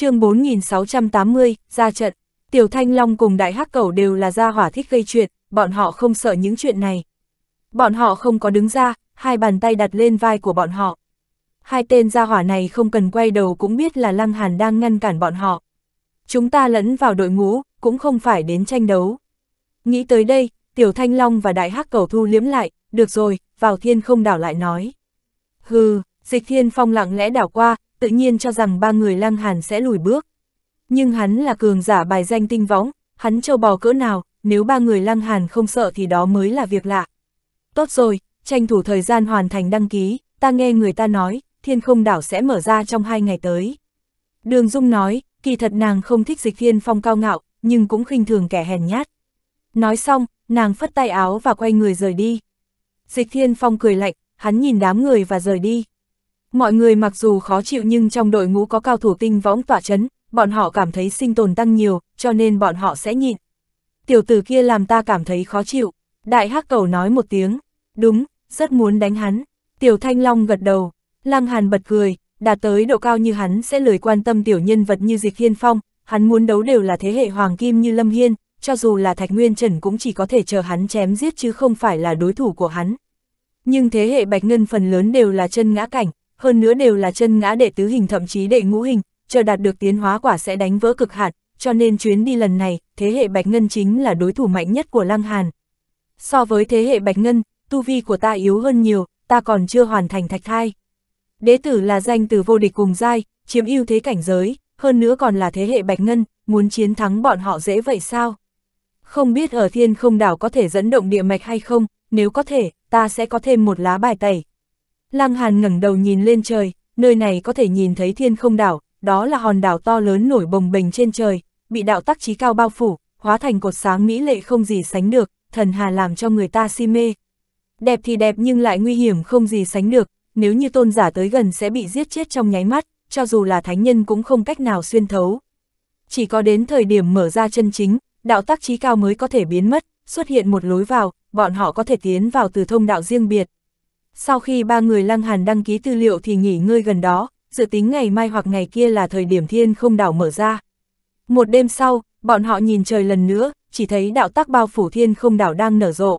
chương 4680, ra trận, Tiểu Thanh Long cùng Đại Hắc Cẩu đều là gia hỏa thích gây chuyện, bọn họ không sợ những chuyện này. Bọn họ không có đứng ra, hai bàn tay đặt lên vai của bọn họ. Hai tên gia hỏa này không cần quay đầu cũng biết là Lăng Hàn đang ngăn cản bọn họ. Chúng ta lẫn vào đội ngũ, cũng không phải đến tranh đấu. Nghĩ tới đây, Tiểu Thanh Long và Đại Hắc Cẩu thu liếm lại, được rồi, vào thiên không đảo lại nói. Hừ, dịch thiên phong lặng lẽ đảo qua, tự nhiên cho rằng ba người lang Hàn sẽ lùi bước. Nhưng hắn là cường giả bài danh tinh võng, hắn châu bò cỡ nào, nếu ba người lang Hàn không sợ thì đó mới là việc lạ. Tốt rồi, tranh thủ thời gian hoàn thành đăng ký, ta nghe người ta nói, thiên không đảo sẽ mở ra trong hai ngày tới. Đường Dung nói, kỳ thật nàng không thích dịch thiên phong cao ngạo, nhưng cũng khinh thường kẻ hèn nhát. Nói xong, nàng phất tay áo và quay người rời đi. Dịch thiên phong cười lạnh, hắn nhìn đám người và rời đi. Mọi người mặc dù khó chịu nhưng trong đội ngũ có cao thủ tinh võng tỏa chấn, bọn họ cảm thấy sinh tồn tăng nhiều, cho nên bọn họ sẽ nhịn. Tiểu tử kia làm ta cảm thấy khó chịu. Đại hắc cầu nói một tiếng. Đúng, rất muốn đánh hắn. Tiểu thanh long gật đầu. Lăng hàn bật cười, đạt tới độ cao như hắn sẽ lười quan tâm tiểu nhân vật như Dịch Hiên Phong. Hắn muốn đấu đều là thế hệ hoàng kim như Lâm Hiên, cho dù là Thạch Nguyên Trần cũng chỉ có thể chờ hắn chém giết chứ không phải là đối thủ của hắn. Nhưng thế hệ Bạch Ngân phần lớn đều là chân ngã cảnh, hơn nữa đều là chân ngã đệ tứ hình thậm chí đệ ngũ hình, chờ đạt được tiến hóa quả sẽ đánh vỡ cực hạn, cho nên chuyến đi lần này, thế hệ Bạch Ngân chính là đối thủ mạnh nhất của Lăng Hàn. So với thế hệ Bạch Ngân, tu vi của ta yếu hơn nhiều, ta còn chưa hoàn thành thạch thai. Đế tử là danh từ vô địch cùng giai, chiếm ưu thế cảnh giới, hơn nữa còn là thế hệ Bạch Ngân, muốn chiến thắng bọn họ dễ vậy sao? Không biết ở thiên không đảo có thể dẫn động địa mạch hay không, nếu có thể, ta sẽ có thêm một lá bài tẩy. Lăng Hàn ngẩng đầu nhìn lên trời, nơi này có thể nhìn thấy thiên không đảo, đó là hòn đảo to lớn nổi bồng bềnh trên trời, bị đạo tắc trí cao bao phủ, hóa thành cột sáng mỹ lệ không gì sánh được, thần hà làm cho người ta si mê. Đẹp thì đẹp nhưng lại nguy hiểm không gì sánh được, nếu như tôn giả tới gần sẽ bị giết chết trong nháy mắt, cho dù là thánh nhân cũng không cách nào xuyên thấu. Chỉ có đến thời điểm mở ra chân chính, đạo tác trí cao mới có thể biến mất, xuất hiện một lối vào, bọn họ có thể tiến vào từ thông đạo riêng biệt. Sau khi ba người Lăng Hàn đăng ký tư liệu thì nghỉ ngơi gần đó, dự tính ngày mai hoặc ngày kia là thời điểm thiên không đảo mở ra. Một đêm sau, bọn họ nhìn trời lần nữa, chỉ thấy đạo tắc bao phủ thiên không đảo đang nở rộ.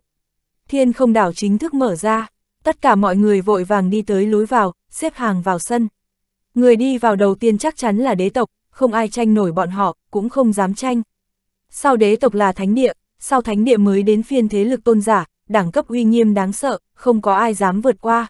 Thiên không đảo chính thức mở ra, tất cả mọi người vội vàng đi tới lối vào, xếp hàng vào sân. Người đi vào đầu tiên chắc chắn là đế tộc, không ai tranh nổi bọn họ, cũng không dám tranh. Sau đế tộc là thánh địa, sau thánh địa mới đến phiên thế lực tôn giả, đẳng cấp uy nghiêm đáng sợ, không có ai dám vượt qua.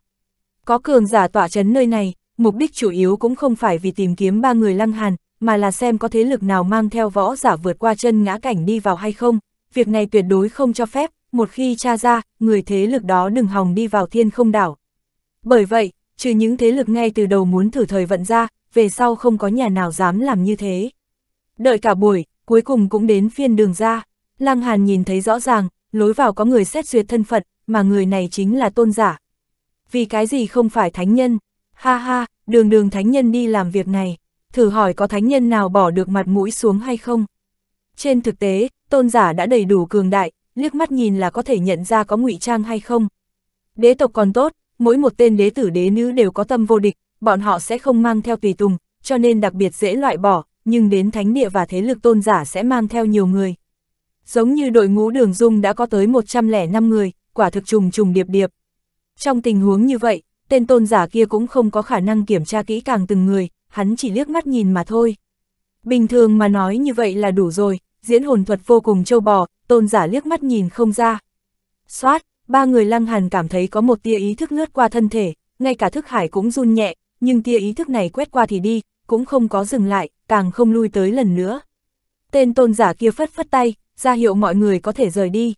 Có cường giả tỏa chấn nơi này, mục đích chủ yếu cũng không phải vì tìm kiếm ba người lăng hàn, mà là xem có thế lực nào mang theo võ giả vượt qua chân ngã cảnh đi vào hay không. Việc này tuyệt đối không cho phép, một khi tra ra, người thế lực đó đừng hòng đi vào thiên không đảo. Bởi vậy, trừ những thế lực ngay từ đầu muốn thử thời vận ra, về sau không có nhà nào dám làm như thế. Đợi cả buổi, cuối cùng cũng đến phiên đường ra, Lăng Hàn nhìn thấy rõ ràng, lối vào có người xét duyệt thân phận, mà người này chính là tôn giả. Vì cái gì không phải thánh nhân? Ha ha, đường đường thánh nhân đi làm việc này, thử hỏi có thánh nhân nào bỏ được mặt mũi xuống hay không? Trên thực tế, tôn giả đã đầy đủ cường đại, liếc mắt nhìn là có thể nhận ra có ngụy trang hay không. Đế tộc còn tốt, mỗi một tên đế tử đế nữ đều có tâm vô địch, bọn họ sẽ không mang theo tùy tùng, cho nên đặc biệt dễ loại bỏ, nhưng đến thánh địa và thế lực tôn giả sẽ mang theo nhiều người. Giống như đội ngũ đường dung đã có tới 105 người, quả thực trùng trùng điệp điệp. Trong tình huống như vậy, tên tôn giả kia cũng không có khả năng kiểm tra kỹ càng từng người, hắn chỉ liếc mắt nhìn mà thôi. Bình thường mà nói như vậy là đủ rồi, diễn hồn thuật vô cùng trâu bò, tôn giả liếc mắt nhìn không ra. Xoát, ba người lăng hàn cảm thấy có một tia ý thức lướt qua thân thể, ngay cả thức hải cũng run nhẹ, nhưng tia ý thức này quét qua thì đi, cũng không có dừng lại, càng không lui tới lần nữa. Tên tôn giả kia phất phất tay, ra hiệu mọi người có thể rời đi.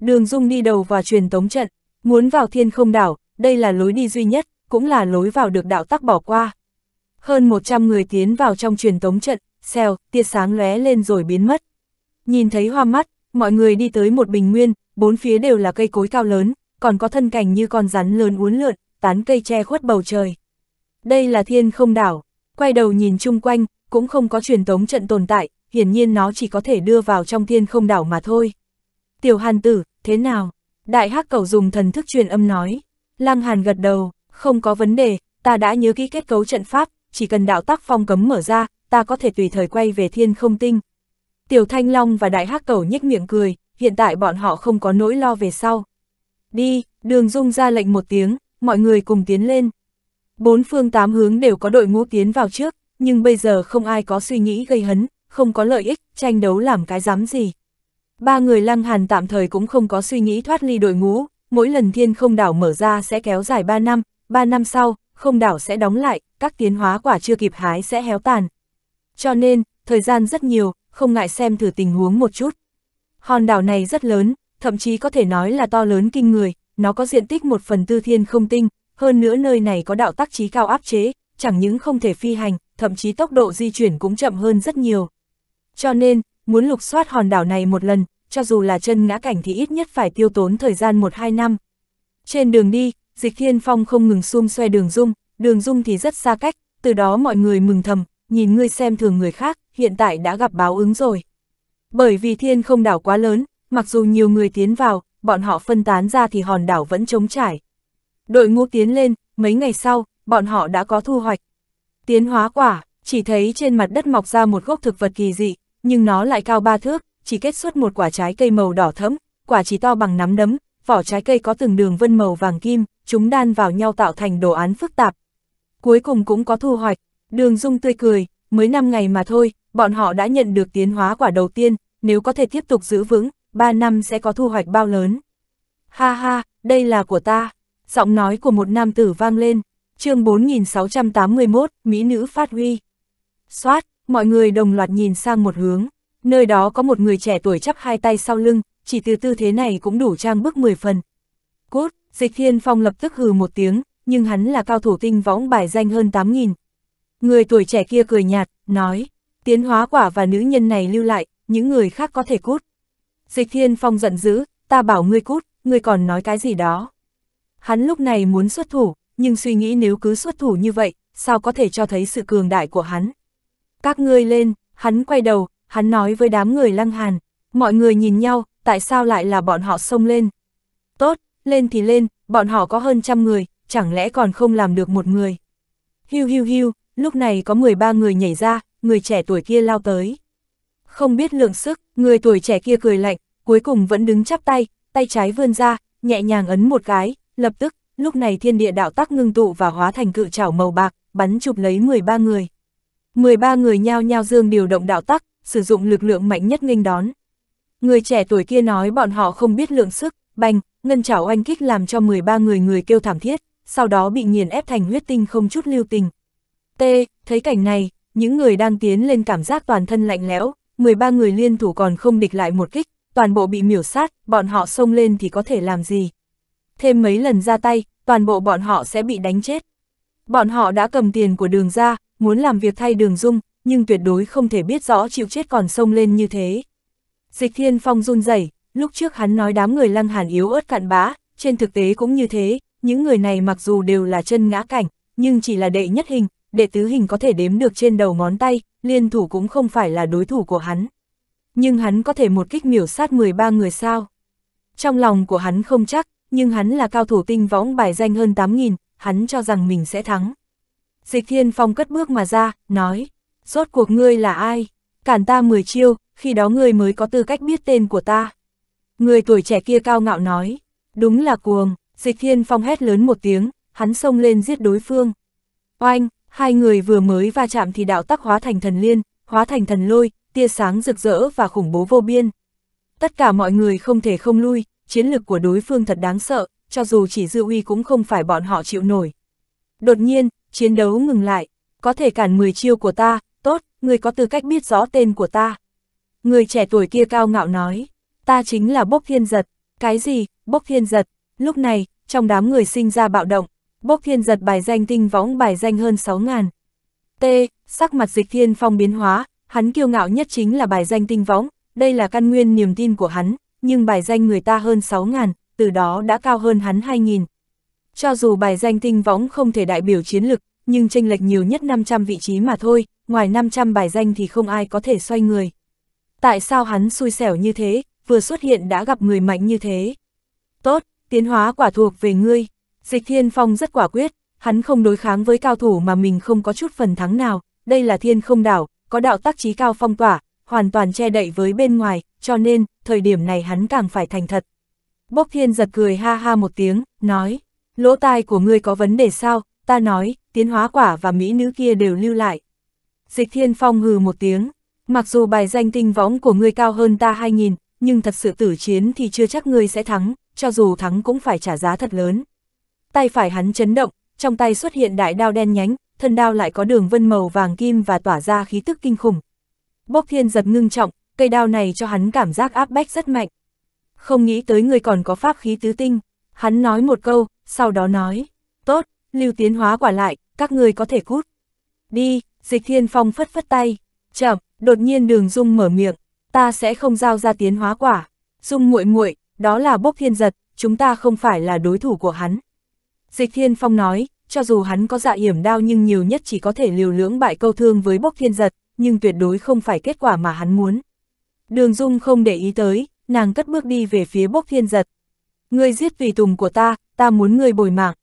Đường Dung đi đầu và truyền tống trận, muốn vào thiên không đảo, đây là lối đi duy nhất, cũng là lối vào được đạo tắc bỏ qua. Hơn 100 người tiến vào trong truyền tống trận, xèo, tia sáng lóe lên rồi biến mất. Nhìn thấy hoa mắt, mọi người đi tới một bình nguyên, bốn phía đều là cây cối cao lớn, còn có thân cành như con rắn lớn uốn lượn, tán cây che khuất bầu trời. Đây là thiên không đảo, quay đầu nhìn chung quanh, cũng không có truyền tống trận tồn tại, hiển nhiên nó chỉ có thể đưa vào trong thiên không đảo mà thôi. Tiểu Hàn tử, thế nào? Đại hắc cầu dùng thần thức truyền âm nói. Lăng Hàn gật đầu, không có vấn đề, ta đã nhớ kỹ kết cấu trận pháp, chỉ cần đạo tắc phong cấm mở ra, ta có thể tùy thời quay về thiên không tinh. Tiểu Thanh Long và Đại hắc cầu nhếch miệng cười, hiện tại bọn họ không có nỗi lo về sau. Đi, đường dung ra lệnh một tiếng, mọi người cùng tiến lên. Bốn phương tám hướng đều có đội ngũ tiến vào trước, nhưng bây giờ không ai có suy nghĩ gây hấn, không có lợi ích, tranh đấu làm cái dám gì. Ba người lăng hàn tạm thời cũng không có suy nghĩ thoát ly đội ngũ, mỗi lần thiên không đảo mở ra sẽ kéo dài 3 năm, 3 năm sau, không đảo sẽ đóng lại, các tiến hóa quả chưa kịp hái sẽ héo tàn. Cho nên, thời gian rất nhiều, không ngại xem thử tình huống một chút. Hòn đảo này rất lớn, thậm chí có thể nói là to lớn kinh người, nó có diện tích một phần tư thiên không tinh, hơn nữa nơi này có đạo tác trí cao áp chế, chẳng những không thể phi hành, thậm chí tốc độ di chuyển cũng chậm hơn rất nhiều. Cho nên, muốn lục soát hòn đảo này một lần, cho dù là chân ngã cảnh thì ít nhất phải tiêu tốn thời gian 1-2 năm. Trên đường đi, Dịch Thiên Phong không ngừng xum xoe đường dung, đường dung thì rất xa cách, từ đó mọi người mừng thầm, nhìn ngươi xem thường người khác, hiện tại đã gặp báo ứng rồi. Bởi vì thiên không đảo quá lớn, mặc dù nhiều người tiến vào, bọn họ phân tán ra thì hòn đảo vẫn trống trải. Đội ngũ tiến lên, mấy ngày sau, bọn họ đã có thu hoạch. Tiến hóa quả, chỉ thấy trên mặt đất mọc ra một gốc thực vật kỳ dị, nhưng nó lại cao ba thước, chỉ kết xuất một quả trái cây màu đỏ thẫm, quả chỉ to bằng nắm đấm, vỏ trái cây có từng đường vân màu vàng kim, chúng đan vào nhau tạo thành đồ án phức tạp. Cuối cùng cũng có thu hoạch, đường dung tươi cười, mới 5 ngày mà thôi, bọn họ đã nhận được tiến hóa quả đầu tiên, nếu có thể tiếp tục giữ vững, 3 năm sẽ có thu hoạch bao lớn. Ha ha, đây là của ta, giọng nói của một nam tử vang lên, chương 4681, Mỹ nữ phát huy. Xoát, mọi người đồng loạt nhìn sang một hướng, nơi đó có một người trẻ tuổi chắp hai tay sau lưng, chỉ từ tư thế này cũng đủ trang bức 10 phần. Cốt, dịch thiên phong lập tức hừ một tiếng, nhưng hắn là cao thủ tinh võng bài danh hơn 8.000. Người tuổi trẻ kia cười nhạt, nói, tiến hóa quả và nữ nhân này lưu lại, những người khác có thể cút. Dịch thiên phong giận dữ, ta bảo ngươi cút, ngươi còn nói cái gì đó. Hắn lúc này muốn xuất thủ, nhưng suy nghĩ nếu cứ xuất thủ như vậy, sao có thể cho thấy sự cường đại của hắn các ngươi lên, hắn quay đầu, hắn nói với đám người lăng hàn, mọi người nhìn nhau, tại sao lại là bọn họ xông lên. Tốt, lên thì lên, bọn họ có hơn trăm người, chẳng lẽ còn không làm được một người. Hiu hiu hiu, lúc này có 13 người nhảy ra, người trẻ tuổi kia lao tới. Không biết lượng sức, người tuổi trẻ kia cười lạnh, cuối cùng vẫn đứng chắp tay, tay trái vươn ra, nhẹ nhàng ấn một cái, lập tức, lúc này thiên địa đạo tắc ngưng tụ và hóa thành cự trảo màu bạc, bắn chụp lấy 13 người. 13 người nhao nhao dương điều động đạo tắc, sử dụng lực lượng mạnh nhất nghênh đón. Người trẻ tuổi kia nói bọn họ không biết lượng sức, bành, ngân chảo oanh kích làm cho 13 người người kêu thảm thiết, sau đó bị nghiền ép thành huyết tinh không chút lưu tình. T, thấy cảnh này, những người đang tiến lên cảm giác toàn thân lạnh lẽo, 13 người liên thủ còn không địch lại một kích, toàn bộ bị miểu sát, bọn họ xông lên thì có thể làm gì. Thêm mấy lần ra tay, toàn bộ bọn họ sẽ bị đánh chết. Bọn họ đã cầm tiền của đường ra, muốn làm việc thay đường dung, nhưng tuyệt đối không thể biết rõ chịu chết còn sông lên như thế. Dịch thiên phong run rẩy lúc trước hắn nói đám người lăng hàn yếu ớt cạn bá, trên thực tế cũng như thế, những người này mặc dù đều là chân ngã cảnh, nhưng chỉ là đệ nhất hình, đệ tứ hình có thể đếm được trên đầu ngón tay, liên thủ cũng không phải là đối thủ của hắn. Nhưng hắn có thể một kích miểu sát 13 người sao? Trong lòng của hắn không chắc, nhưng hắn là cao thủ tinh võng bài danh hơn 8.000, hắn cho rằng mình sẽ thắng. Dịch Thiên Phong cất bước mà ra, nói, rốt cuộc ngươi là ai? Cản ta mười chiêu, khi đó ngươi mới có tư cách biết tên của ta. Người tuổi trẻ kia cao ngạo nói, đúng là cuồng, Dịch Thiên Phong hét lớn một tiếng, hắn xông lên giết đối phương. Oanh, hai người vừa mới va chạm thì đạo tắc hóa thành thần liên, hóa thành thần lôi, tia sáng rực rỡ và khủng bố vô biên. Tất cả mọi người không thể không lui, chiến lực của đối phương thật đáng sợ, cho dù chỉ dư uy cũng không phải bọn họ chịu nổi. Đột nhiên, chiến đấu ngừng lại, có thể cản 10 chiêu của ta, tốt, người có tư cách biết rõ tên của ta. Người trẻ tuổi kia cao ngạo nói, ta chính là Bốc Thiên Giật, cái gì, Bốc Thiên Giật, lúc này, trong đám người sinh ra bạo động, Bốc Thiên Giật bài danh tinh võng bài danh hơn 6.000. T, sắc mặt dịch thiên phong biến hóa, hắn kiêu ngạo nhất chính là bài danh tinh võng, đây là căn nguyên niềm tin của hắn, nhưng bài danh người ta hơn 6.000, từ đó đã cao hơn hắn 2.000, cho dù bài danh tinh võng không thể đại biểu chiến lực, nhưng tranh lệch nhiều nhất 500 vị trí mà thôi, ngoài 500 bài danh thì không ai có thể xoay người. Tại sao hắn xui xẻo như thế, vừa xuất hiện đã gặp người mạnh như thế? Tốt, tiến hóa quả thuộc về ngươi. Dịch Thiên Phong rất quả quyết, hắn không đối kháng với cao thủ mà mình không có chút phần thắng nào, đây là thiên không đảo, có đạo tác trí cao phong tỏa, hoàn toàn che đậy với bên ngoài, cho nên, thời điểm này hắn càng phải thành thật. Bốc Thiên giật cười ha ha một tiếng, nói lỗ tai của ngươi có vấn đề sao, ta nói, tiến hóa quả và mỹ nữ kia đều lưu lại. Dịch thiên phong hừ một tiếng, mặc dù bài danh tinh võng của ngươi cao hơn ta 2.000, nhưng thật sự tử chiến thì chưa chắc ngươi sẽ thắng, cho dù thắng cũng phải trả giá thật lớn. Tay phải hắn chấn động, trong tay xuất hiện đại đao đen nhánh, thân đao lại có đường vân màu vàng kim và tỏa ra khí tức kinh khủng. Bốc thiên giật ngưng trọng, cây đao này cho hắn cảm giác áp bách rất mạnh. Không nghĩ tới người còn có pháp khí tứ tinh, hắn nói một câu, sau đó nói, tốt, Lưu Tiến Hóa quả lại, các ngươi có thể cút. Đi, Dịch Thiên Phong phất phất tay, chậm, đột nhiên Đường Dung mở miệng, ta sẽ không giao ra Tiến Hóa quả. Dung nguội nguội đó là bốc thiên giật, chúng ta không phải là đối thủ của hắn. Dịch Thiên Phong nói, cho dù hắn có dạ hiểm đao nhưng nhiều nhất chỉ có thể liều lưỡng bại câu thương với bốc thiên giật, nhưng tuyệt đối không phải kết quả mà hắn muốn. Đường Dung không để ý tới, nàng cất bước đi về phía bốc thiên giật. Ngươi giết vì tùng của ta, ta muốn người bồi mạng.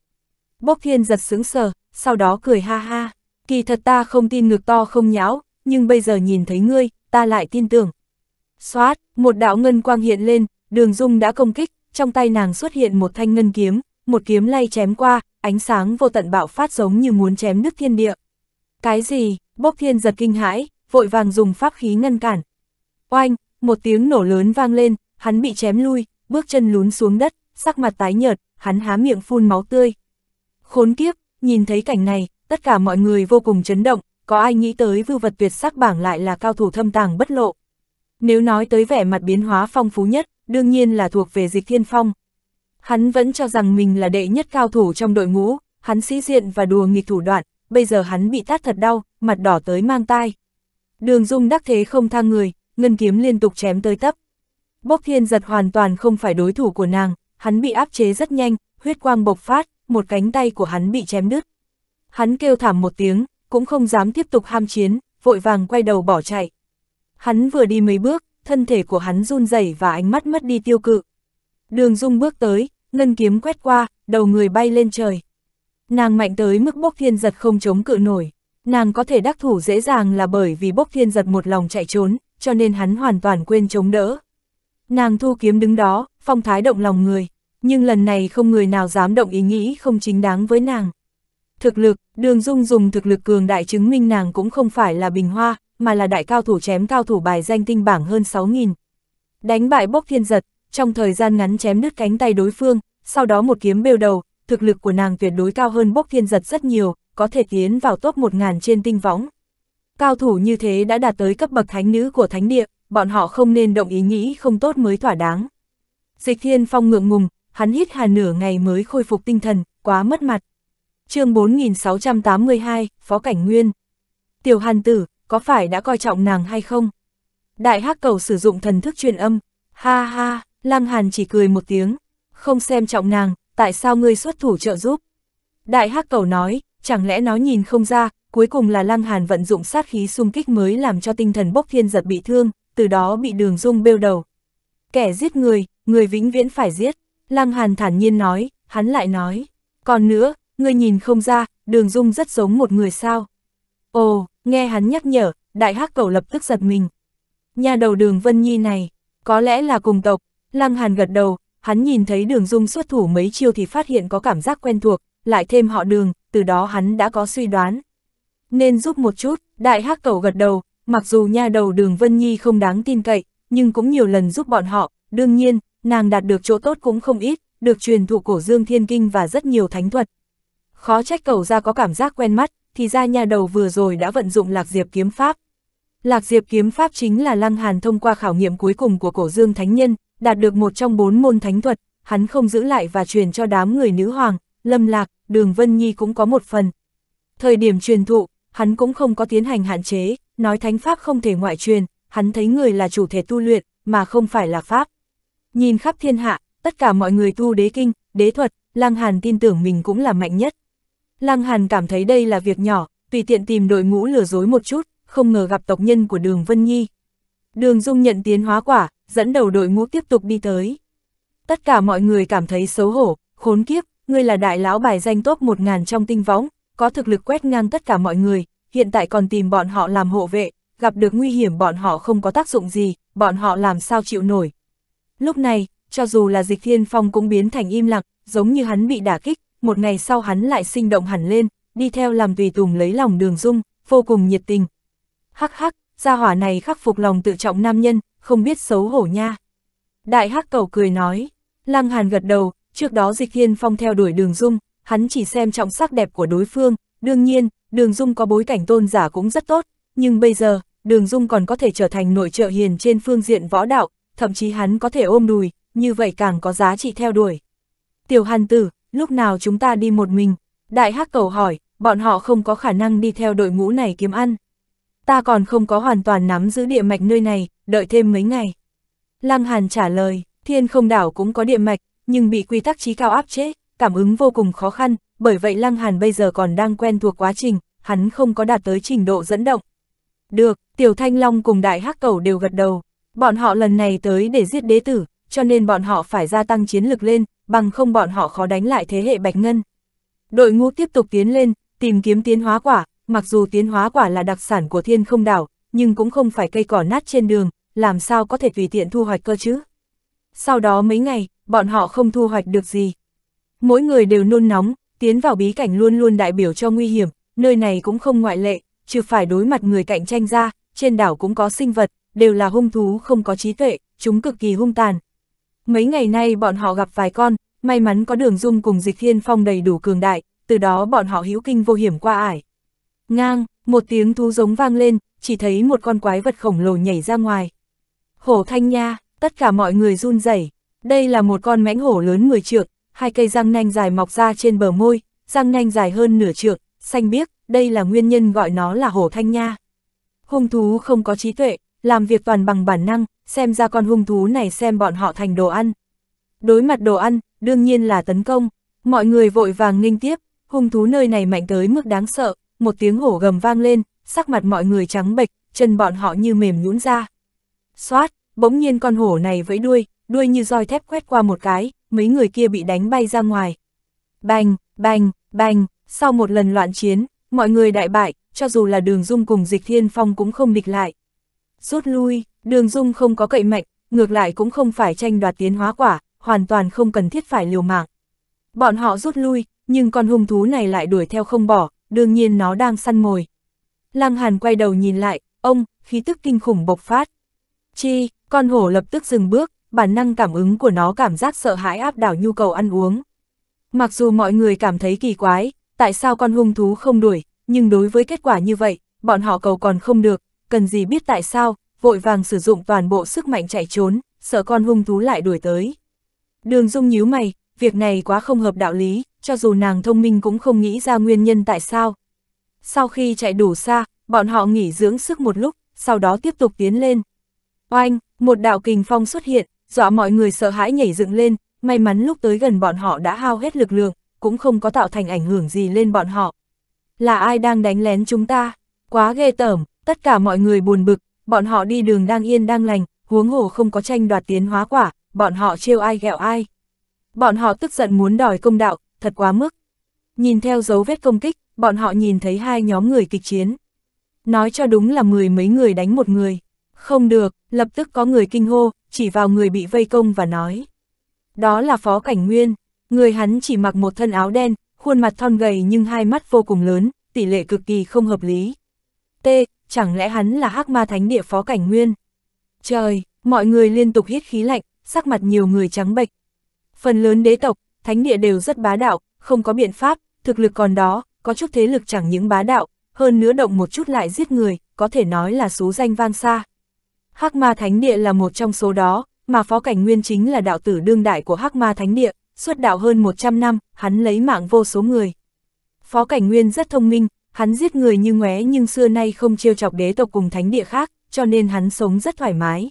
Bốc thiên giật sững sờ, sau đó cười ha ha, kỳ thật ta không tin ngực to không nháo, nhưng bây giờ nhìn thấy ngươi, ta lại tin tưởng. Xoát, một đạo ngân quang hiện lên, đường dung đã công kích, trong tay nàng xuất hiện một thanh ngân kiếm, một kiếm lay chém qua, ánh sáng vô tận bạo phát giống như muốn chém nước thiên địa. Cái gì, bốc thiên giật kinh hãi, vội vàng dùng pháp khí ngăn cản. Oanh, một tiếng nổ lớn vang lên, hắn bị chém lui, bước chân lún xuống đất, sắc mặt tái nhợt, hắn há miệng phun máu tươi. Khốn kiếp, nhìn thấy cảnh này, tất cả mọi người vô cùng chấn động, có ai nghĩ tới vưu vật tuyệt sắc bảng lại là cao thủ thâm tàng bất lộ. Nếu nói tới vẻ mặt biến hóa phong phú nhất, đương nhiên là thuộc về dịch thiên phong. Hắn vẫn cho rằng mình là đệ nhất cao thủ trong đội ngũ, hắn sĩ diện và đùa nghịch thủ đoạn, bây giờ hắn bị tát thật đau, mặt đỏ tới mang tai. Đường dung đắc thế không tha người, ngân kiếm liên tục chém tới tấp. Bốc thiên giật hoàn toàn không phải đối thủ của nàng, hắn bị áp chế rất nhanh, huyết quang bộc phát, một cánh tay của hắn bị chém đứt. Hắn kêu thảm một tiếng, cũng không dám tiếp tục ham chiến, vội vàng quay đầu bỏ chạy. Hắn vừa đi mấy bước, thân thể của hắn run rẩy và ánh mắt mất đi tiêu cự. Đường Dung bước tới, ngân kiếm quét qua, đầu người bay lên trời. Nàng mạnh tới mức bốc thiên giật không chống cự nổi. Nàng có thể đắc thủ dễ dàng là bởi vì bốc thiên giật một lòng chạy trốn, cho nên hắn hoàn toàn quên chống đỡ. Nàng thu kiếm đứng đó, phong thái động lòng người, nhưng lần này không người nào dám động ý nghĩ không chính đáng với nàng. Thực lực, đường dung dùng thực lực cường đại chứng minh nàng cũng không phải là bình hoa, mà là đại cao thủ chém cao thủ bài danh tinh bảng hơn 6.000. Đánh bại bốc thiên giật, trong thời gian ngắn chém đứt cánh tay đối phương, sau đó một kiếm bêu đầu, thực lực của nàng tuyệt đối cao hơn bốc thiên giật rất nhiều, có thể tiến vào top 1.000 trên tinh võng. Cao thủ như thế đã đạt tới cấp bậc thánh nữ của thánh địa, bọn họ không nên động ý nghĩ không tốt mới thỏa đáng. Dịch Thiên Phong ngượng ngùng, hắn hít hà nửa ngày mới khôi phục tinh thần, quá mất mặt. chương 4682, Phó Cảnh Nguyên. Tiểu Hàn Tử, có phải đã coi trọng nàng hay không? Đại hắc cầu sử dụng thần thức truyền âm, ha ha, Lăng Hàn chỉ cười một tiếng, không xem trọng nàng, tại sao ngươi xuất thủ trợ giúp? Đại hắc cầu nói, chẳng lẽ nó nhìn không ra, cuối cùng là Lăng Hàn vận dụng sát khí xung kích mới làm cho tinh thần bốc thiên giật bị thương, từ đó bị đường dung bêu đầu. Kẻ giết người, người vĩnh viễn phải giết. Lăng Hàn thản nhiên nói, hắn lại nói. Còn nữa, ngươi nhìn không ra, đường dung rất giống một người sao. Ồ, nghe hắn nhắc nhở, đại hắc cầu lập tức giật mình. Nhà đầu đường Vân Nhi này, có lẽ là cùng tộc. Lăng Hàn gật đầu, hắn nhìn thấy đường dung xuất thủ mấy chiêu thì phát hiện có cảm giác quen thuộc, lại thêm họ đường, từ đó hắn đã có suy đoán. Nên giúp một chút, đại hắc cầu gật đầu, mặc dù nha đầu đường Vân Nhi không đáng tin cậy, nhưng cũng nhiều lần giúp bọn họ, đương nhiên, nàng đạt được chỗ tốt cũng không ít, được truyền thụ cổ dương thiên kinh và rất nhiều thánh thuật. Khó trách cầu ra có cảm giác quen mắt, thì ra nhà đầu vừa rồi đã vận dụng lạc diệp kiếm pháp. Lạc diệp kiếm pháp chính là lăng hàn thông qua khảo nghiệm cuối cùng của cổ dương thánh nhân, đạt được một trong bốn môn thánh thuật, hắn không giữ lại và truyền cho đám người nữ hoàng, lâm lạc, đường Vân Nhi cũng có một phần. Thời điểm truyền thụ, hắn cũng không có tiến hành hạn chế, nói thánh pháp không thể ngoại truyền, hắn thấy người là chủ thể tu luyện, mà không phải là pháp. Nhìn khắp thiên hạ, tất cả mọi người tu đế kinh, đế thuật, Lăng Hàn tin tưởng mình cũng là mạnh nhất. Lăng Hàn cảm thấy đây là việc nhỏ, tùy tiện tìm đội ngũ lừa dối một chút, không ngờ gặp tộc nhân của đường Vân Nhi. Đường Dung nhận tiến hóa quả, dẫn đầu đội ngũ tiếp tục đi tới. Tất cả mọi người cảm thấy xấu hổ, khốn kiếp, ngươi là đại lão bài danh top 1000 trong tinh võng, có thực lực quét ngang tất cả mọi người, hiện tại còn tìm bọn họ làm hộ vệ, gặp được nguy hiểm bọn họ không có tác dụng gì, bọn họ làm sao chịu nổi, Lúc này, cho dù là dịch thiên phong cũng biến thành im lặng, giống như hắn bị đả kích, một ngày sau hắn lại sinh động hẳn lên, đi theo làm tùy tùng lấy lòng đường dung, vô cùng nhiệt tình. Hắc hắc, gia hỏa này khắc phục lòng tự trọng nam nhân, không biết xấu hổ nha. Đại hắc cầu cười nói, lăng hàn gật đầu, trước đó dịch thiên phong theo đuổi đường dung, hắn chỉ xem trọng sắc đẹp của đối phương, đương nhiên, đường dung có bối cảnh tôn giả cũng rất tốt, nhưng bây giờ, đường dung còn có thể trở thành nội trợ hiền trên phương diện võ đạo, thậm chí hắn có thể ôm đùi, như vậy càng có giá trị theo đuổi. Tiểu Hàn Tử, lúc nào chúng ta đi một mình? Đại Hắc Cầu hỏi, bọn họ không có khả năng đi theo đội ngũ này kiếm ăn. Ta còn không có hoàn toàn nắm giữ địa mạch nơi này, đợi thêm mấy ngày. Lăng Hàn trả lời, thiên không đảo cũng có địa mạch, nhưng bị quy tắc trí cao áp chế, cảm ứng vô cùng khó khăn, bởi vậy Lăng Hàn bây giờ còn đang quen thuộc quá trình, hắn không có đạt tới trình độ dẫn động. Được, Tiểu Thanh Long cùng Đại Hắc Cầu đều gật đầu, Bọn họ lần này tới để giết đế tử, cho nên bọn họ phải gia tăng chiến lực lên, bằng không bọn họ khó đánh lại thế hệ Bạch Ngân. Đội ngũ tiếp tục tiến lên, tìm kiếm tiến hóa quả, mặc dù tiến hóa quả là đặc sản của thiên không đảo, nhưng cũng không phải cây cỏ nát trên đường, làm sao có thể tùy tiện thu hoạch cơ chứ. Sau đó mấy ngày, bọn họ không thu hoạch được gì. Mỗi người đều nôn nóng, tiến vào bí cảnh luôn luôn đại biểu cho nguy hiểm, nơi này cũng không ngoại lệ, trừ phải đối mặt người cạnh tranh ra, trên đảo cũng có sinh vật, đều là hung thú không có trí tuệ, chúng cực kỳ hung tàn. Mấy ngày nay bọn họ gặp vài con, may mắn có đường dung cùng dịch thiên phong đầy đủ cường đại, từ đó bọn họ hữu kinh vô hiểm qua ải. Ngang, một tiếng thú giống vang lên, chỉ thấy một con quái vật khổng lồ nhảy ra ngoài. Hổ thanh nha, tất cả mọi người run rẩy. Đây là một con mãnh hổ lớn 10 trượng, hai cây răng nanh dài mọc ra trên bờ môi, răng nanh dài hơn nửa trượng, xanh biếc, đây là nguyên nhân gọi nó là hổ thanh nha. Hung thú không có trí tuệ, làm việc toàn bằng bản năng, xem ra con hung thú này xem bọn họ thành đồ ăn. Đối mặt đồ ăn, đương nhiên là tấn công, mọi người vội vàng nghênh tiếp, hung thú nơi này mạnh tới mức đáng sợ, một tiếng hổ gầm vang lên, sắc mặt mọi người trắng bệch, chân bọn họ như mềm nhũn ra. Xoát, bỗng nhiên con hổ này vẫy đuôi, đuôi như roi thép quét qua một cái, mấy người kia bị đánh bay ra ngoài. Bành, bành, bành, sau một lần loạn chiến, mọi người đại bại, cho dù là đường dung cùng dịch thiên phong cũng không địch lại, rút lui, đường dung không có cậy mạnh, ngược lại cũng không phải tranh đoạt tiến hóa quả, hoàn toàn không cần thiết phải liều mạng. Bọn họ rút lui, nhưng con hung thú này lại đuổi theo không bỏ, đương nhiên nó đang săn mồi. Lăng Hàn quay đầu nhìn lại, ông, khí tức kinh khủng bộc phát. Chi, con hổ lập tức dừng bước, bản năng cảm ứng của nó cảm giác sợ hãi áp đảo nhu cầu ăn uống. Mặc dù mọi người cảm thấy kỳ quái, tại sao con hung thú không đuổi, nhưng đối với kết quả như vậy, bọn họ cầu còn không được, cần gì biết tại sao, vội vàng sử dụng toàn bộ sức mạnh chạy trốn, sợ con hung thú lại đuổi tới. Đường Dung nhíu mày, việc này quá không hợp đạo lý, cho dù nàng thông minh cũng không nghĩ ra nguyên nhân tại sao. Sau khi chạy đủ xa, bọn họ nghỉ dưỡng sức một lúc, sau đó tiếp tục tiến lên. Oanh, một đạo kình phong xuất hiện, dọa mọi người sợ hãi nhảy dựng lên, may mắn lúc tới gần bọn họ đã hao hết lực lượng, cũng không có tạo thành ảnh hưởng gì lên bọn họ. Là ai đang đánh lén chúng ta? Quá ghê tởm, Tất cả mọi người buồn bực, bọn họ đi đường đang yên đang lành, huống hồ không có tranh đoạt tiến hóa quả, bọn họ trêu ai ghẹo ai. Bọn họ tức giận muốn đòi công đạo, thật quá mức. Nhìn theo dấu vết công kích, bọn họ nhìn thấy hai nhóm người kịch chiến. Nói cho đúng là mười mấy người đánh một người. Không được, lập tức có người kinh hô, chỉ vào người bị vây công và nói. Đó là Phó Cảnh Nguyên, người hắn chỉ mặc một thân áo đen, khuôn mặt thon gầy nhưng hai mắt vô cùng lớn, tỷ lệ cực kỳ không hợp lý. T, chẳng lẽ hắn là hắc ma thánh địa phó cảnh nguyên? Trời, mọi người liên tục hít khí lạnh, sắc mặt nhiều người trắng bệch. Phần lớn đế tộc, thánh địa đều rất bá đạo, không có biện pháp, thực lực còn đó, có chút thế lực chẳng những bá đạo, hơn nữa động một chút lại giết người, có thể nói là số danh vang xa. Hắc ma thánh địa là một trong số đó, mà phó cảnh nguyên chính là đạo tử đương đại của Hắc ma thánh địa, xuất đạo hơn 100 năm, hắn lấy mạng vô số người. Phó cảnh nguyên rất thông minh, Hắn giết người như ngóe nhưng xưa nay không trêu chọc đế tộc cùng thánh địa khác, cho nên hắn sống rất thoải mái.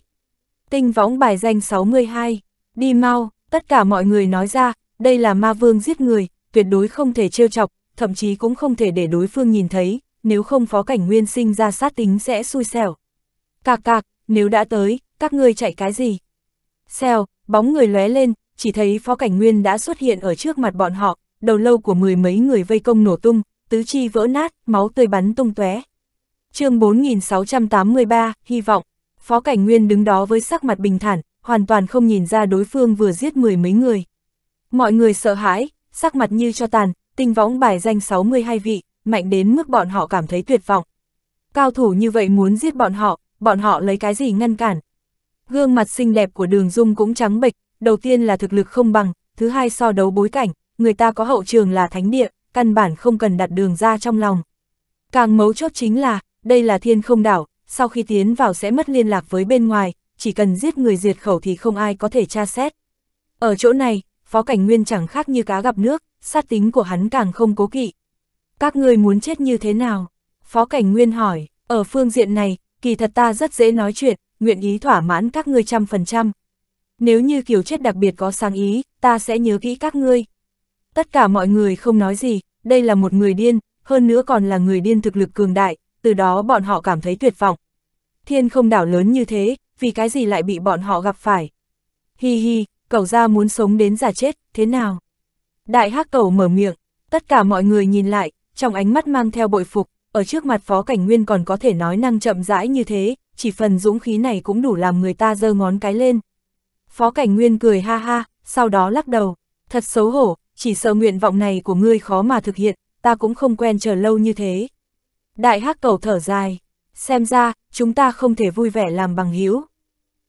Tinh võng bài danh 62, đi mau, tất cả mọi người nói ra, đây là ma vương giết người, tuyệt đối không thể trêu chọc, thậm chí cũng không thể để đối phương nhìn thấy, nếu không phó cảnh nguyên sinh ra sát tính sẽ xui xẻo. Cạc cạc, nếu đã tới, các ngươi chạy cái gì? Xèo, bóng người lóe lên, chỉ thấy phó cảnh nguyên đã xuất hiện ở trước mặt bọn họ, đầu lâu của mười mấy người vây công nổ tung, tứ chi vỡ nát, máu tươi bắn tung tóe. chương 4683, hy vọng. Phó Cảnh Nguyên đứng đó với sắc mặt bình thản, hoàn toàn không nhìn ra đối phương vừa giết mười mấy người. Mọi người sợ hãi, sắc mặt như cho tàn, tinh võng bài danh 62 vị, mạnh đến mức bọn họ cảm thấy tuyệt vọng. Cao thủ như vậy muốn giết bọn họ, bọn họ lấy cái gì ngăn cản. Gương mặt xinh đẹp của đường dung cũng trắng bệch, đầu tiên là thực lực không bằng, thứ hai so đấu bối cảnh, người ta có hậu trường là thánh địa, căn bản không cần đặt đường ra trong lòng. Càng mấu chốt chính là, đây là thiên không đảo, sau khi tiến vào sẽ mất liên lạc với bên ngoài, chỉ cần giết người diệt khẩu thì không ai có thể tra xét. Ở chỗ này, Phó Cảnh Nguyên chẳng khác như cá gặp nước, sát tính của hắn càng không cố kỵ. Các ngươi muốn chết như thế nào? Phó Cảnh Nguyên hỏi, ở phương diện này, kỳ thật ta rất dễ nói chuyện, nguyện ý thỏa mãn các ngươi trăm phần trăm. Nếu như kiểu chết đặc biệt có sáng ý, ta sẽ nhớ kỹ các ngươi. Tất cả mọi người không nói gì, đây là một người điên, hơn nữa còn là người điên thực lực cường đại, từ đó bọn họ cảm thấy tuyệt vọng. Thiên không đảo lớn như thế, vì cái gì lại bị bọn họ gặp phải? Hi hi, cậu ra muốn sống đến già chết, thế nào? Đại hắc cầu mở miệng, tất cả mọi người nhìn lại, trong ánh mắt mang theo bội phục, ở trước mặt phó cảnh nguyên còn có thể nói năng chậm rãi như thế, chỉ phần dũng khí này cũng đủ làm người ta giơ ngón cái lên. Phó cảnh nguyên cười ha ha, sau đó lắc đầu, thật xấu hổ, chỉ sợ nguyện vọng này của ngươi khó mà thực hiện, ta cũng không quen chờ lâu như thế. Đại hắc cầu thở dài, xem ra, chúng ta không thể vui vẻ làm bằng hiếu.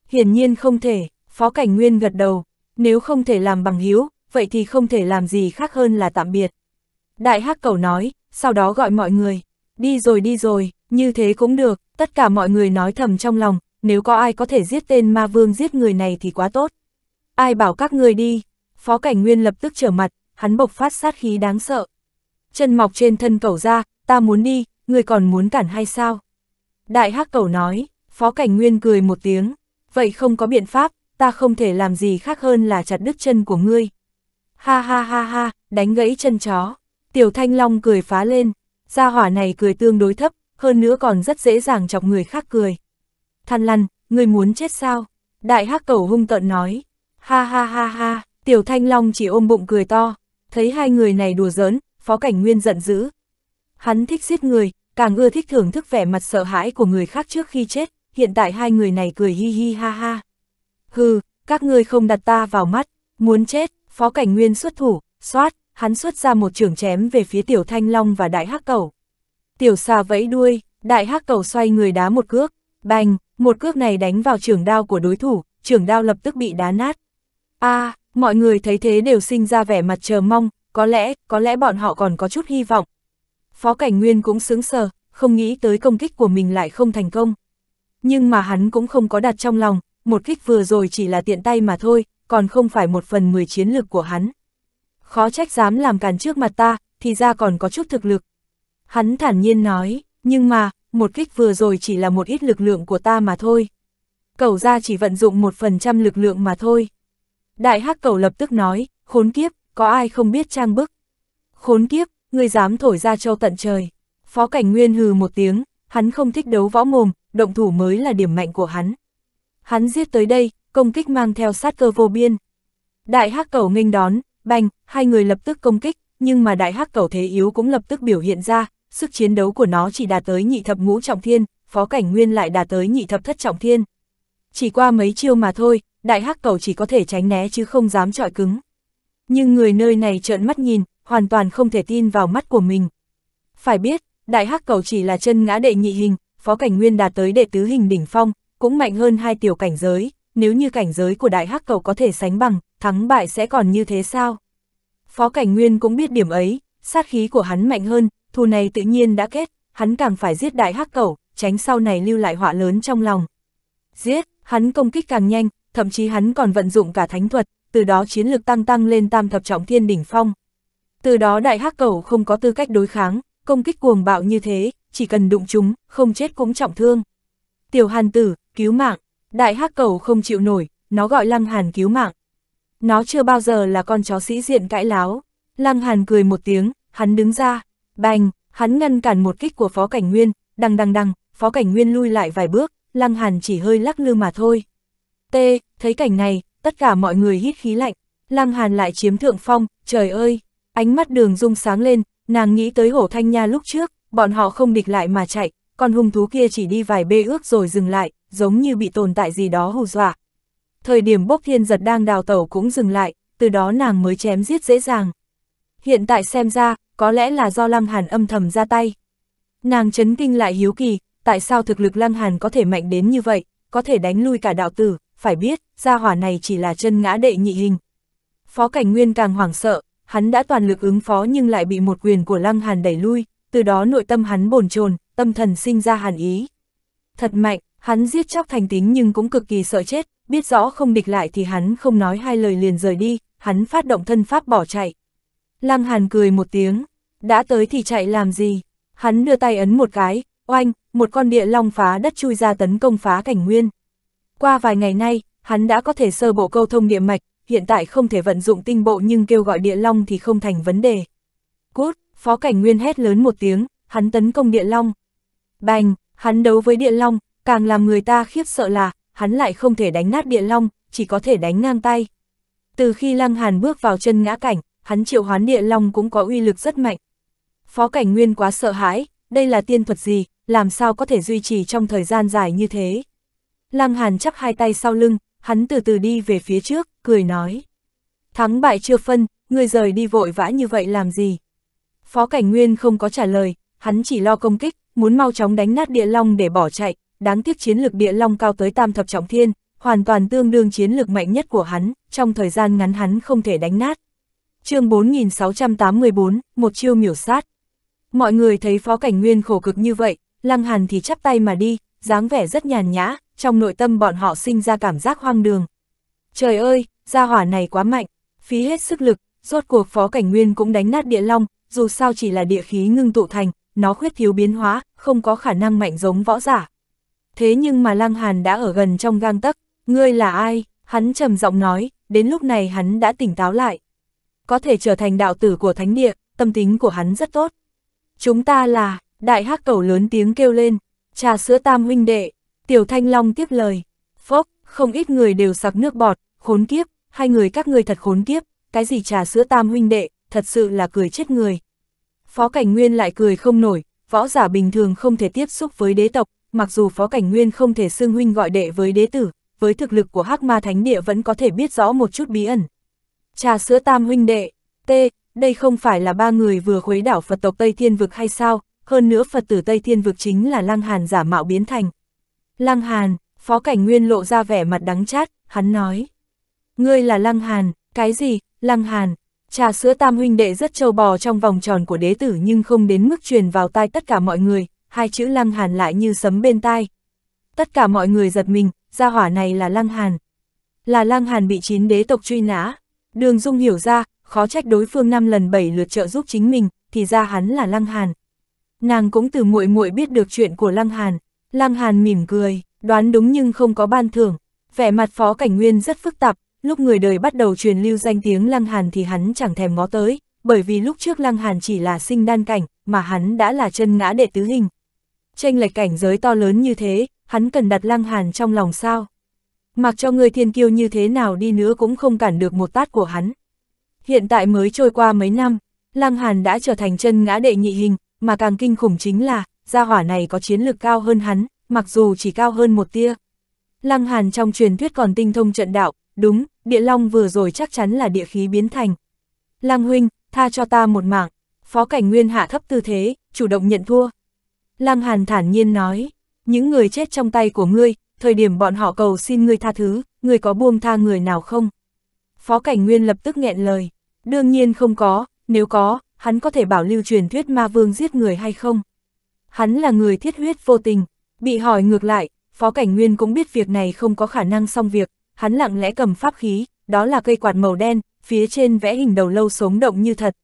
Hiển nhiên không thể, Phó Cảnh Nguyên gật đầu, nếu không thể làm bằng hiếu, vậy thì không thể làm gì khác hơn là tạm biệt. Đại hắc cầu nói, sau đó gọi mọi người, đi rồi đi rồi, như thế cũng được, tất cả mọi người nói thầm trong lòng, nếu có ai có thể giết tên ma vương giết người này thì quá tốt. Ai bảo các người đi, phó cảnh nguyên lập tức trở mặt, hắn bộc phát sát khí đáng sợ. Chân mọc trên thân cẩu ra, ta muốn đi, người còn muốn cản hay sao? Đại hắc cẩu nói, phó cảnh nguyên cười một tiếng, vậy không có biện pháp, ta không thể làm gì khác hơn là chặt đứt chân của ngươi. Ha ha ha ha, đánh gãy chân chó. Tiểu Thanh Long cười phá lên, gia hỏa này cười tương đối thấp, hơn nữa còn rất dễ dàng chọc người khác cười. Than lăn, người muốn chết sao? Đại hắc cẩu hung tợn nói. Ha ha ha ha, Tiểu Thanh Long chỉ ôm bụng cười to, thấy hai người này đùa giỡn, Phó Cảnh Nguyên giận dữ. Hắn thích giết người, càng ưa thích thưởng thức vẻ mặt sợ hãi của người khác trước khi chết, hiện tại hai người này cười hi hi ha ha. Hừ, các ngươi không đặt ta vào mắt, muốn chết, Phó Cảnh Nguyên xuất thủ, xoát, hắn xuất ra một trường chém về phía Tiểu Thanh Long và Đại Hắc Cầu. Tiểu xà vẫy đuôi, Đại Hắc Cầu xoay người đá một cước, bành, một cước này đánh vào trường đao của đối thủ, trường đao lập tức bị đá nát. A, à, Mọi người thấy thế đều sinh ra vẻ mặt chờ mong, có lẽ, có lẽ bọn họ còn có chút hy vọng. Phó Cảnh Nguyên cũng sướng sờ, không nghĩ tới công kích của mình lại không thành công. Nhưng mà hắn cũng không có đặt trong lòng, một kích vừa rồi chỉ là tiện tay mà thôi, còn không phải một phần mười chiến lược của hắn. Khó trách dám làm càn trước mặt ta, thì ra còn có chút thực lực. Hắn thản nhiên nói, nhưng mà, một kích vừa rồi chỉ là một ít lực lượng của ta mà thôi. cầu ra chỉ vận dụng một phần trăm lực lượng mà thôi. Đại hắc cầu lập tức nói, khốn kiếp, có ai không biết trang bức. Khốn kiếp, ngươi dám thổi ra châu tận trời. Phó cảnh nguyên hừ một tiếng, hắn không thích đấu võ mồm, động thủ mới là điểm mạnh của hắn. Hắn giết tới đây, công kích mang theo sát cơ vô biên. Đại hắc cầu nghênh đón, bành, hai người lập tức công kích, nhưng mà đại hắc cầu thế yếu cũng lập tức biểu hiện ra, sức chiến đấu của nó chỉ đạt tới nhị thập ngũ trọng thiên, phó cảnh nguyên lại đạt tới nhị thập thất trọng thiên. Chỉ qua mấy chiêu mà thôi, đại hắc cầu chỉ có thể tránh né chứ không dám trọi cứng. Nhưng người nơi này trợn mắt nhìn, hoàn toàn không thể tin vào mắt của mình. Phải biết, đại hắc cầu chỉ là chân ngã đệ nhị hình, phó cảnh nguyên đạt tới đệ tứ hình đỉnh phong, cũng mạnh hơn hai tiểu cảnh giới, nếu như cảnh giới của đại hắc cầu có thể sánh bằng, thắng bại sẽ còn như thế sao? Phó cảnh nguyên cũng biết điểm ấy, sát khí của hắn mạnh hơn, thù này tự nhiên đã kết, hắn càng phải giết đại hắc cầu, tránh sau này lưu lại họa lớn trong lòng. Giết, hắn công kích càng nhanh, thậm chí hắn còn vận dụng cả thánh thuật, từ đó chiến lực tăng tăng lên tam thập trọng thiên đỉnh phong. Từ đó đại hắc cầu không có tư cách đối kháng, công kích cuồng bạo như thế, chỉ cần đụng chúng, không chết cũng trọng thương. Tiểu hàn tử, cứu mạng, đại hắc cầu không chịu nổi, nó gọi lăng hàn cứu mạng. Nó chưa bao giờ là con chó sĩ diện cãi láo. Lăng hàn cười một tiếng, hắn đứng ra, bành, hắn ngăn cản một kích của phó cảnh nguyên, đằng đằng đằng, phó cảnh nguyên lui lại vài bước, lăng hàn chỉ hơi lắc lư mà thôi. T, thấy cảnh này, tất cả mọi người hít khí lạnh, Lăng Hàn lại chiếm thượng phong, trời ơi, ánh mắt đường dung sáng lên, nàng nghĩ tới hổ thanh nha lúc trước, bọn họ không địch lại mà chạy, còn hung thú kia chỉ đi vài bê ước rồi dừng lại, giống như bị tồn tại gì đó hù dọa. Thời điểm bốc thiên giật đang đào tẩu cũng dừng lại, từ đó nàng mới chém giết dễ dàng. Hiện tại xem ra, có lẽ là do Lăng Hàn âm thầm ra tay. Nàng chấn kinh lại hiếu kỳ, tại sao thực lực Lăng Hàn có thể mạnh đến như vậy, có thể đánh lui cả đạo tử, phải biết, gia hỏa này chỉ là chân ngã đệ nhị hình. Phó Cảnh Nguyên càng hoảng sợ, hắn đã toàn lực ứng phó nhưng lại bị một quyền của Lăng Hàn đẩy lui, từ đó nội tâm hắn bồn chồn, tâm thần sinh ra hàn ý. Thật mạnh, hắn giết chóc thành tính nhưng cũng cực kỳ sợ chết, biết rõ không địch lại thì hắn không nói hai lời liền rời đi, hắn phát động thân pháp bỏ chạy. Lăng Hàn cười một tiếng, đã tới thì chạy làm gì? Hắn đưa tay ấn một cái, oanh, một con địa long phá đất chui ra tấn công phá cảnh nguyên. Qua vài ngày nay, hắn đã có thể sơ bộ câu thông địa mạch, hiện tại không thể vận dụng tinh bộ nhưng kêu gọi địa long thì không thành vấn đề. Cút, phó cảnh nguyên hét lớn một tiếng, hắn tấn công địa long. Bành, hắn đấu với địa long, càng làm người ta khiếp sợ là, hắn lại không thể đánh nát địa long, chỉ có thể đánh ngang tay. Từ khi lăng hàn bước vào chân ngã cảnh, hắn triệu hoán địa long cũng có uy lực rất mạnh. Phó cảnh nguyên quá sợ hãi, đây là tiên thuật gì, làm sao có thể duy trì trong thời gian dài như thế. Lăng Hàn chắp hai tay sau lưng, hắn từ từ đi về phía trước, cười nói. Thắng bại chưa phân, ngươi rời đi vội vã như vậy làm gì? Phó Cảnh Nguyên không có trả lời, hắn chỉ lo công kích, muốn mau chóng đánh nát địa long để bỏ chạy, đáng tiếc chiến lực địa long cao tới tam thập trọng thiên, hoàn toàn tương đương chiến lực mạnh nhất của hắn, trong thời gian ngắn hắn không thể đánh nát. chương 4684, một chiêu miểu sát. Mọi người thấy Phó Cảnh Nguyên khổ cực như vậy, Lăng Hàn thì chắp tay mà đi, dáng vẻ rất nhàn nhã, trong nội tâm bọn họ sinh ra cảm giác hoang đường. Trời ơi, gia hỏa này quá mạnh, phí hết sức lực, rốt cuộc phó cảnh nguyên cũng đánh nát địa long, dù sao chỉ là địa khí ngưng tụ thành, nó khuyết thiếu biến hóa, không có khả năng mạnh giống võ giả. Thế nhưng mà Lăng Hàn đã ở gần trong gang tấc, ngươi là ai? Hắn trầm giọng nói, đến lúc này hắn đã tỉnh táo lại. Có thể trở thành đạo tử của thánh địa, tâm tính của hắn rất tốt. Chúng ta là, đại hắc cầu lớn tiếng kêu lên, trà sữa tam huynh đệ, Tiểu Thanh Long tiếp lời. Phốc, không ít người đều sặc nước bọt, khốn kiếp, hai người các ngươi thật khốn kiếp, cái gì trà sữa tam huynh đệ, thật sự là cười chết người. Phó Cảnh Nguyên lại cười không nổi, võ giả bình thường không thể tiếp xúc với đế tộc, mặc dù Phó Cảnh Nguyên không thể xưng huynh gọi đệ với đế tử, với thực lực của Hắc Ma Thánh Địa vẫn có thể biết rõ một chút bí ẩn. Trà sữa tam huynh đệ, T, đây không phải là ba người vừa khuấy đảo Phật tộc Tây Thiên Vực hay sao, hơn nữa Phật tử Tây Thiên Vực chính là Lăng Hàn giả mạo biến thành. Lăng Hàn, phó cảnh nguyên lộ ra vẻ mặt đắng chát, hắn nói. Ngươi là Lăng Hàn, cái gì, Lăng Hàn, trà sữa tam huynh đệ rất trâu bò trong vòng tròn của đế tử nhưng không đến mức truyền vào tai tất cả mọi người, hai chữ Lăng Hàn lại như sấm bên tai. Tất cả mọi người giật mình, gia hỏa này là Lăng Hàn. Là Lăng Hàn bị chín đế tộc truy nã. Đường Dung hiểu ra, khó trách đối phương năm lần bảy lượt trợ giúp chính mình, thì ra hắn là Lăng Hàn. Nàng cũng từ muội muội biết được chuyện của Lăng Hàn. Lăng Hàn mỉm cười, đoán đúng nhưng không có ban thưởng, vẻ mặt Phó Cảnh Nguyên rất phức tạp, lúc người đời bắt đầu truyền lưu danh tiếng Lăng Hàn thì hắn chẳng thèm ngó tới, bởi vì lúc trước Lăng Hàn chỉ là sinh đan cảnh, mà hắn đã là chân ngã đệ tứ hình. Tranh lệch cảnh giới to lớn như thế, hắn cần đặt Lăng Hàn trong lòng sao? Mặc cho người thiên kiêu như thế nào đi nữa cũng không cản được một tát của hắn. Hiện tại mới trôi qua mấy năm, Lăng Hàn đã trở thành chân ngã đệ nhị hình, mà càng kinh khủng chính là, gia hỏa này có chiến lược cao hơn hắn, mặc dù chỉ cao hơn một tia. Lăng Hàn trong truyền thuyết còn tinh thông trận đạo, đúng, địa long vừa rồi chắc chắn là địa khí biến thành. Lăng huynh, tha cho ta một mạng, phó cảnh nguyên hạ thấp tư thế, chủ động nhận thua. Lăng Hàn thản nhiên nói, những người chết trong tay của ngươi, thời điểm bọn họ cầu xin ngươi tha thứ, ngươi có buông tha người nào không? Phó cảnh nguyên lập tức nghẹn lời, đương nhiên không có, nếu có, hắn có thể bảo lưu truyền thuyết ma vương giết người hay không? hắn là người thiết huyết vô tình. Bị hỏi ngược lại, Phó Cảnh Nguyên cũng biết việc này không có khả năng xong việc, hắn lặng lẽ cầm pháp khí, đó là cây quạt màu đen, phía trên vẽ hình đầu lâu sống động như thật.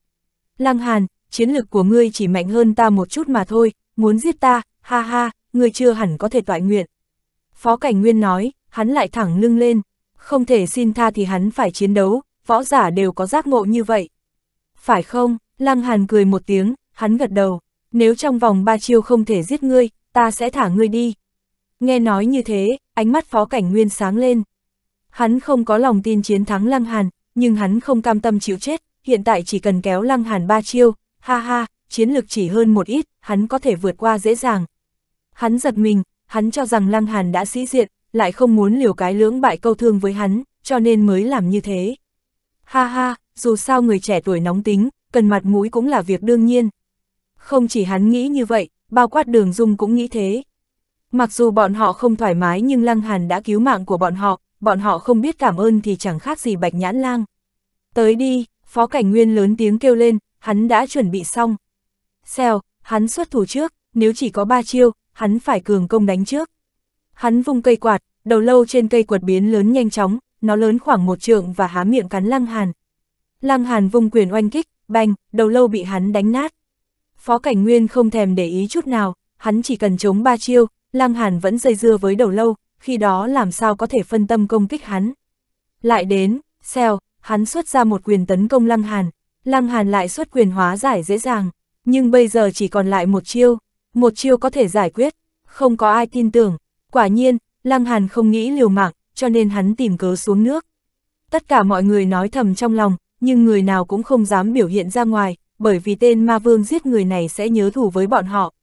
Lăng Hàn, chiến lực của ngươi chỉ mạnh hơn ta một chút mà thôi, muốn giết ta, ha ha, ngươi chưa hẳn có thể tọa nguyện. Phó Cảnh Nguyên nói, hắn lại thẳng lưng lên, không thể xin tha thì hắn phải chiến đấu, võ giả đều có giác ngộ như vậy. Phải không? Lăng Hàn cười một tiếng, hắn gật đầu nếu trong vòng ba chiêu không thể giết ngươi, ta sẽ thả ngươi đi. Nghe nói như thế, ánh mắt phó cảnh nguyên sáng lên. Hắn không có lòng tin chiến thắng Lăng Hàn, nhưng hắn không cam tâm chịu chết, hiện tại chỉ cần kéo Lăng Hàn ba chiêu, ha ha, chiến lực chỉ hơn một ít, hắn có thể vượt qua dễ dàng. Hắn giật mình, hắn cho rằng Lăng Hàn đã sĩ diện, lại không muốn liều cái lưỡng bại câu thương với hắn, cho nên mới làm như thế. Ha ha, dù sao người trẻ tuổi nóng tính, cần mặt mũi cũng là việc đương nhiên, không chỉ hắn nghĩ như vậy, bao quát đường dung cũng nghĩ thế. Mặc dù bọn họ không thoải mái nhưng Lăng Hàn đã cứu mạng của bọn họ, bọn họ không biết cảm ơn thì chẳng khác gì bạch nhãn lang. Tới đi, phó cảnh nguyên lớn tiếng kêu lên, hắn đã chuẩn bị xong. xeo, hắn xuất thủ trước, nếu chỉ có ba chiêu, hắn phải cường công đánh trước. Hắn vung cây quạt, đầu lâu trên cây quật biến lớn nhanh chóng, nó lớn khoảng một trượng và há miệng cắn Lăng Hàn. Lăng Hàn vung quyền oanh kích, banh, đầu lâu bị hắn đánh nát. Phó Cảnh Nguyên không thèm để ý chút nào, hắn chỉ cần chống ba chiêu, Lăng Hàn vẫn dây dưa với đầu lâu, khi đó làm sao có thể phân tâm công kích hắn. Lại đến, xeo, hắn xuất ra một quyền tấn công Lăng Hàn, Lăng Hàn lại xuất quyền hóa giải dễ dàng, nhưng bây giờ chỉ còn lại một chiêu, một chiêu có thể giải quyết, không có ai tin tưởng, quả nhiên, Lăng Hàn không nghĩ liều mạng, cho nên hắn tìm cớ xuống nước. Tất cả mọi người nói thầm trong lòng, nhưng người nào cũng không dám biểu hiện ra ngoài, bởi vì tên ma vương giết người này sẽ nhớ thù với bọn họ.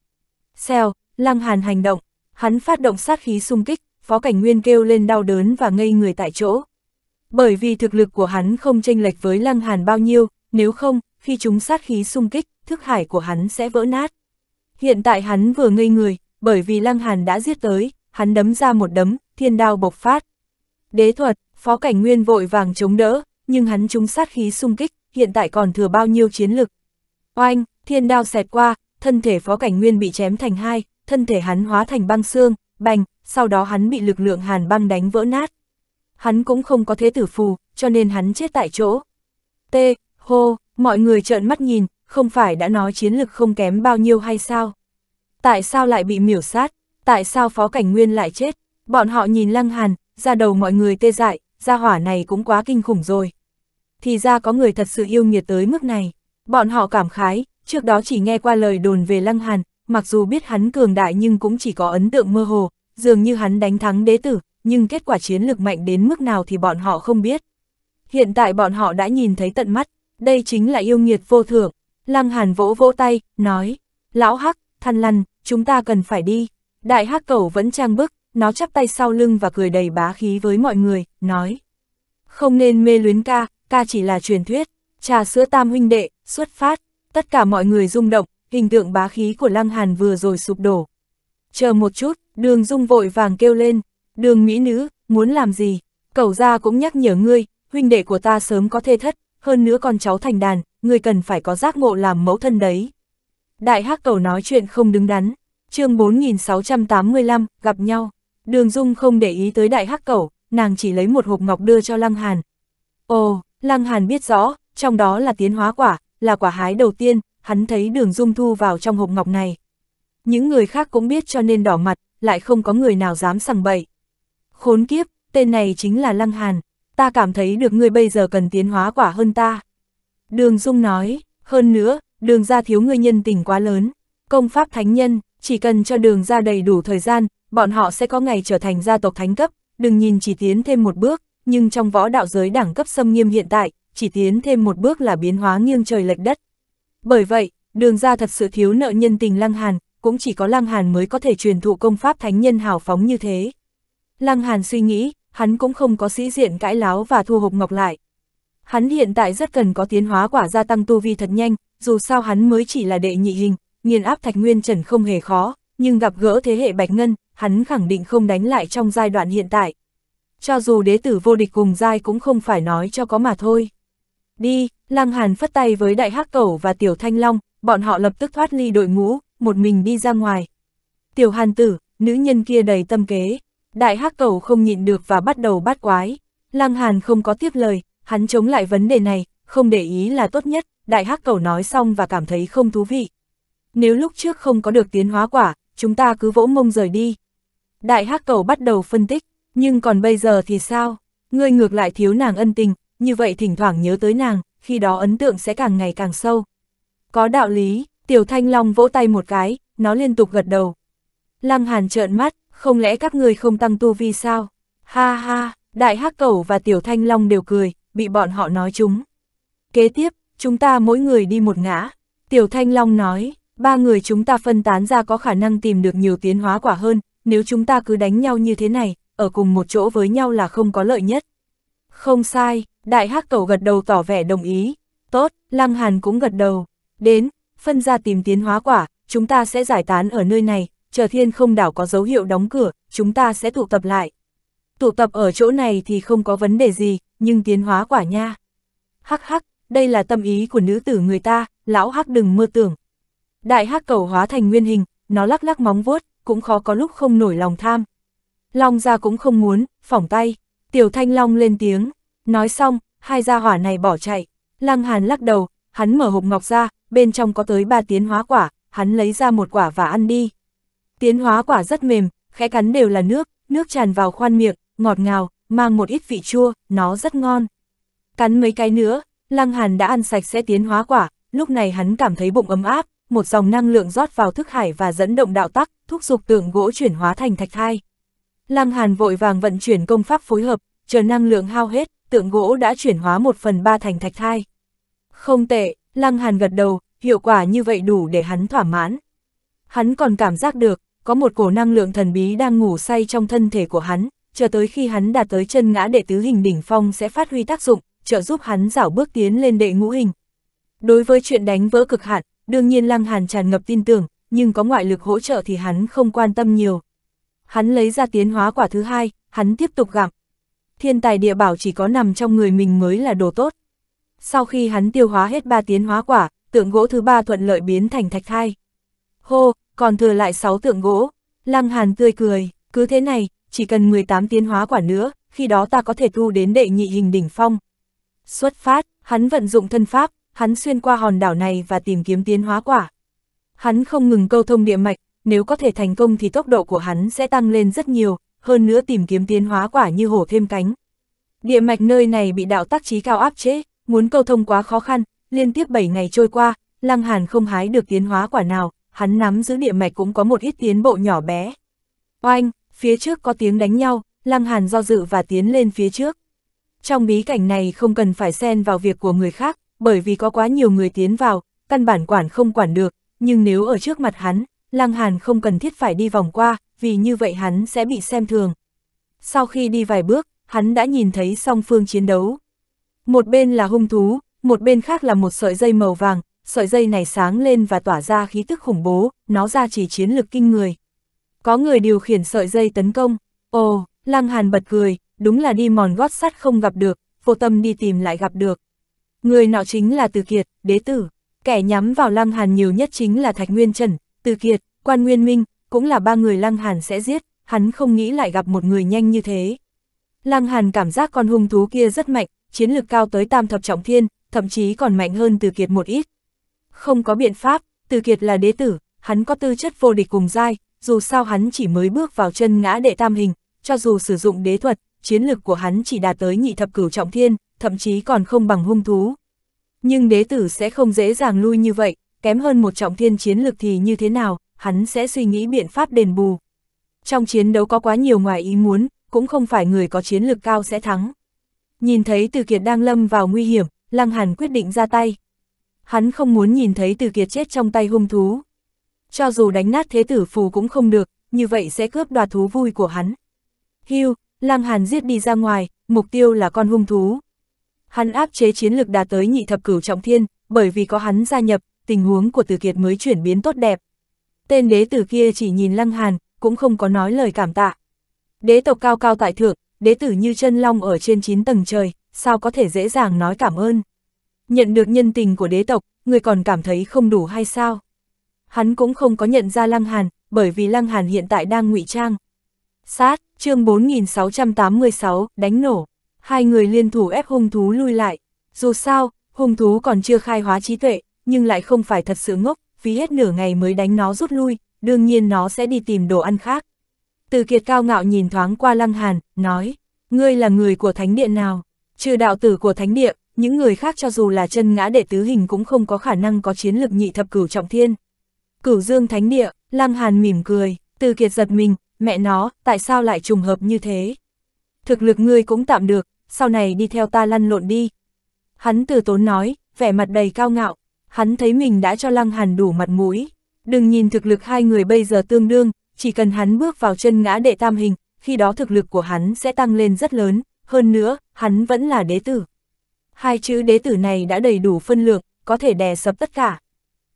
xeo lăng hàn hành động, hắn phát động sát khí xung kích, phó cảnh nguyên kêu lên đau đớn và ngây người tại chỗ. Bởi vì thực lực của hắn không chênh lệch với lăng hàn bao nhiêu, nếu không, khi chúng sát khí xung kích, thức hải của hắn sẽ vỡ nát. Hiện tại hắn vừa ngây người, bởi vì lăng hàn đã giết tới, hắn đấm ra một đấm, thiên đao bộc phát. Đế thuật, phó cảnh nguyên vội vàng chống đỡ, nhưng hắn chúng sát khí xung kích, hiện tại còn thừa bao nhiêu chiến lực. Oanh, thiên đao xẹt qua, thân thể phó cảnh nguyên bị chém thành hai, thân thể hắn hóa thành băng xương, bành, sau đó hắn bị lực lượng hàn băng đánh vỡ nát. Hắn cũng không có thế tử phù, cho nên hắn chết tại chỗ. T, hô, mọi người trợn mắt nhìn, không phải đã nói chiến lực không kém bao nhiêu hay sao? Tại sao lại bị miểu sát? Tại sao phó cảnh nguyên lại chết? Bọn họ nhìn lăng hàn, ra đầu mọi người tê dại, ra hỏa này cũng quá kinh khủng rồi. Thì ra có người thật sự yêu nghiệt tới mức này. Bọn họ cảm khái, trước đó chỉ nghe qua lời đồn về Lăng Hàn, mặc dù biết hắn cường đại nhưng cũng chỉ có ấn tượng mơ hồ, dường như hắn đánh thắng đế tử, nhưng kết quả chiến lược mạnh đến mức nào thì bọn họ không biết. Hiện tại bọn họ đã nhìn thấy tận mắt, đây chính là yêu nghiệt vô thưởng. Lăng Hàn vỗ vỗ tay, nói, lão hắc, thăn lăn, chúng ta cần phải đi. Đại hắc cẩu vẫn trang bức, nó chắp tay sau lưng và cười đầy bá khí với mọi người, nói. Không nên mê luyến ca, ca chỉ là truyền thuyết, trà sữa tam huynh đệ, xuất phát, tất cả mọi người rung động, hình tượng bá khí của Lăng Hàn vừa rồi sụp đổ. Chờ một chút, đường dung vội vàng kêu lên, đường mỹ nữ, muốn làm gì, cậu ra cũng nhắc nhở ngươi, huynh đệ của ta sớm có thê thất, hơn nữa con cháu thành đàn, ngươi cần phải có giác ngộ làm mẫu thân đấy. Đại hắc cầu nói chuyện không đứng đắn, chương 4685, gặp nhau, đường dung không để ý tới đại hắc cầu, nàng chỉ lấy một hộp ngọc đưa cho Lăng Hàn. Ồ, Lăng Hàn biết rõ, trong đó là tiến hóa quả, là quả hái đầu tiên, hắn thấy đường dung thu vào trong hộp ngọc này. Những người khác cũng biết cho nên đỏ mặt, lại không có người nào dám sằng bậy. Khốn kiếp, tên này chính là Lăng Hàn, ta cảm thấy được ngươi bây giờ cần tiến hóa quả hơn ta. Đường Dung nói, hơn nữa, đường ra thiếu ngươi nhân tình quá lớn, công pháp thánh nhân, chỉ cần cho đường ra đầy đủ thời gian, bọn họ sẽ có ngày trở thành gia tộc thánh cấp, đừng nhìn chỉ tiến thêm một bước, nhưng trong võ đạo giới đẳng cấp xâm nghiêm hiện tại, chỉ tiến thêm một bước là biến hóa nghiêng trời lệch đất. Bởi vậy, đường ra thật sự thiếu nợ nhân tình Lăng Hàn, cũng chỉ có Lăng Hàn mới có thể truyền thụ công pháp thánh nhân hào phóng như thế. Lăng Hàn suy nghĩ, hắn cũng không có sĩ diện cãi láo và thu hộp ngọc lại. Hắn hiện tại rất cần có tiến hóa quả gia tăng tu vi thật nhanh, dù sao hắn mới chỉ là đệ nhị hình, nghiền áp thạch nguyên trần không hề khó, nhưng gặp gỡ thế hệ bạch ngân, hắn khẳng định không đánh lại trong giai đoạn hiện tại. Cho dù đế tử vô địch cùng giai cũng không phải nói cho có mà thôi đi, Lăng Hàn phất tay với đại hắc cẩu và tiểu thanh long, bọn họ lập tức thoát ly đội ngũ, một mình đi ra ngoài. Tiểu Hàn tử, nữ nhân kia đầy tâm kế, đại hắc cẩu không nhịn được và bắt đầu bắt quái. Lăng Hàn không có tiếp lời, hắn chống lại vấn đề này, không để ý là tốt nhất, đại hắc cẩu nói xong và cảm thấy không thú vị. Nếu lúc trước không có được tiến hóa quả, chúng ta cứ vỗ mông rời đi. Đại hắc cẩu bắt đầu phân tích, nhưng còn bây giờ thì sao? Ngươi ngược lại thiếu nàng ân tình, như vậy thỉnh thoảng nhớ tới nàng, khi đó ấn tượng sẽ càng ngày càng sâu. Có đạo lý, Tiểu Thanh Long vỗ tay một cái, nó liên tục gật đầu. Lăng Hàn trợn mắt, không lẽ các người không tăng tu vi sao? Ha ha, Đại Hắc Cẩu và Tiểu Thanh Long đều cười, bị bọn họ nói chúng. Kế tiếp, chúng ta mỗi người đi một ngã. Tiểu Thanh Long nói, ba người chúng ta phân tán ra có khả năng tìm được nhiều tiến hóa quả hơn, nếu chúng ta cứ đánh nhau như thế này, ở cùng một chỗ với nhau là không có lợi nhất. Không sai, Đại hắc cầu gật đầu tỏ vẻ đồng ý. Tốt, Lăng Hàn cũng gật đầu. Đến, phân ra tìm tiến hóa quả, chúng ta sẽ giải tán ở nơi này, chờ thiên không đảo có dấu hiệu đóng cửa, chúng ta sẽ tụ tập lại. Tụ tập ở chỗ này thì không có vấn đề gì, nhưng tiến hóa quả nha. Hắc hắc, đây là tâm ý của nữ tử người ta, lão hắc đừng mơ tưởng. Đại hắc cầu hóa thành nguyên hình, nó lắc lắc móng vuốt, cũng khó có lúc không nổi lòng tham. Long ra cũng không muốn, phỏng tay, tiểu thanh long lên tiếng, Nói xong, hai gia hỏa này bỏ chạy. Lăng Hàn lắc đầu, hắn mở hộp ngọc ra, bên trong có tới ba tiến hóa quả, hắn lấy ra một quả và ăn đi. Tiến hóa quả rất mềm, khẽ cắn đều là nước, nước tràn vào khoan miệng, ngọt ngào, mang một ít vị chua, nó rất ngon. Cắn mấy cái nữa, Lăng Hàn đã ăn sạch sẽ tiến hóa quả, lúc này hắn cảm thấy bụng ấm áp, một dòng năng lượng rót vào thức hải và dẫn động đạo tắc, thúc giục tượng gỗ chuyển hóa thành thạch thai. Lăng Hàn vội vàng vận chuyển công pháp phối hợp, chờ năng lượng hao hết, tượng gỗ đã chuyển hóa một phần ba thành thạch thai. Không tệ, Lăng Hàn gật đầu, hiệu quả như vậy đủ để hắn thỏa mãn. Hắn còn cảm giác được, có một cổ năng lượng thần bí đang ngủ say trong thân thể của hắn, chờ tới khi hắn đạt tới chân ngã đệ tứ hình đỉnh phong sẽ phát huy tác dụng, trợ giúp hắn dảo bước tiến lên đệ ngũ hình. Đối với chuyện đánh vỡ cực hạn, đương nhiên Lăng Hàn tràn ngập tin tưởng, nhưng có ngoại lực hỗ trợ thì hắn không quan tâm nhiều. Hắn lấy ra tiến hóa quả thứ hai, hắn tiếp tục gặm, thiên tài địa bảo chỉ có nằm trong người mình mới là đồ tốt. Sau khi hắn tiêu hóa hết ba tiến hóa quả, tượng gỗ thứ ba thuận lợi biến thành thạch thai. Hô, còn thừa lại 6 tượng gỗ, Lăng Hàn tươi cười, cứ thế này, chỉ cần 18 tiến hóa quả nữa, khi đó ta có thể thu đến đệ nhị hình đỉnh phong. Xuất phát, hắn vận dụng thân pháp, hắn xuyên qua hòn đảo này và tìm kiếm tiến hóa quả. Hắn không ngừng câu thông địa mạch, nếu có thể thành công thì tốc độ của hắn sẽ tăng lên rất nhiều, hơn nữa tìm kiếm tiến hóa quả như hổ thêm cánh. Địa mạch nơi này bị đạo tác trí cao áp chế, muốn câu thông quá khó khăn, liên tiếp 7 ngày trôi qua, Lăng Hàn không hái được tiến hóa quả nào, hắn nắm giữ địa mạch cũng có một ít tiến bộ nhỏ bé. Oanh, phía trước có tiếng đánh nhau, Lăng Hàn do dự và tiến lên phía trước. Trong bí cảnh này không cần phải xen vào việc của người khác, bởi vì có quá nhiều người tiến vào, căn bản quản không quản được, nhưng nếu ở trước mặt hắn, Lăng Hàn không cần thiết phải đi vòng qua, vì như vậy hắn sẽ bị xem thường. Sau khi đi vài bước, hắn đã nhìn thấy song phương chiến đấu. Một bên là hung thú, một bên khác là một sợi dây màu vàng, sợi dây này sáng lên và tỏa ra khí tức khủng bố, nó ra chỉ chiến lực kinh người. Có người điều khiển sợi dây tấn công, ồ, Lăng Hàn bật cười, đúng là đi mòn gót sắt không gặp được, vô tâm đi tìm lại gặp được. Người nọ chính là Từ Kiệt, đế tử, kẻ nhắm vào Lăng Hàn nhiều nhất chính là Thạch Nguyên Trần, Từ Kiệt, Quan Nguyên Minh, cũng là ba người Lăng Hàn sẽ giết, hắn không nghĩ lại gặp một người nhanh như thế. Lăng Hàn cảm giác con hung thú kia rất mạnh, chiến lực cao tới tam thập trọng thiên, thậm chí còn mạnh hơn Từ Kiệt một ít. Không có biện pháp, Từ Kiệt là đế tử, hắn có tư chất vô địch cùng giai, dù sao hắn chỉ mới bước vào chân ngã đệ tam hình, cho dù sử dụng đế thuật, chiến lực của hắn chỉ đạt tới nhị thập cửu trọng thiên, thậm chí còn không bằng hung thú. Nhưng đế tử sẽ không dễ dàng lui như vậy, kém hơn một trọng thiên chiến lực thì như thế nào, hắn sẽ suy nghĩ biện pháp đền bù. Trong chiến đấu có quá nhiều ngoài ý muốn, cũng không phải người có chiến lược cao sẽ thắng. Nhìn thấy Từ Kiệt đang lâm vào nguy hiểm, Lăng Hàn quyết định ra tay. Hắn không muốn nhìn thấy Từ Kiệt chết trong tay hung thú. Cho dù đánh nát thế tử phù cũng không được, như vậy sẽ cướp đoạt thú vui của hắn. Hưu, Lăng Hàn giết đi ra ngoài, mục tiêu là con hung thú. Hắn áp chế chiến lược đạt tới nhị thập cửu trọng thiên, bởi vì có hắn gia nhập, tình huống của Từ Kiệt mới chuyển biến tốt đẹp tên đế tử kia chỉ nhìn Lăng Hàn, cũng không có nói lời cảm tạ. Đế tộc cao cao tại thượng, đế tử như chân long ở trên 9 tầng trời, sao có thể dễ dàng nói cảm ơn. Nhận được nhân tình của đế tộc, người còn cảm thấy không đủ hay sao? Hắn cũng không có nhận ra Lăng Hàn, bởi vì Lăng Hàn hiện tại đang ngụy trang. Sát, chương 4686, đánh nổ. Hai người liên thủ ép hung thú lui lại. Dù sao, hung thú còn chưa khai hóa trí tuệ, nhưng lại không phải thật sự ngốc, phí hết nửa ngày mới đánh nó rút lui, đương nhiên nó sẽ đi tìm đồ ăn khác. Từ kiệt cao ngạo nhìn thoáng qua lăng hàn, nói, ngươi là người của thánh điện nào, trừ đạo tử của thánh điện, những người khác cho dù là chân ngã đệ tứ hình cũng không có khả năng có chiến lực nhị thập cửu trọng thiên. Cửu dương thánh địa, lăng hàn mỉm cười, từ kiệt giật mình, mẹ nó, tại sao lại trùng hợp như thế? Thực lực ngươi cũng tạm được, sau này đi theo ta lăn lộn đi. Hắn từ tốn nói, vẻ mặt đầy cao ngạo, hắn thấy mình đã cho Lăng Hàn đủ mặt mũi. Đừng nhìn thực lực hai người bây giờ tương đương, chỉ cần hắn bước vào chân ngã đệ tam hình, khi đó thực lực của hắn sẽ tăng lên rất lớn, hơn nữa, hắn vẫn là đế tử. Hai chữ đế tử này đã đầy đủ phân lượng, có thể đè sập tất cả.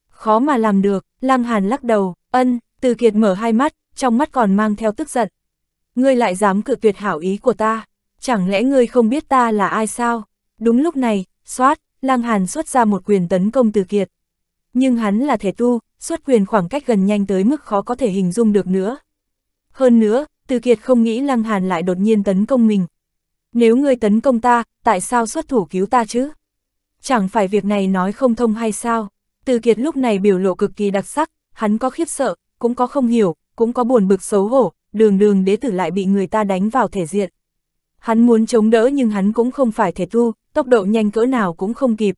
Khó mà làm được, Lăng Hàn lắc đầu, ân, từ kiệt mở hai mắt, trong mắt còn mang theo tức giận. Ngươi lại dám cự tuyệt hảo ý của ta, chẳng lẽ ngươi không biết ta là ai sao? Đúng lúc này, xoát, Lang Hàn xuất ra một quyền tấn công Từ Kiệt. Nhưng hắn là thể tu, xuất quyền khoảng cách gần nhanh tới mức khó có thể hình dung được nữa. Hơn nữa, Từ Kiệt không nghĩ Lăng Hàn lại đột nhiên tấn công mình. Nếu ngươi tấn công ta, tại sao xuất thủ cứu ta chứ? Chẳng phải việc này nói không thông hay sao? Từ Kiệt lúc này biểu lộ cực kỳ đặc sắc, hắn có khiếp sợ, cũng có không hiểu, cũng có buồn bực xấu hổ, đường đường đế tử lại bị người ta đánh vào thể diện. Hắn muốn chống đỡ nhưng hắn cũng không phải thể tu, tốc độ nhanh cỡ nào cũng không kịp.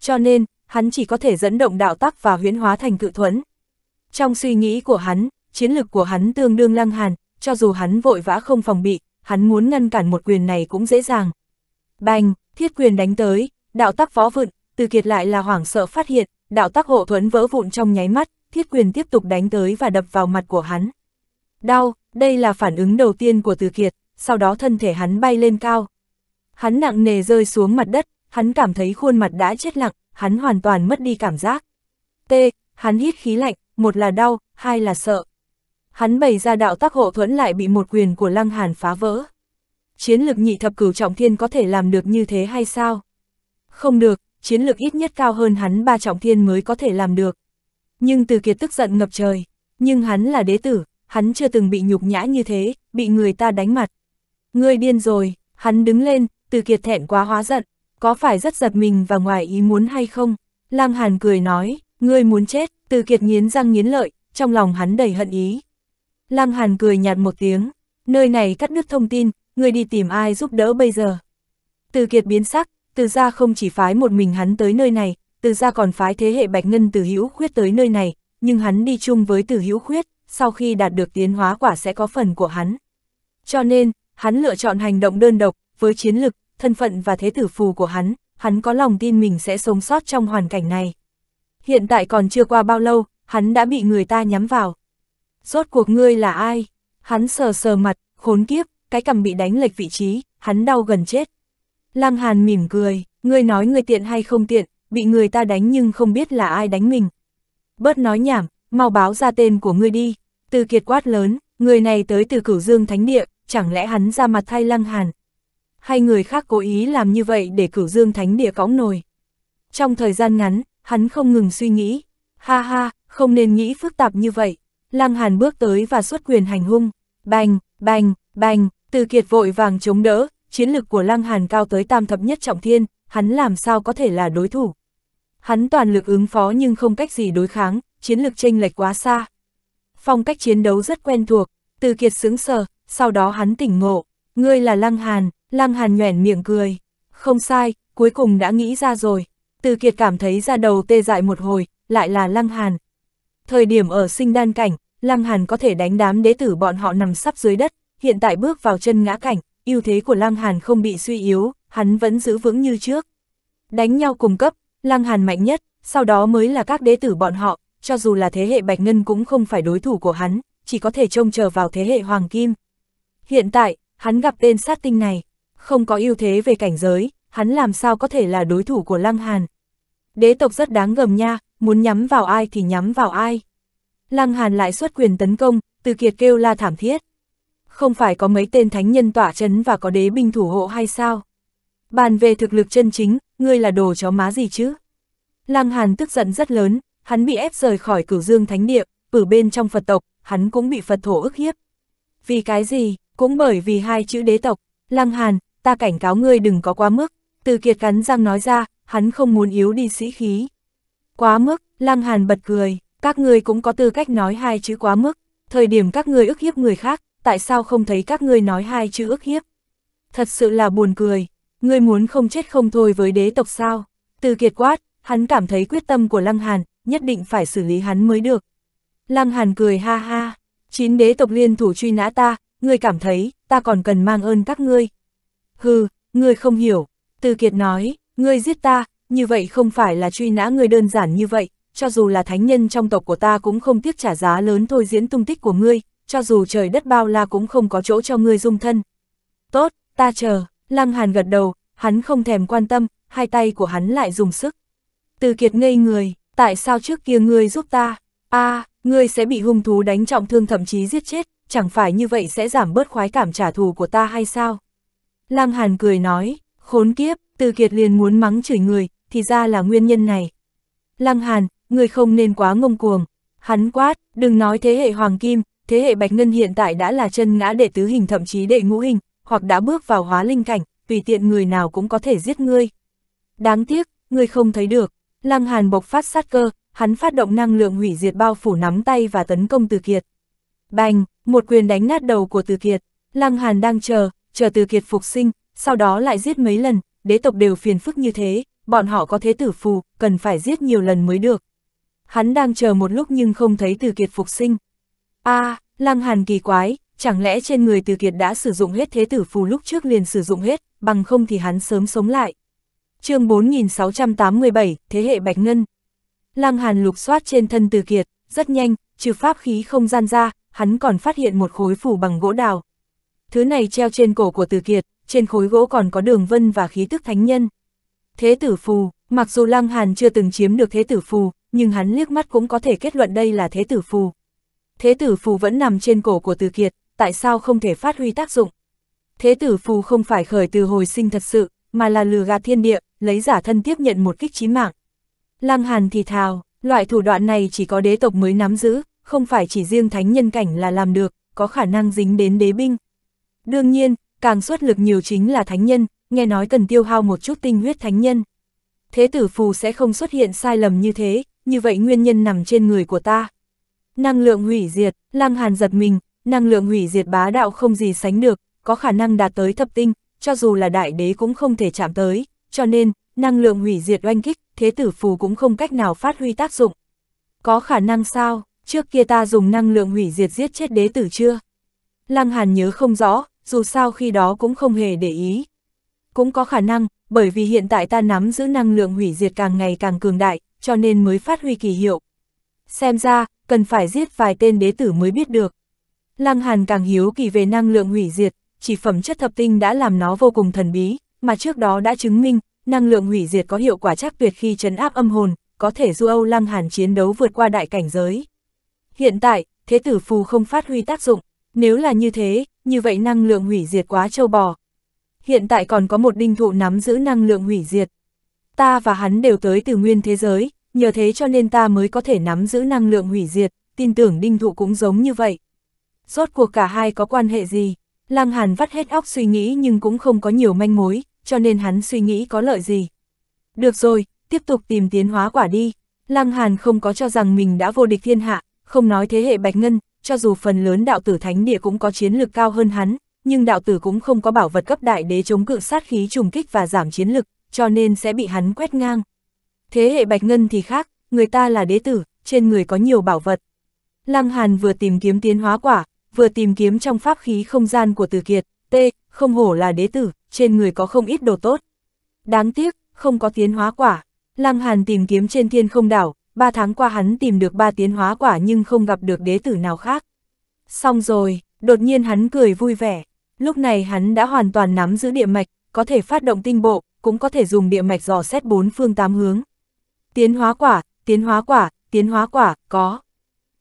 Cho nên, hắn chỉ có thể dẫn động đạo tắc và huyễn hóa thành cự thuẫn. Trong suy nghĩ của hắn, chiến lực của hắn tương đương lăng hàn, cho dù hắn vội vã không phòng bị, hắn muốn ngăn cản một quyền này cũng dễ dàng. Bành, thiết quyền đánh tới, đạo tắc võ vựn, từ kiệt lại là hoảng sợ phát hiện, đạo tắc hộ thuẫn vỡ vụn trong nháy mắt, thiết quyền tiếp tục đánh tới và đập vào mặt của hắn. Đau, đây là phản ứng đầu tiên của từ kiệt sau đó thân thể hắn bay lên cao. Hắn nặng nề rơi xuống mặt đất, hắn cảm thấy khuôn mặt đã chết lặng, hắn hoàn toàn mất đi cảm giác. T, hắn hít khí lạnh, một là đau, hai là sợ. Hắn bày ra đạo tác hộ thuẫn lại bị một quyền của Lăng Hàn phá vỡ. Chiến lực nhị thập cửu trọng thiên có thể làm được như thế hay sao? Không được, chiến lực ít nhất cao hơn hắn ba trọng thiên mới có thể làm được. Nhưng từ kiệt tức giận ngập trời, nhưng hắn là đế tử, hắn chưa từng bị nhục nhã như thế, bị người ta đánh mặt. Ngươi điên rồi, hắn đứng lên, từ kiệt thẹn quá hóa giận, có phải rất giật mình và ngoài ý muốn hay không? Lăng Hàn cười nói, ngươi muốn chết, từ kiệt nghiến răng nghiến lợi, trong lòng hắn đầy hận ý. Lăng Hàn cười nhạt một tiếng, nơi này cắt đứt thông tin, ngươi đi tìm ai giúp đỡ bây giờ. Từ kiệt biến sắc, từ ra không chỉ phái một mình hắn tới nơi này, từ ra còn phái thế hệ bạch ngân từ hữu khuyết tới nơi này, nhưng hắn đi chung với từ hữu khuyết, sau khi đạt được tiến hóa quả sẽ có phần của hắn. Cho nên, hắn lựa chọn hành động đơn độc, với chiến lực, thân phận và thế tử phù của hắn, hắn có lòng tin mình sẽ sống sót trong hoàn cảnh này. Hiện tại còn chưa qua bao lâu, hắn đã bị người ta nhắm vào. Rốt cuộc ngươi là ai? Hắn sờ sờ mặt, khốn kiếp, cái cầm bị đánh lệch vị trí, hắn đau gần chết. Lăng Hàn mỉm cười, ngươi nói ngươi tiện hay không tiện, bị người ta đánh nhưng không biết là ai đánh mình. Bớt nói nhảm, mau báo ra tên của ngươi đi. Từ kiệt quát lớn, người này tới từ cửu dương thánh địa, chẳng lẽ hắn ra mặt thay lăng hàn. Hay người khác cố ý làm như vậy để cửu dương thánh địa cõng nồi. Trong thời gian ngắn, hắn không ngừng suy nghĩ. Ha ha, không nên nghĩ phức tạp như vậy. Lăng hàn bước tới và xuất quyền hành hung. Bành, bành, bành, từ kiệt vội vàng chống đỡ, chiến lực của lăng hàn cao tới tam thập nhất trọng thiên, hắn làm sao có thể là đối thủ. Hắn toàn lực ứng phó nhưng không cách gì đối kháng, chiến lực chênh lệch quá xa. Phong cách chiến đấu rất quen thuộc, từ kiệt sướng sờ, sau đó hắn tỉnh ngộ, ngươi là Lăng Hàn, Lăng Hàn nhoẻn miệng cười, không sai, cuối cùng đã nghĩ ra rồi, từ kiệt cảm thấy ra đầu tê dại một hồi, lại là Lăng Hàn. Thời điểm ở sinh đan cảnh, Lăng Hàn có thể đánh đám đế tử bọn họ nằm sắp dưới đất, hiện tại bước vào chân ngã cảnh, ưu thế của Lăng Hàn không bị suy yếu, hắn vẫn giữ vững như trước. Đánh nhau cùng cấp, Lăng Hàn mạnh nhất, sau đó mới là các đế tử bọn họ, cho dù là thế hệ Bạch Ngân cũng không phải đối thủ của hắn, chỉ có thể trông chờ vào thế hệ Hoàng Kim, Hiện tại, hắn gặp tên sát tinh này, không có ưu thế về cảnh giới, hắn làm sao có thể là đối thủ của Lăng Hàn. Đế tộc rất đáng gầm nha, muốn nhắm vào ai thì nhắm vào ai. Lăng Hàn lại xuất quyền tấn công, từ kiệt kêu la thảm thiết. Không phải có mấy tên thánh nhân tỏa chấn và có đế binh thủ hộ hay sao? Bàn về thực lực chân chính, ngươi là đồ chó má gì chứ? Lăng Hàn tức giận rất lớn, hắn bị ép rời khỏi cửu dương thánh địa, ở bên trong Phật tộc, hắn cũng bị Phật thổ ức hiếp. Vì cái gì? Cũng bởi vì hai chữ đế tộc, Lăng Hàn, ta cảnh cáo ngươi đừng có quá mức, từ kiệt cắn răng nói ra, hắn không muốn yếu đi sĩ khí. Quá mức, Lăng Hàn bật cười, các ngươi cũng có tư cách nói hai chữ quá mức, thời điểm các ngươi ức hiếp người khác, tại sao không thấy các ngươi nói hai chữ ức hiếp? Thật sự là buồn cười, ngươi muốn không chết không thôi với đế tộc sao? Từ kiệt quát, hắn cảm thấy quyết tâm của Lăng Hàn, nhất định phải xử lý hắn mới được. Lăng Hàn cười ha ha, chín đế tộc liên thủ truy nã ta, ngươi cảm thấy, ta còn cần mang ơn các ngươi. Hừ, ngươi không hiểu, Từ Kiệt nói, ngươi giết ta, như vậy không phải là truy nã ngươi đơn giản như vậy, cho dù là thánh nhân trong tộc của ta cũng không tiếc trả giá lớn thôi diễn tung tích của ngươi, cho dù trời đất bao la cũng không có chỗ cho ngươi dung thân. Tốt, ta chờ, Lăng Hàn gật đầu, hắn không thèm quan tâm, hai tay của hắn lại dùng sức. Từ Kiệt ngây người, tại sao trước kia ngươi giúp ta? a ngươi sẽ bị hung thú đánh trọng thương thậm chí giết chết, chẳng phải như vậy sẽ giảm bớt khoái cảm trả thù của ta hay sao? Lăng Hàn cười nói, khốn kiếp, Từ Kiệt liền muốn mắng chửi người, thì ra là nguyên nhân này. Lăng Hàn, người không nên quá ngông cuồng. Hắn quát, đừng nói thế hệ Hoàng Kim, thế hệ Bạch Ngân hiện tại đã là chân ngã đệ tứ hình thậm chí đệ ngũ hình, hoặc đã bước vào hóa linh cảnh, tùy tiện người nào cũng có thể giết ngươi. Đáng tiếc, ngươi không thấy được. Lăng Hàn bộc phát sát cơ, hắn phát động năng lượng hủy diệt bao phủ nắm tay và tấn công Từ Kiệt. Bành, một quyền đánh nát đầu của Từ Kiệt, Lăng Hàn đang chờ, chờ Từ Kiệt phục sinh, sau đó lại giết mấy lần, đế tộc đều phiền phức như thế, bọn họ có thế tử phù, cần phải giết nhiều lần mới được. Hắn đang chờ một lúc nhưng không thấy Từ Kiệt phục sinh. a à, Lăng Hàn kỳ quái, chẳng lẽ trên người Từ Kiệt đã sử dụng hết thế tử phù lúc trước liền sử dụng hết, bằng không thì hắn sớm sống lại. chương 4687, Thế hệ Bạch Ngân Lăng Hàn lục soát trên thân Từ Kiệt, rất nhanh, trừ pháp khí không gian ra, hắn còn phát hiện một khối phủ bằng gỗ đào. Thứ này treo trên cổ của Từ Kiệt, trên khối gỗ còn có đường vân và khí tức thánh nhân. Thế tử phù, mặc dù Lăng Hàn chưa từng chiếm được thế tử phù, nhưng hắn liếc mắt cũng có thể kết luận đây là thế tử phù. Thế tử phù vẫn nằm trên cổ của Từ Kiệt, tại sao không thể phát huy tác dụng? Thế tử phù không phải khởi từ hồi sinh thật sự, mà là lừa gạt thiên địa, lấy giả thân tiếp nhận một kích chí mạng. Lăng Hàn thì thào, loại thủ đoạn này chỉ có đế tộc mới nắm giữ, không phải chỉ riêng thánh nhân cảnh là làm được, có khả năng dính đến đế binh. Đương nhiên, càng xuất lực nhiều chính là thánh nhân, nghe nói cần tiêu hao một chút tinh huyết thánh nhân. Thế tử phù sẽ không xuất hiện sai lầm như thế, như vậy nguyên nhân nằm trên người của ta. Năng lượng hủy diệt, lang Hàn giật mình, năng lượng hủy diệt bá đạo không gì sánh được, có khả năng đạt tới thập tinh, cho dù là đại đế cũng không thể chạm tới, cho nên, năng lượng hủy diệt oanh kích, thế tử phù cũng không cách nào phát huy tác dụng. Có khả năng sao? trước kia ta dùng năng lượng hủy diệt giết chết đế tử chưa? Lăng Hàn nhớ không rõ, dù sao khi đó cũng không hề để ý. Cũng có khả năng, bởi vì hiện tại ta nắm giữ năng lượng hủy diệt càng ngày càng cường đại, cho nên mới phát huy kỳ hiệu. Xem ra, cần phải giết vài tên đế tử mới biết được. Lăng Hàn càng hiếu kỳ về năng lượng hủy diệt, chỉ phẩm chất thập tinh đã làm nó vô cùng thần bí, mà trước đó đã chứng minh, năng lượng hủy diệt có hiệu quả chắc tuyệt khi chấn áp âm hồn, có thể du Âu Lăng Hàn chiến đấu vượt qua đại cảnh giới. Hiện tại, thế tử phù không phát huy tác dụng, nếu là như thế, như vậy năng lượng hủy diệt quá trâu bò. Hiện tại còn có một đinh thụ nắm giữ năng lượng hủy diệt. Ta và hắn đều tới từ nguyên thế giới, nhờ thế cho nên ta mới có thể nắm giữ năng lượng hủy diệt, tin tưởng đinh thụ cũng giống như vậy. Rốt cuộc cả hai có quan hệ gì? Lăng Hàn vắt hết óc suy nghĩ nhưng cũng không có nhiều manh mối, cho nên hắn suy nghĩ có lợi gì. Được rồi, tiếp tục tìm tiến hóa quả đi. Lăng Hàn không có cho rằng mình đã vô địch thiên hạ, không nói thế hệ Bạch Ngân, cho dù phần lớn đạo tử thánh địa cũng có chiến lực cao hơn hắn, nhưng đạo tử cũng không có bảo vật cấp đại đế chống cự sát khí trùng kích và giảm chiến lực, cho nên sẽ bị hắn quét ngang. Thế hệ Bạch Ngân thì khác, người ta là đế tử, trên người có nhiều bảo vật. Lăng Hàn vừa tìm kiếm tiến hóa quả, vừa tìm kiếm trong pháp khí không gian của Từ Kiệt, T, không hổ là đế tử, trên người có không ít đồ tốt. Đáng tiếc, không có tiến hóa quả. Lăng Hàn tìm kiếm trên thiên không đảo, ba tháng qua hắn tìm được ba tiến hóa quả nhưng không gặp được đế tử nào khác. Xong rồi, đột nhiên hắn cười vui vẻ, lúc này hắn đã hoàn toàn nắm giữ địa mạch, có thể phát động tinh bộ, cũng có thể dùng địa mạch dò xét bốn phương tám hướng. Tiến hóa quả, tiến hóa quả, tiến hóa quả, có.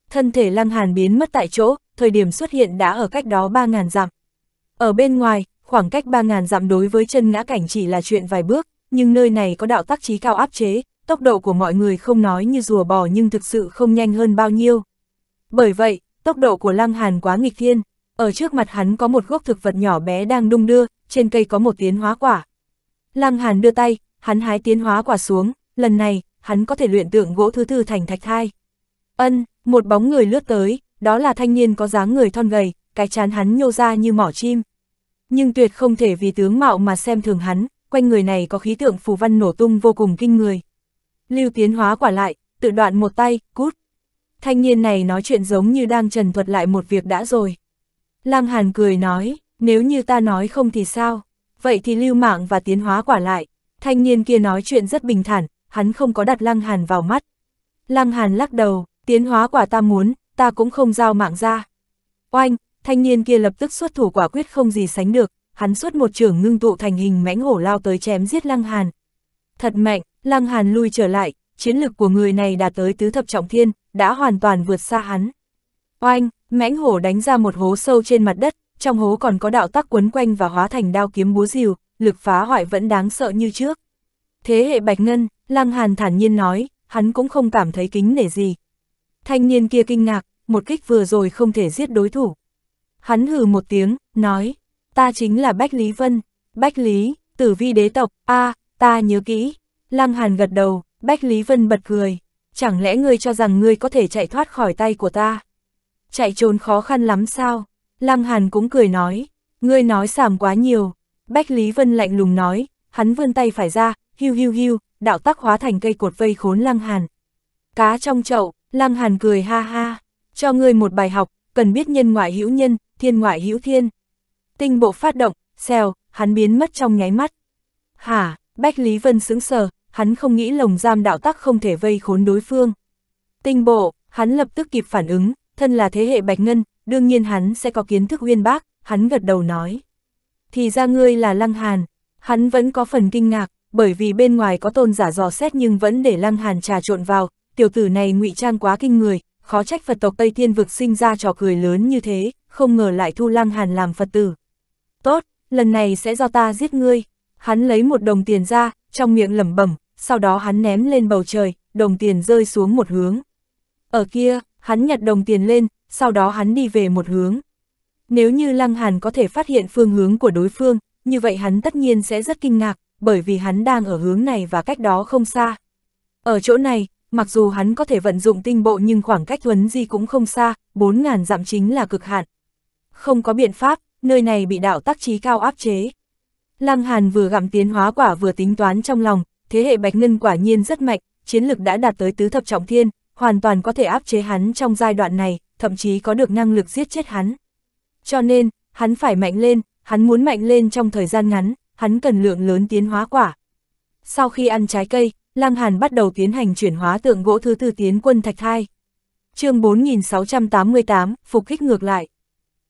Thân thể lăng hàn biến mất tại chỗ, thời điểm xuất hiện đã ở cách đó 3.000 dặm. Ở bên ngoài, khoảng cách 3.000 dặm đối với chân ngã cảnh chỉ là chuyện vài bước, nhưng nơi này có đạo tác trí cao áp chế, tốc độ của mọi người không nói như rùa bò nhưng thực sự không nhanh hơn bao nhiêu. Bởi vậy, tốc độ của Lăng Hàn quá nghịch thiên, ở trước mặt hắn có một gốc thực vật nhỏ bé đang đung đưa, trên cây có một tiến hóa quả. Lăng Hàn đưa tay, hắn hái tiến hóa quả xuống, lần này, hắn có thể luyện tượng gỗ thứ tư thành thạch thai. Ân, một bóng người lướt tới, đó là thanh niên có dáng người thon gầy, cái chán hắn nhô ra như mỏ chim. Nhưng tuyệt không thể vì tướng mạo mà xem thường hắn, quanh người này có khí tượng phù văn nổ tung vô cùng kinh người. Lưu Tiến Hóa quả lại, tự đoạn một tay, cút. Thanh niên này nói chuyện giống như đang trần thuật lại một việc đã rồi. Lăng Hàn cười nói, nếu như ta nói không thì sao, vậy thì lưu mạng và tiến hóa quả lại. Thanh niên kia nói chuyện rất bình thản, hắn không có đặt Lăng Hàn vào mắt. Lăng Hàn lắc đầu, tiến hóa quả ta muốn, ta cũng không giao mạng ra. Oanh, thanh niên kia lập tức xuất thủ quả quyết không gì sánh được, hắn xuất một trường ngưng tụ thành hình mãnh hổ lao tới chém giết Lăng Hàn. Thật mạnh, Lăng Hàn lui trở lại, chiến lực của người này đạt tới tứ thập trọng thiên, đã hoàn toàn vượt xa hắn. Oanh, mãnh hổ đánh ra một hố sâu trên mặt đất, trong hố còn có đạo tắc quấn quanh và hóa thành đao kiếm búa rìu, lực phá hoại vẫn đáng sợ như trước. Thế hệ Bạch Ngân, Lăng Hàn thản nhiên nói, hắn cũng không cảm thấy kính nể gì. Thanh niên kia kinh ngạc, một kích vừa rồi không thể giết đối thủ. Hắn hừ một tiếng, nói, ta chính là Bách Lý Vân, Bách Lý, tử vi đế tộc, a ta nhớ kỹ. Lăng Hàn gật đầu, Bách Lý Vân bật cười. Chẳng lẽ ngươi cho rằng ngươi có thể chạy thoát khỏi tay của ta? Chạy trốn khó khăn lắm sao? Lăng Hàn cũng cười nói. Ngươi nói sảm quá nhiều. Bách Lý Vân lạnh lùng nói, hắn vươn tay phải ra, hiu hiu hiu, đạo tắc hóa thành cây cột vây khốn Lăng Hàn. Cá trong chậu, Lăng Hàn cười ha ha. Cho ngươi một bài học, cần biết nhân ngoại hữu nhân, thiên ngoại hữu thiên. Tinh bộ phát động, xèo, hắn biến mất trong nháy mắt. Hả, Bách Lý Vân sững sờ, hắn không nghĩ lồng giam đạo tắc không thể vây khốn đối phương. Tinh bộ, hắn lập tức kịp phản ứng, thân là thế hệ Bạch Ngân, đương nhiên hắn sẽ có kiến thức uyên bác, hắn gật đầu nói. Thì ra ngươi là Lăng Hàn, hắn vẫn có phần kinh ngạc, bởi vì bên ngoài có tôn giả dò xét nhưng vẫn để Lăng Hàn trà trộn vào, tiểu tử này ngụy trang quá kinh người, khó trách Phật tộc Tây Thiên vực sinh ra trò cười lớn như thế, không ngờ lại thu Lăng Hàn làm Phật tử. Tốt, lần này sẽ do ta giết ngươi. Hắn lấy một đồng tiền ra, trong miệng lẩm bẩm, sau đó hắn ném lên bầu trời, đồng tiền rơi xuống một hướng. Ở kia, hắn nhặt đồng tiền lên, sau đó hắn đi về một hướng. Nếu như Lăng Hàn có thể phát hiện phương hướng của đối phương, như vậy hắn tất nhiên sẽ rất kinh ngạc, bởi vì hắn đang ở hướng này và cách đó không xa. Ở chỗ này, mặc dù hắn có thể vận dụng tinh bộ nhưng khoảng cách huấn di cũng không xa, 4.000 dặm chính là cực hạn. Không có biện pháp, nơi này bị đạo tác trí cao áp chế. Lăng Hàn vừa gặm tiến hóa quả vừa tính toán trong lòng, thế hệ Bạch Ngân quả nhiên rất mạnh, chiến lực đã đạt tới tứ thập trọng thiên, hoàn toàn có thể áp chế hắn trong giai đoạn này, thậm chí có được năng lực giết chết hắn. Cho nên, hắn phải mạnh lên, hắn muốn mạnh lên trong thời gian ngắn, hắn cần lượng lớn tiến hóa quả. Sau khi ăn trái cây, Lăng Hàn bắt đầu tiến hành chuyển hóa tượng gỗ thứ tư tiến quân thạch thai. chương 4688, phục kích ngược lại.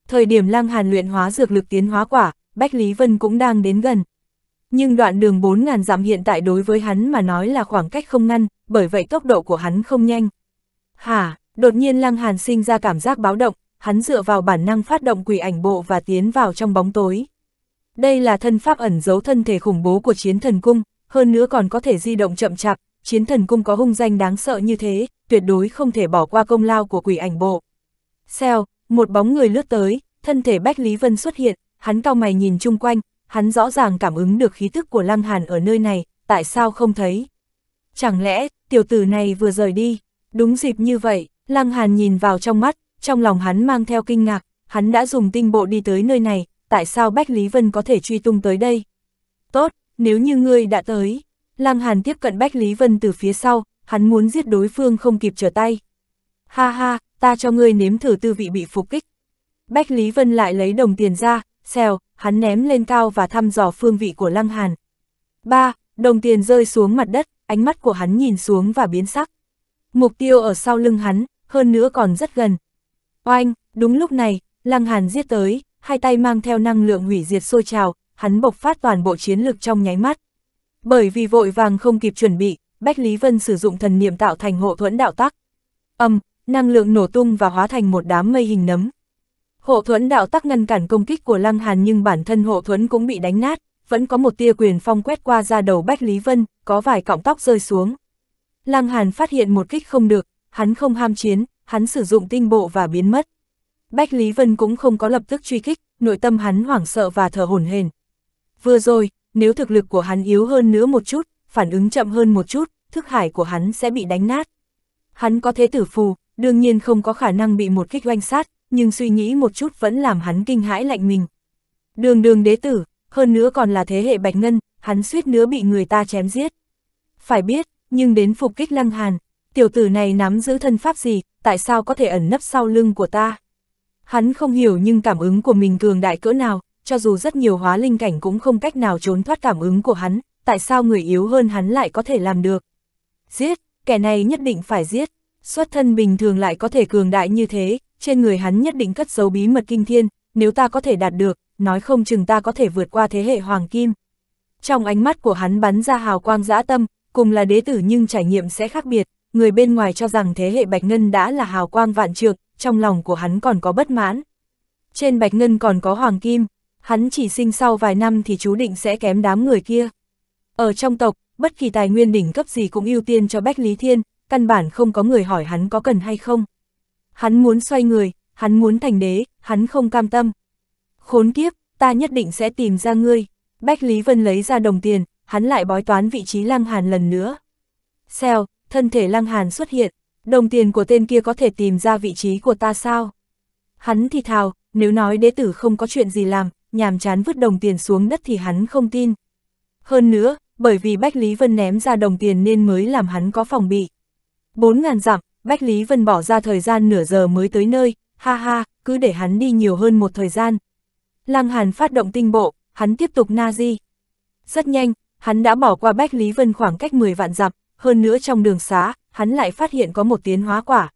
Thời điểm Lăng Hàn luyện hóa dược lực tiến hóa quả, Bách Lý Vân cũng đang đến gần. Nhưng đoạn đường 4.000 dặm hiện tại đối với hắn mà nói là khoảng cách không ngăn, bởi vậy tốc độ của hắn không nhanh. Hả, đột nhiên Lăng Hàn sinh ra cảm giác báo động, hắn dựa vào bản năng phát động quỷ ảnh bộ và tiến vào trong bóng tối. Đây là thân pháp ẩn giấu thân thể khủng bố của chiến thần cung, hơn nữa còn có thể di động chậm chạp, chiến thần cung có hung danh đáng sợ như thế, tuyệt đối không thể bỏ qua công lao của quỷ ảnh bộ. Xèo, một bóng người lướt tới, thân thể Bách Lý Vân xuất hiện, hắn cao mày nhìn chung quanh, hắn rõ ràng cảm ứng được khí tức của Lăng Hàn ở nơi này, tại sao không thấy? Chẳng lẽ, tiểu tử này vừa rời đi? Đúng dịp như vậy, Lăng Hàn nhìn vào trong mắt, trong lòng hắn mang theo kinh ngạc, hắn đã dùng tinh bộ đi tới nơi này, tại sao Bách Lý Vân có thể truy tung tới đây? Tốt, nếu như ngươi đã tới, Lăng Hàn tiếp cận Bách Lý Vân từ phía sau, hắn muốn giết đối phương không kịp trở tay. Ha ha, ta cho ngươi nếm thử tư vị bị phục kích. Bách Lý Vân lại lấy đồng tiền ra, xèo, hắn ném lên cao và thăm dò phương vị của Lăng Hàn. ba Đồng tiền rơi xuống mặt đất, ánh mắt của hắn nhìn xuống và biến sắc. Mục tiêu ở sau lưng hắn, hơn nữa còn rất gần. Oanh, đúng lúc này, Lăng Hàn giết tới, hai tay mang theo năng lượng hủy diệt sôi trào, hắn bộc phát toàn bộ chiến lực trong nháy mắt. Bởi vì vội vàng không kịp chuẩn bị, Bách Lý Vân sử dụng thần niệm tạo thành hộ thuẫn đạo tắc. Âm, năng lượng nổ tung và hóa thành một đám mây hình nấm, Hộ thuẫn đạo tắc ngăn cản công kích của Lăng Hàn nhưng bản thân hộ thuẫn cũng bị đánh nát, vẫn có một tia quyền phong quét qua ra đầu Bách Lý Vân, có vài cọng tóc rơi xuống. Lăng Hàn phát hiện một kích không được, hắn không ham chiến, hắn sử dụng tinh bộ và biến mất. Bách Lý Vân cũng không có lập tức truy kích, nội tâm hắn hoảng sợ và thở hổn hển. Vừa rồi, nếu thực lực của hắn yếu hơn nữa một chút, phản ứng chậm hơn một chút, thức hải của hắn sẽ bị đánh nát. Hắn có thế tử phù, đương nhiên không có khả năng bị một kích oanh sát, nhưng suy nghĩ một chút vẫn làm hắn kinh hãi lạnh mình. Đường đường đế tử, hơn nữa còn là thế hệ bạch ngân, hắn suýt nữa bị người ta chém giết. Phải biết, nhưng đến phục kích lăng hàn, tiểu tử này nắm giữ thân pháp gì, tại sao có thể ẩn nấp sau lưng của ta? Hắn không hiểu nhưng cảm ứng của mình cường đại cỡ nào, cho dù rất nhiều hóa linh cảnh cũng không cách nào trốn thoát cảm ứng của hắn, tại sao người yếu hơn hắn lại có thể làm được? Giết, kẻ này nhất định phải giết, xuất thân bình thường lại có thể cường đại như thế, trên người hắn nhất định cất giấu bí mật kinh thiên, nếu ta có thể đạt được, nói không chừng ta có thể vượt qua thế hệ hoàng kim. Trong ánh mắt của hắn bắn ra hào quang dã tâm, cùng là đế tử nhưng trải nghiệm sẽ khác biệt, người bên ngoài cho rằng thế hệ Bạch Ngân đã là hào quang vạn trược, trong lòng của hắn còn có bất mãn. Trên Bạch Ngân còn có hoàng kim, hắn chỉ sinh sau vài năm thì chú định sẽ kém đám người kia. Ở trong tộc, bất kỳ tài nguyên đỉnh cấp gì cũng ưu tiên cho Bách Lý Thiên, căn bản không có người hỏi hắn có cần hay không hắn muốn xoay người, hắn muốn thành đế, hắn không cam tâm. Khốn kiếp, ta nhất định sẽ tìm ra ngươi. Bách Lý Vân lấy ra đồng tiền, hắn lại bói toán vị trí Lăng Hàn lần nữa. Xèo, thân thể Lăng Hàn xuất hiện, đồng tiền của tên kia có thể tìm ra vị trí của ta sao? Hắn thì thào, nếu nói đế tử không có chuyện gì làm, nhàm chán vứt đồng tiền xuống đất thì hắn không tin. Hơn nữa, bởi vì Bách Lý Vân ném ra đồng tiền nên mới làm hắn có phòng bị. bốn ngàn dặm, Bách Lý Vân bỏ ra thời gian nửa giờ mới tới nơi, ha ha, cứ để hắn đi nhiều hơn một thời gian. Lăng Hàn phát động tinh bộ, hắn tiếp tục na di. Rất nhanh, hắn đã bỏ qua Bách Lý Vân khoảng cách 10 vạn dặm, hơn nữa trong đường xá, hắn lại phát hiện có một tiến hóa quả.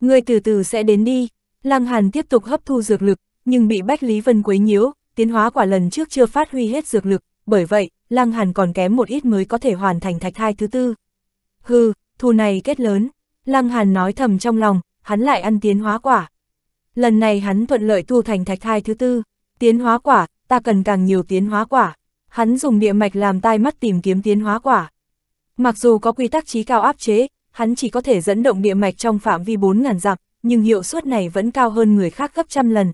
Người từ từ sẽ đến đi, Lăng Hàn tiếp tục hấp thu dược lực, nhưng bị Bách Lý Vân quấy nhiễu, tiến hóa quả lần trước chưa phát huy hết dược lực, bởi vậy, Lăng Hàn còn kém một ít mới có thể hoàn thành thạch thai thứ tư. Hừ, thù này kết lớn. Lăng Hàn nói thầm trong lòng, hắn lại ăn tiến hóa quả. Lần này hắn thuận lợi tu thành thạch thai thứ tư, tiến hóa quả, ta cần càng nhiều tiến hóa quả. Hắn dùng địa mạch làm tai mắt tìm kiếm tiến hóa quả. Mặc dù có quy tắc trí cao áp chế, hắn chỉ có thể dẫn động địa mạch trong phạm vi 4.000 dặm, nhưng hiệu suất này vẫn cao hơn người khác gấp trăm lần.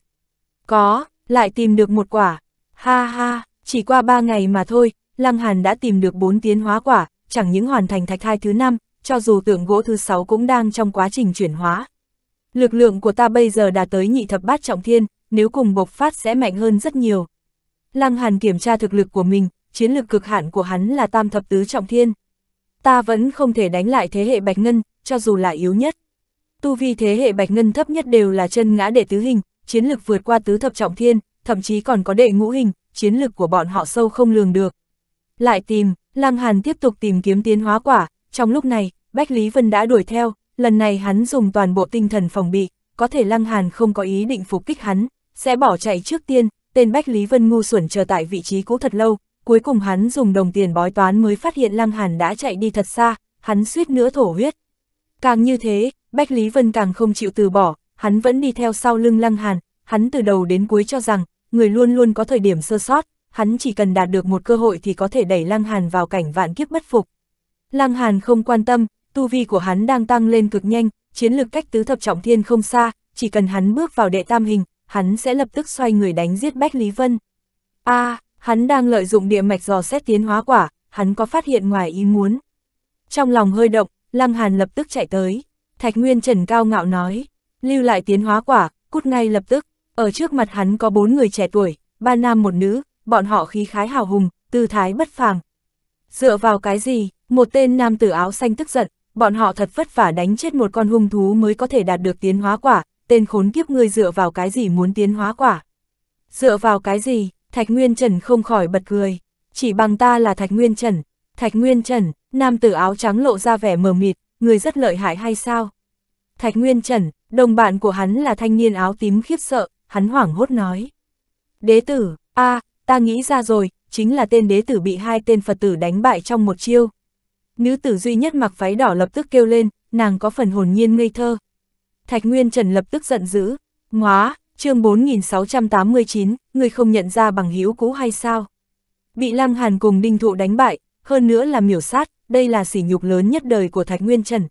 Có, lại tìm được một quả. Ha ha, chỉ qua ba ngày mà thôi, Lăng Hàn đã tìm được bốn tiến hóa quả, chẳng những hoàn thành thạch thai thứ năm, cho dù tượng gỗ thứ sáu cũng đang trong quá trình chuyển hóa. Lực lượng của ta bây giờ đã tới nhị thập bát trọng thiên, nếu cùng bộc phát sẽ mạnh hơn rất nhiều. Lăng Hàn kiểm tra thực lực của mình, chiến lực cực hạn của hắn là tam thập tứ trọng thiên. Ta vẫn không thể đánh lại thế hệ Bạch Ngân, cho dù là yếu nhất. Tu vi thế hệ Bạch Ngân thấp nhất đều là chân ngã đệ tứ hình, chiến lực vượt qua tứ thập trọng thiên, thậm chí còn có đệ ngũ hình, chiến lực của bọn họ sâu không lường được. Lại tìm, Lăng Hàn tiếp tục tìm kiếm tiến hóa quả, trong lúc này, Bách Lý Vân đã đuổi theo, lần này hắn dùng toàn bộ tinh thần phòng bị, có thể Lăng Hàn không có ý định phục kích hắn, sẽ bỏ chạy trước tiên, tên Bách Lý Vân ngu xuẩn chờ tại vị trí cũ thật lâu, cuối cùng hắn dùng đồng tiền bói toán mới phát hiện Lăng Hàn đã chạy đi thật xa, hắn suýt nữa thổ huyết. Càng như thế, Bách Lý Vân càng không chịu từ bỏ, hắn vẫn đi theo sau lưng Lăng Hàn, hắn từ đầu đến cuối cho rằng, người luôn luôn có thời điểm sơ sót, hắn chỉ cần đạt được một cơ hội thì có thể đẩy Lăng Hàn vào cảnh vạn kiếp bất phục, Lăng Hàn không quan tâm, tu vi của hắn đang tăng lên cực nhanh, chiến lược cách tứ thập trọng thiên không xa, chỉ cần hắn bước vào đệ tam hình, hắn sẽ lập tức xoay người đánh giết Bách Lý Vân. A, à, hắn đang lợi dụng địa mạch dò xét tiến hóa quả, hắn có phát hiện ngoài ý muốn. Trong lòng hơi động, Lăng Hàn lập tức chạy tới. Thạch Nguyên Trần cao ngạo nói, lưu lại tiến hóa quả, cút ngay lập tức. Ở trước mặt hắn có bốn người trẻ tuổi, ba nam một nữ, bọn họ khí khái hào hùng, tư thái bất phàm, Dựa vào cái gì, một tên nam tử áo xanh tức giận, bọn họ thật vất vả đánh chết một con hung thú mới có thể đạt được tiến hóa quả, tên khốn kiếp ngươi dựa vào cái gì muốn tiến hóa quả. Dựa vào cái gì, Thạch Nguyên Trần không khỏi bật cười, chỉ bằng ta là Thạch Nguyên Trần, Thạch Nguyên Trần, nam tử áo trắng lộ ra vẻ mờ mịt, người rất lợi hại hay sao? Thạch Nguyên Trần, đồng bạn của hắn là thanh niên áo tím khiếp sợ, hắn hoảng hốt nói. Đế tử, a ta nghĩ ra rồi, chính là tên đế tử bị hai tên Phật tử đánh bại trong một chiêu. Nữ tử duy nhất mặc váy đỏ lập tức kêu lên, nàng có phần hồn nhiên ngây thơ. Thạch Nguyên Trần lập tức giận dữ, ngóa, chương 4689, người không nhận ra bằng hữu cũ hay sao? Bị Lăng Hàn cùng Đinh Thụ đánh bại, hơn nữa là miểu sát, đây là sỉ nhục lớn nhất đời của Thạch Nguyên Trần.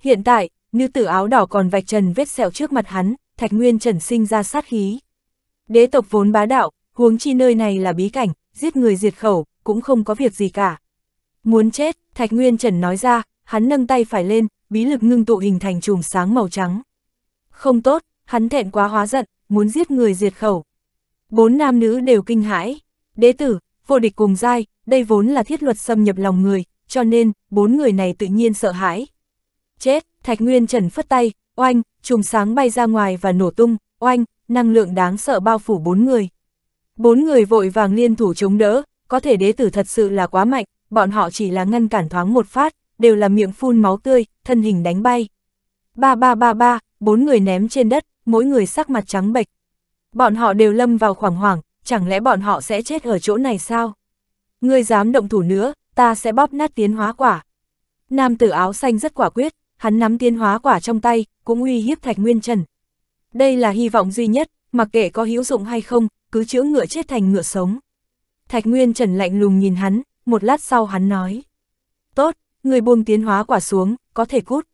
Hiện tại, nữ tử áo đỏ còn vạch trần vết sẹo trước mặt hắn, Thạch Nguyên Trần sinh ra sát khí. Đế tộc vốn bá đạo, huống chi nơi này là bí cảnh, giết người diệt khẩu, cũng không có việc gì cả. Muốn chết, Thạch Nguyên Trần nói ra, hắn nâng tay phải lên, bí lực ngưng tụ hình thành chùm sáng màu trắng. Không tốt, hắn thẹn quá hóa giận, muốn giết người diệt khẩu. Bốn nam nữ đều kinh hãi. Đế tử, vô địch cùng giai, đây vốn là thiết luật xâm nhập lòng người, cho nên, bốn người này tự nhiên sợ hãi. Chết, Thạch Nguyên Trần phất tay, oanh, chùm sáng bay ra ngoài và nổ tung, oanh, năng lượng đáng sợ bao phủ bốn người. Bốn người vội vàng liên thủ chống đỡ, có thể đế tử thật sự là quá mạnh, bọn họ chỉ là ngăn cản thoáng một phát, đều là miệng phun máu tươi, thân hình đánh bay. Ba ba ba ba, bốn người ném trên đất, mỗi người sắc mặt trắng bệch. Bọn họ đều lâm vào khoảng hoảng, chẳng lẽ bọn họ sẽ chết ở chỗ này sao? Ngươi dám động thủ nữa, ta sẽ bóp nát tiến hóa quả. Nam tử áo xanh rất quả quyết, hắn nắm tiến hóa quả trong tay, cũng uy hiếp Thạch Nguyên Trần. Đây là hy vọng duy nhất, mặc kệ có hữu dụng hay không, cứ chữa ngựa chết thành ngựa sống. Thạch Nguyên Trần lạnh lùng nhìn hắn, một lát sau hắn nói. Tốt, người buông tiến hóa quả xuống, có thể cút.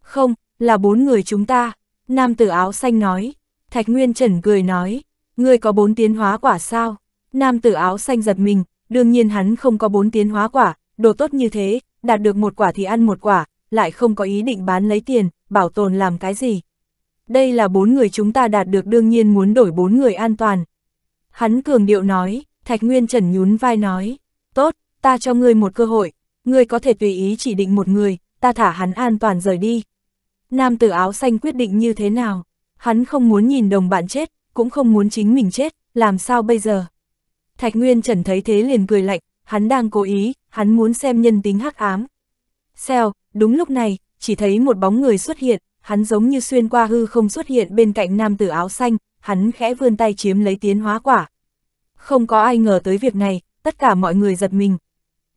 Không, là bốn người chúng ta, nam tử áo xanh nói. Thạch Nguyên Trần cười nói, người có bốn tiến hóa quả sao? Nam tử áo xanh giật mình, đương nhiên hắn không có bốn tiến hóa quả, đồ tốt như thế, đạt được một quả thì ăn một quả, lại không có ý định bán lấy tiền, bảo tồn làm cái gì. Đây là bốn người chúng ta đạt được đương nhiên muốn đổi bốn người an toàn, Hắn cường điệu nói, Thạch Nguyên Trần nhún vai nói, tốt, ta cho ngươi một cơ hội, ngươi có thể tùy ý chỉ định một người, ta thả hắn an toàn rời đi. Nam tử áo xanh quyết định như thế nào? Hắn không muốn nhìn đồng bạn chết, cũng không muốn chính mình chết, làm sao bây giờ? Thạch Nguyên Trần thấy thế liền cười lạnh, hắn đang cố ý, hắn muốn xem nhân tính hắc ám. Xèo, đúng lúc này, chỉ thấy một bóng người xuất hiện, hắn giống như xuyên qua hư không xuất hiện bên cạnh nam tử áo xanh, hắn khẽ vươn tay chiếm lấy tiến hóa quả. Không có ai ngờ tới việc này, tất cả mọi người giật mình.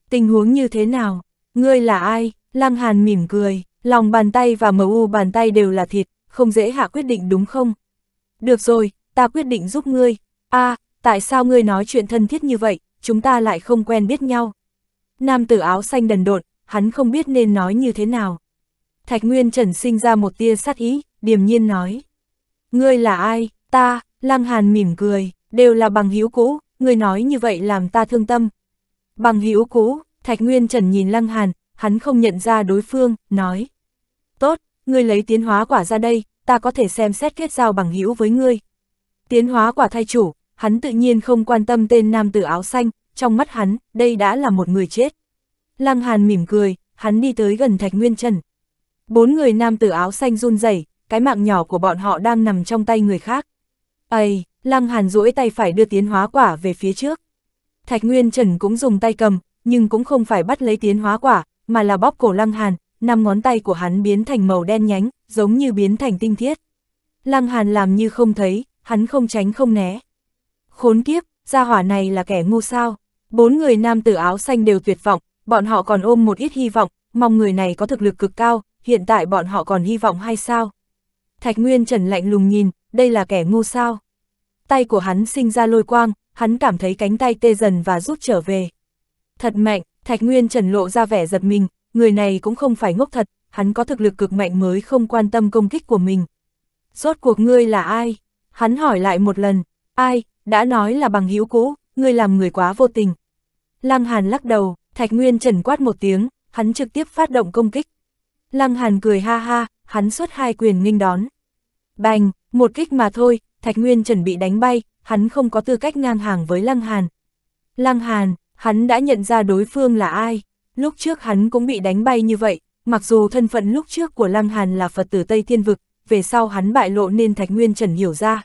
Tình huống như thế nào? Ngươi là ai? Lăng Hàn mỉm cười, lòng bàn tay và mờ u bàn tay đều là thịt, không dễ hạ quyết định đúng không? Được rồi, ta quyết định giúp ngươi. a à, tại sao ngươi nói chuyện thân thiết như vậy, chúng ta lại không quen biết nhau? Nam tử áo xanh đần độn, hắn không biết nên nói như thế nào. Thạch Nguyên Trần sinh ra một tia sát ý, điềm nhiên nói. Ngươi là ai? Ta, Lăng Hàn mỉm cười, đều là bằng hữu cũ, người nói như vậy làm ta thương tâm. Bằng hữu cũ, Thạch Nguyên Trần nhìn Lăng Hàn, hắn không nhận ra đối phương, nói. Tốt, ngươi lấy tiến hóa quả ra đây, ta có thể xem xét kết giao bằng hữu với ngươi. Tiến hóa quả thay chủ, hắn tự nhiên không quan tâm tên nam tử áo xanh, trong mắt hắn, đây đã là một người chết. Lăng Hàn mỉm cười, hắn đi tới gần Thạch Nguyên Trần. Bốn người nam tử áo xanh run rẩy, cái mạng nhỏ của bọn họ đang nằm trong tay người khác. Ây, Lăng Hàn duỗi tay phải đưa tiến hóa quả về phía trước. Thạch Nguyên Trần cũng dùng tay cầm, nhưng cũng không phải bắt lấy tiến hóa quả, mà là bóp cổ Lăng Hàn, năm ngón tay của hắn biến thành màu đen nhánh, giống như biến thành tinh thiết. Lăng Hàn làm như không thấy, hắn không tránh không né. Khốn kiếp, gia hỏa này là kẻ ngu sao. Bốn người nam tử áo xanh đều tuyệt vọng, bọn họ còn ôm một ít hy vọng, mong người này có thực lực cực cao, hiện tại bọn họ còn hy vọng hay sao? Thạch Nguyên Trần lạnh lùng nhìn, đây là kẻ ngu sao. Tay của hắn sinh ra lôi quang, hắn cảm thấy cánh tay tê dần và rút trở về. Thật mạnh, Thạch Nguyên Trần lộ ra vẻ giật mình, người này cũng không phải ngốc thật, hắn có thực lực cực mạnh mới không quan tâm công kích của mình. Rốt cuộc ngươi là ai? Hắn hỏi lại một lần, ai, đã nói là bằng hữu cũ, ngươi làm người quá vô tình. Lăng Hàn lắc đầu, Thạch Nguyên Trần quát một tiếng, hắn trực tiếp phát động công kích. Lăng Hàn cười ha ha, hắn xuất hai quyền nghênh đón. Bành, một kích mà thôi, Thạch Nguyên chuẩn bị đánh bay, hắn không có tư cách ngang hàng với Lăng Hàn. Lăng Hàn, hắn đã nhận ra đối phương là ai. Lúc trước hắn cũng bị đánh bay như vậy, mặc dù thân phận lúc trước của Lăng Hàn là Phật tử Tây Thiên Vực, về sau hắn bại lộ nên Thạch Nguyên chuẩn hiểu ra.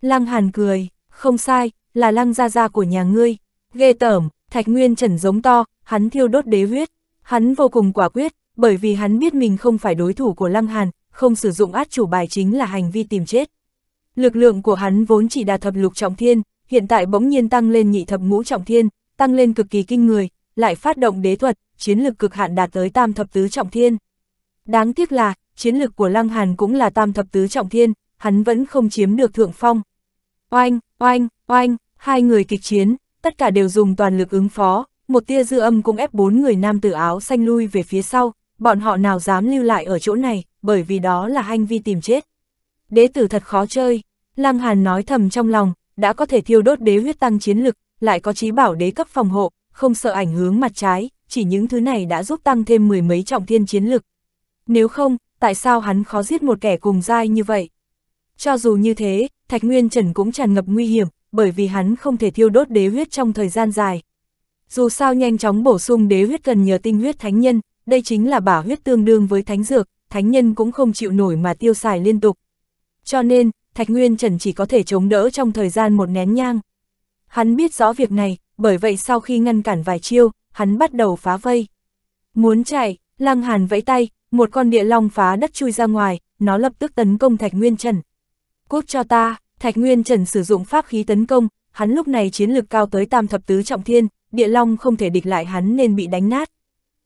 Lăng Hàn cười, không sai, là Lăng Gia Gia của nhà ngươi. Ghê tởm, Thạch Nguyên chuẩn giống to, hắn thiêu đốt đế huyết. Hắn vô cùng quả quyết, bởi vì hắn biết mình không phải đối thủ của Lăng Hàn, không sử dụng át chủ bài chính là hành vi tìm chết. Lực lượng của hắn vốn chỉ đạt thập lục trọng thiên, hiện tại bỗng nhiên tăng lên nhị thập ngũ trọng thiên, tăng lên cực kỳ kinh người, lại phát động đế thuật, chiến lực cực hạn đạt tới tam thập tứ trọng thiên. Đáng tiếc là, chiến lực của Lăng Hàn cũng là tam thập tứ trọng thiên, hắn vẫn không chiếm được thượng phong. Oanh, oanh, oanh, hai người kịch chiến, tất cả đều dùng toàn lực ứng phó, một tia dư âm cũng ép bốn người nam tử áo xanh lui về phía sau, bọn họ nào dám lưu lại ở chỗ này bởi vì đó là hành vi tìm chết. Đế tử thật khó chơi, Lăng Hàn nói thầm trong lòng, đã có thể thiêu đốt đế huyết tăng chiến lực, lại có trí bảo đế cấp phòng hộ, không sợ ảnh hướng mặt trái, chỉ những thứ này đã giúp tăng thêm mười mấy trọng thiên chiến lực. Nếu không, tại sao hắn khó giết một kẻ cùng giai như vậy? Cho dù như thế, Thạch Nguyên Trần cũng tràn ngập nguy hiểm, bởi vì hắn không thể thiêu đốt đế huyết trong thời gian dài. Dù sao nhanh chóng bổ sung đế huyết cần nhờ tinh huyết thánh nhân, đây chính là bả huyết tương đương với thánh dược, thánh nhân cũng không chịu nổi mà tiêu xài liên tục. Cho nên, Thạch Nguyên Trần chỉ có thể chống đỡ trong thời gian một nén nhang. Hắn biết rõ việc này, bởi vậy sau khi ngăn cản vài chiêu, hắn bắt đầu phá vây. Muốn chạy, Lăng Hàn vẫy tay, một con địa long phá đất chui ra ngoài, nó lập tức tấn công Thạch Nguyên Trần. Cút cho ta, Thạch Nguyên Trần sử dụng pháp khí tấn công, hắn lúc này chiến lực cao tới tam thập tứ trọng thiên, địa long không thể địch lại hắn nên bị đánh nát.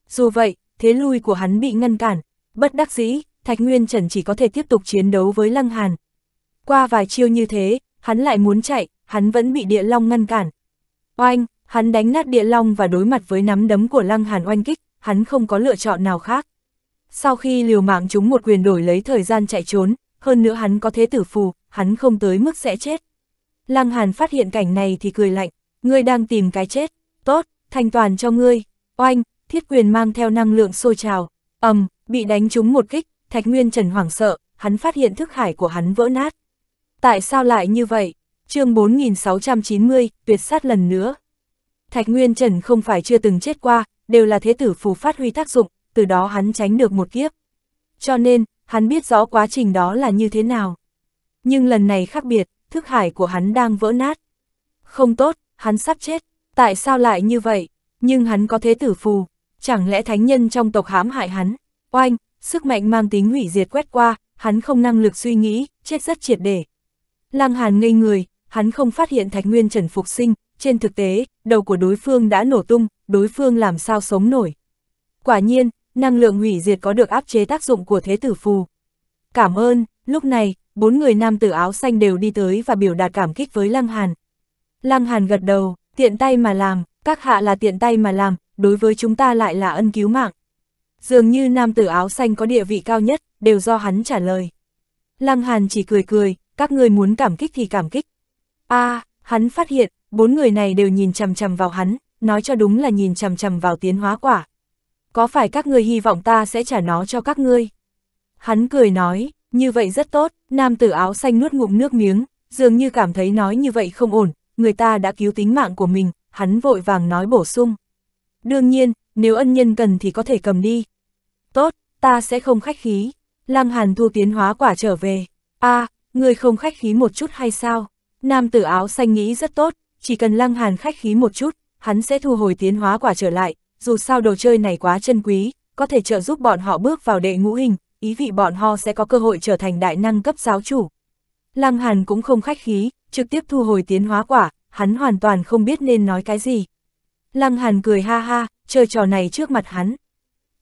Dù vậy, thế lui của hắn bị ngăn cản, Bất đắc dĩ, Thạch Nguyên Trần chỉ có thể tiếp tục chiến đấu với Lăng Hàn. Qua vài chiêu như thế, hắn lại muốn chạy, hắn vẫn bị địa long ngăn cản. Oanh, hắn đánh nát địa long và đối mặt với nắm đấm của Lăng Hàn oanh kích, hắn không có lựa chọn nào khác. Sau khi liều mạng chúng một quyền đổi lấy thời gian chạy trốn, hơn nữa hắn có thế tử phù, hắn không tới mức sẽ chết. Lăng Hàn phát hiện cảnh này thì cười lạnh, ngươi đang tìm cái chết, tốt, thanh toàn cho ngươi. Oanh, thiết quyền mang theo năng lượng sôi trào, ầm, um, bị đánh trúng một kích, Thạch Nguyên Trần hoảng sợ, hắn phát hiện thức hải của hắn vỡ nát. Tại sao lại như vậy? chương 4690, tuyệt sát lần nữa. Thạch Nguyên Trần không phải chưa từng chết qua, đều là thế tử phù phát huy tác dụng, từ đó hắn tránh được một kiếp. Cho nên, hắn biết rõ quá trình đó là như thế nào. Nhưng lần này khác biệt, thức hải của hắn đang vỡ nát. Không tốt, hắn sắp chết, tại sao lại như vậy? Nhưng hắn có thế tử phù. Chẳng lẽ thánh nhân trong tộc hãm hại hắn? Oanh, sức mạnh mang tính hủy diệt quét qua, hắn không năng lực suy nghĩ, chết rất triệt để. Lăng Hàn ngây người, hắn không phát hiện Thạch Nguyên Trần phục sinh, trên thực tế, đầu của đối phương đã nổ tung, đối phương làm sao sống nổi. Quả nhiên, năng lượng hủy diệt có được áp chế tác dụng của thế tử phù. Cảm ơn, lúc này, bốn người nam tử áo xanh đều đi tới và biểu đạt cảm kích với Lăng Hàn. Lăng Hàn gật đầu, tiện tay mà làm, các hạ là tiện tay mà làm, đối với chúng ta lại là ân cứu mạng. Dường như nam tử áo xanh có địa vị cao nhất, đều do hắn trả lời. Lăng Hàn chỉ cười cười, các người muốn cảm kích thì cảm kích. a à, hắn phát hiện, bốn người này đều nhìn chằm chằm vào hắn, nói cho đúng là nhìn chằm chằm vào tiến hóa quả. Có phải các người hy vọng ta sẽ trả nó cho các ngươi? Hắn cười nói, như vậy rất tốt, nam tử áo xanh nuốt ngụm nước miếng, dường như cảm thấy nói như vậy không ổn, người ta đã cứu tính mạng của mình, hắn vội vàng nói bổ sung đương nhiên, nếu ân nhân cần thì có thể cầm đi. Tốt, ta sẽ không khách khí. Lăng Hàn thu tiến hóa quả trở về. a à, người không khách khí một chút hay sao? Nam tử áo xanh nghĩ rất tốt, chỉ cần Lăng Hàn khách khí một chút, hắn sẽ thu hồi tiến hóa quả trở lại, dù sao đồ chơi này quá chân quý, có thể trợ giúp bọn họ bước vào đệ ngũ hình, ý vị bọn họ sẽ có cơ hội trở thành đại năng cấp giáo chủ. Lăng Hàn cũng không khách khí, trực tiếp thu hồi tiến hóa quả, hắn hoàn toàn không biết nên nói cái gì, Lăng Hàn cười ha ha, chơi trò này trước mặt hắn.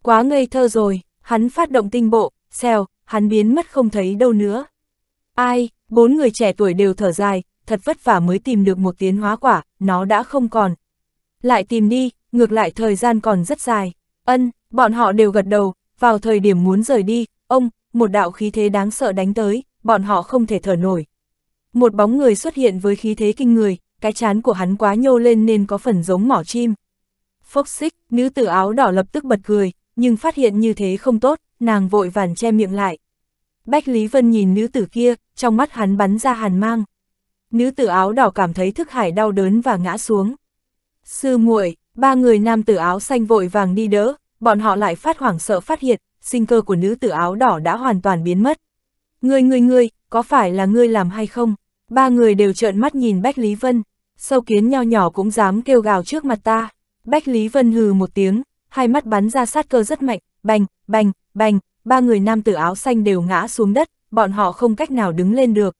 Quá ngây thơ rồi, hắn phát động tinh bộ, xèo, hắn biến mất không thấy đâu nữa. Ai, bốn người trẻ tuổi đều thở dài, thật vất vả mới tìm được một tiến hóa quả, nó đã không còn. Lại tìm đi, ngược lại thời gian còn rất dài. Ân, bọn họ đều gật đầu, vào thời điểm muốn rời đi, ông, một đạo khí thế đáng sợ đánh tới, bọn họ không thể thở nổi. Một bóng người xuất hiện với khí thế kinh người, cái chán của hắn quá nhô lên nên có phần giống mỏ chim. Phốc xích, nữ tử áo đỏ lập tức bật cười, nhưng phát hiện như thế không tốt, nàng vội vàng che miệng lại. Bách Lý Vân nhìn nữ tử kia, trong mắt hắn bắn ra hàn mang. Nữ tử áo đỏ cảm thấy thức hải đau đớn và ngã xuống. Sư muội, ba người nam tử áo xanh vội vàng đi đỡ, bọn họ lại phát hoảng sợ phát hiện, sinh cơ của nữ tử áo đỏ đã hoàn toàn biến mất. Ngươi ngươi ngươi, có phải là ngươi làm hay không? Ba người đều trợn mắt nhìn Bách Lý Vân sâu kiến nho nhỏ cũng dám kêu gào trước mặt ta. Bách Lý Vân hừ một tiếng, hai mắt bắn ra sát cơ rất mạnh, bành, bành, bành, ba người nam tử áo xanh đều ngã xuống đất, bọn họ không cách nào đứng lên được.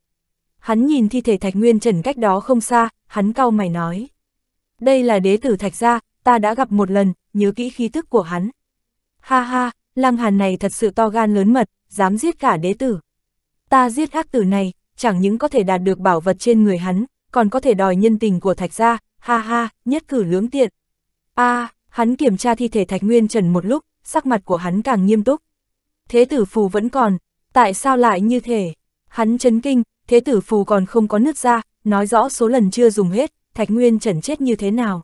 Hắn nhìn thi thể Thạch Nguyên Trần cách đó không xa, hắn cau mày nói. Đây là đế tử Thạch gia, ta đã gặp một lần, nhớ kỹ khí tức của hắn. Ha ha, lăng hàn này thật sự to gan lớn mật, dám giết cả đế tử. Ta giết ác tử này, chẳng những có thể đạt được bảo vật trên người hắn, còn có thể đòi nhân tình của thạch gia, ha ha, nhất cử lưỡng tiện. a à, hắn kiểm tra thi thể thạch nguyên trần một lúc, sắc mặt của hắn càng nghiêm túc. Thế tử phù vẫn còn, tại sao lại như thế? Hắn chấn kinh, thế tử phù còn không có nứt ra, nói rõ số lần chưa dùng hết, thạch nguyên trần chết như thế nào.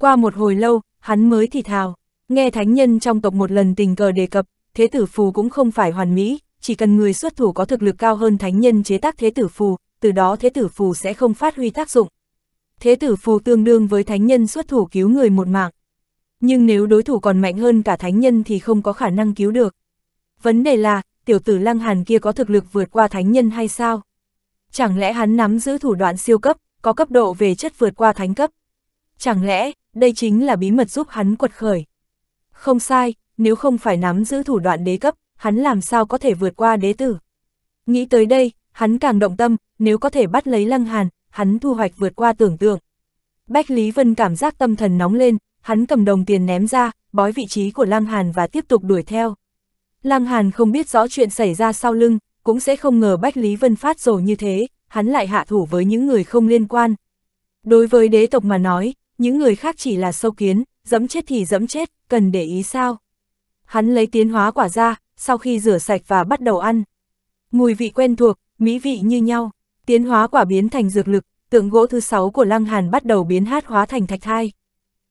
Qua một hồi lâu, hắn mới thì thào, nghe thánh nhân trong tộc một lần tình cờ đề cập, thế tử phù cũng không phải hoàn mỹ, chỉ cần người xuất thủ có thực lực cao hơn thánh nhân chế tác thế tử phù, từ đó thế tử phù sẽ không phát huy tác dụng. Thế tử phù tương đương với thánh nhân xuất thủ cứu người một mạng. Nhưng nếu đối thủ còn mạnh hơn cả thánh nhân thì không có khả năng cứu được. Vấn đề là, tiểu tử lăng hàn kia có thực lực vượt qua thánh nhân hay sao? Chẳng lẽ hắn nắm giữ thủ đoạn siêu cấp, có cấp độ về chất vượt qua thánh cấp? Chẳng lẽ, đây chính là bí mật giúp hắn quật khởi? Không sai, nếu không phải nắm giữ thủ đoạn đế cấp, hắn làm sao có thể vượt qua đế tử? Nghĩ tới đây, hắn càng động tâm, nếu có thể bắt lấy Lăng Hàn, hắn thu hoạch vượt qua tưởng tượng. Bách Lý Vân cảm giác tâm thần nóng lên, hắn cầm đồng tiền ném ra, bói vị trí của Lăng Hàn và tiếp tục đuổi theo. Lăng Hàn không biết rõ chuyện xảy ra sau lưng, cũng sẽ không ngờ Bách Lý Vân phát rồi như thế, hắn lại hạ thủ với những người không liên quan. Đối với đế tộc mà nói, những người khác chỉ là sâu kiến, dẫm chết thì dẫm chết, cần để ý sao. Hắn lấy tiến hóa quả ra, sau khi rửa sạch và bắt đầu ăn. Mùi vị quen thuộc, mỹ vị như nhau. Tiến hóa quả biến thành dược lực, tượng gỗ thứ 6 của Lăng Hàn bắt đầu biến hát hóa thành thạch thai.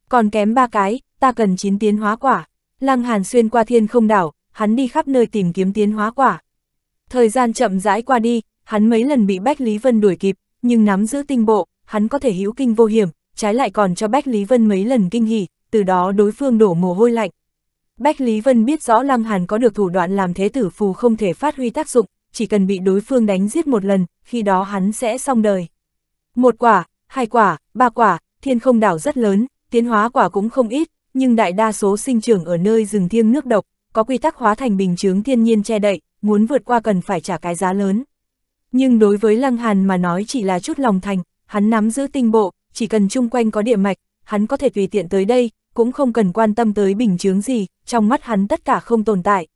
Còn kém ba cái, ta cần 9 tiến hóa quả. Lăng Hàn xuyên qua thiên không đảo, hắn đi khắp nơi tìm kiếm tiến hóa quả. Thời gian chậm rãi qua đi, hắn mấy lần bị Bách Lý Vân đuổi kịp, nhưng nắm giữ tinh bộ, hắn có thể hữu kinh vô hiểm, trái lại còn cho Bách Lý Vân mấy lần kinh hỉ, từ đó đối phương đổ mồ hôi lạnh. Bách Lý Vân biết rõ Lăng Hàn có được thủ đoạn làm thế tử phù không thể phát huy tác dụng, chỉ cần bị đối phương đánh giết một lần, khi đó hắn sẽ xong đời. Một quả, hai quả, ba quả, thiên không đảo rất lớn, tiến hóa quả cũng không ít, nhưng đại đa số sinh trưởng ở nơi rừng thiêng nước độc, có quy tắc hóa thành bình chướng thiên nhiên che đậy, muốn vượt qua cần phải trả cái giá lớn. Nhưng đối với Lăng Hàn mà nói chỉ là chút lòng thành, hắn nắm giữ tinh bộ, chỉ cần chung quanh có địa mạch, hắn có thể tùy tiện tới đây, cũng không cần quan tâm tới bình chướng gì, trong mắt hắn tất cả không tồn tại.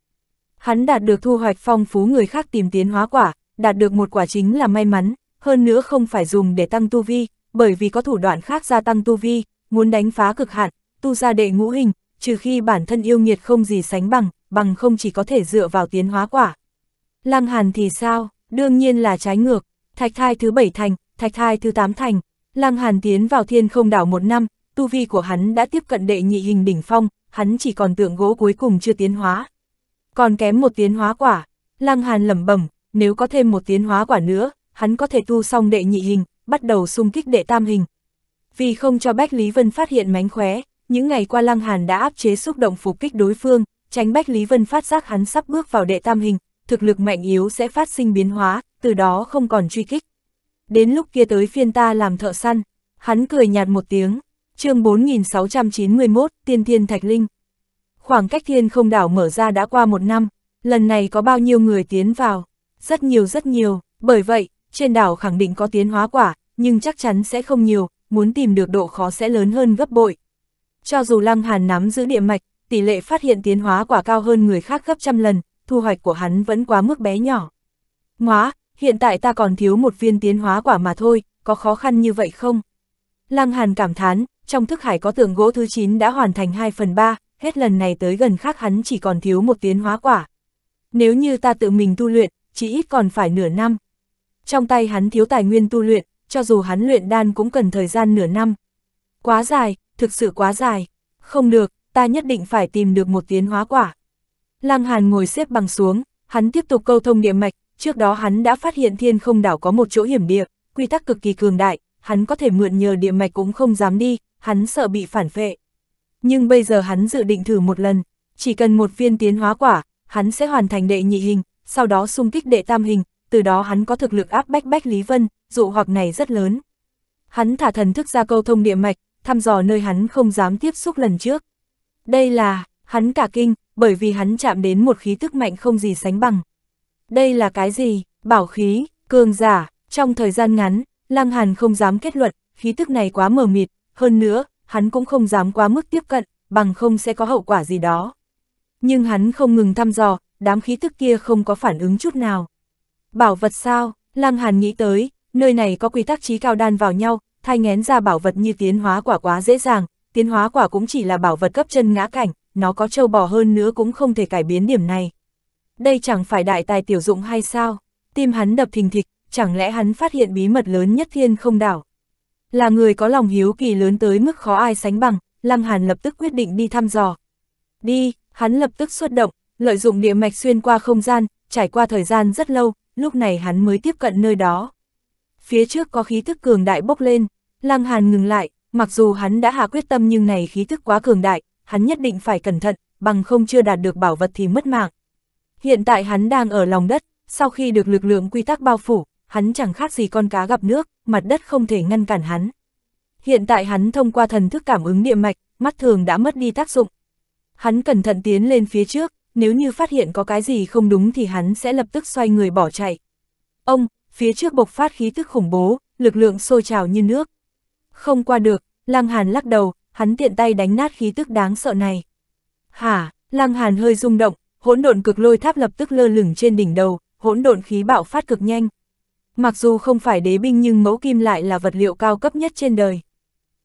Hắn đạt được thu hoạch phong phú người khác tìm tiến hóa quả, đạt được một quả chính là may mắn, hơn nữa không phải dùng để tăng tu vi, bởi vì có thủ đoạn khác gia tăng tu vi, muốn đánh phá cực hạn, tu ra đệ ngũ hình, trừ khi bản thân yêu nghiệt không gì sánh bằng, bằng không chỉ có thể dựa vào tiến hóa quả. Lăng Hàn thì sao, đương nhiên là trái ngược, thạch thai thứ bảy thành, thạch thai thứ tám thành, Lăng Hàn tiến vào thiên không đảo một năm, tu vi của hắn đã tiếp cận đệ nhị hình đỉnh phong, hắn chỉ còn tượng gỗ cuối cùng chưa tiến hóa. Còn kém một tiến hóa quả, Lăng Hàn lẩm bẩm, nếu có thêm một tiến hóa quả nữa, hắn có thể tu xong đệ nhị hình, bắt đầu xung kích đệ tam hình. Vì không cho Bách Lý Vân phát hiện mánh khóe, những ngày qua Lăng Hàn đã áp chế xúc động phục kích đối phương, tránh Bách Lý Vân phát giác hắn sắp bước vào đệ tam hình, thực lực mạnh yếu sẽ phát sinh biến hóa, từ đó không còn truy kích. Đến lúc kia tới phiên ta làm thợ săn, hắn cười nhạt một tiếng, chương 4691, Tiên Thiên Thạch Linh. Khoảng cách thiên không đảo mở ra đã qua một năm, lần này có bao nhiêu người tiến vào? Rất nhiều rất nhiều, bởi vậy, trên đảo khẳng định có tiến hóa quả, nhưng chắc chắn sẽ không nhiều, muốn tìm được độ khó sẽ lớn hơn gấp bội. Cho dù Lăng Hàn nắm giữ địa mạch, tỷ lệ phát hiện tiến hóa quả cao hơn người khác gấp trăm lần, thu hoạch của hắn vẫn quá mức bé nhỏ. Ngoá, hiện tại ta còn thiếu một viên tiến hóa quả mà thôi, có khó khăn như vậy không? Lăng Hàn cảm thán, trong thức hải có tượng gỗ thứ 9 đã hoàn thành 2 phần 3, hết lần này tới gần khác hắn chỉ còn thiếu một tiến hóa quả. Nếu như ta tự mình tu luyện, chỉ ít còn phải nửa năm. Trong tay hắn thiếu tài nguyên tu luyện, cho dù hắn luyện đan cũng cần thời gian nửa năm. Quá dài, thực sự quá dài. Không được, ta nhất định phải tìm được một tiến hóa quả. Lăng Hàn ngồi xếp bằng xuống, hắn tiếp tục câu thông địa mạch, trước đó hắn đã phát hiện thiên không đảo có một chỗ hiểm địa, quy tắc cực kỳ cường đại, hắn có thể mượn nhờ địa mạch cũng không dám đi, hắn sợ bị phản phệ nhưng bây giờ hắn dự định thử một lần, chỉ cần một viên tiến hóa quả, hắn sẽ hoàn thành đệ nhị hình, sau đó xung kích đệ tam hình, từ đó hắn có thực lực áp bách Bách Lý Vân, dụ hoặc này rất lớn. Hắn thả thần thức ra câu thông địa mạch, thăm dò nơi hắn không dám tiếp xúc lần trước. Đây là, hắn cả kinh, bởi vì hắn chạm đến một khí tức mạnh không gì sánh bằng. Đây là cái gì? Bảo khí, cường giả, trong thời gian ngắn, Lăng Hàn không dám kết luận, khí tức này quá mờ mịt, hơn nữa, hắn cũng không dám quá mức tiếp cận, bằng không sẽ có hậu quả gì đó. Nhưng hắn không ngừng thăm dò, đám khí thức kia không có phản ứng chút nào. Bảo vật sao, lang Hàn nghĩ tới, nơi này có quy tắc trí cao đan vào nhau, thay ngén ra bảo vật như tiến hóa quả quá dễ dàng, tiến hóa quả cũng chỉ là bảo vật cấp chân ngã cảnh, nó có trâu bò hơn nữa cũng không thể cải biến điểm này. Đây chẳng phải đại tài tiểu dụng hay sao? Tim hắn đập thình thịch, chẳng lẽ hắn phát hiện bí mật lớn nhất thiên không đảo? Là người có lòng hiếu kỳ lớn tới mức khó ai sánh bằng, Lăng Hàn lập tức quyết định đi thăm dò. Đi, hắn lập tức xuất động, lợi dụng địa mạch xuyên qua không gian, trải qua thời gian rất lâu, lúc này hắn mới tiếp cận nơi đó. Phía trước có khí thức cường đại bốc lên, Lăng Hàn ngừng lại, mặc dù hắn đã hạ quyết tâm nhưng này khí thức quá cường đại, hắn nhất định phải cẩn thận, bằng không chưa đạt được bảo vật thì mất mạng. Hiện tại hắn đang ở lòng đất, sau khi được lực lượng quy tắc bao phủ, hắn chẳng khác gì con cá gặp nước, mặt đất không thể ngăn cản hắn. Hiện tại hắn thông qua thần thức cảm ứng địa mạch, mắt thường đã mất đi tác dụng. Hắn cẩn thận tiến lên phía trước, nếu như phát hiện có cái gì không đúng thì hắn sẽ lập tức xoay người bỏ chạy. Ông, phía trước bộc phát khí tức khủng bố, lực lượng sôi trào như nước. Không qua được, Lăng Hàn lắc đầu, hắn tiện tay đánh nát khí tức đáng sợ này. Hả, Lăng Hàn hơi rung động, hỗn độn cực lôi tháp lập tức lơ lửng trên đỉnh đầu, hỗn độn khí bạo phát cực nhanh. Mặc dù không phải đế binh nhưng mẫu kim lại là vật liệu cao cấp nhất trên đời.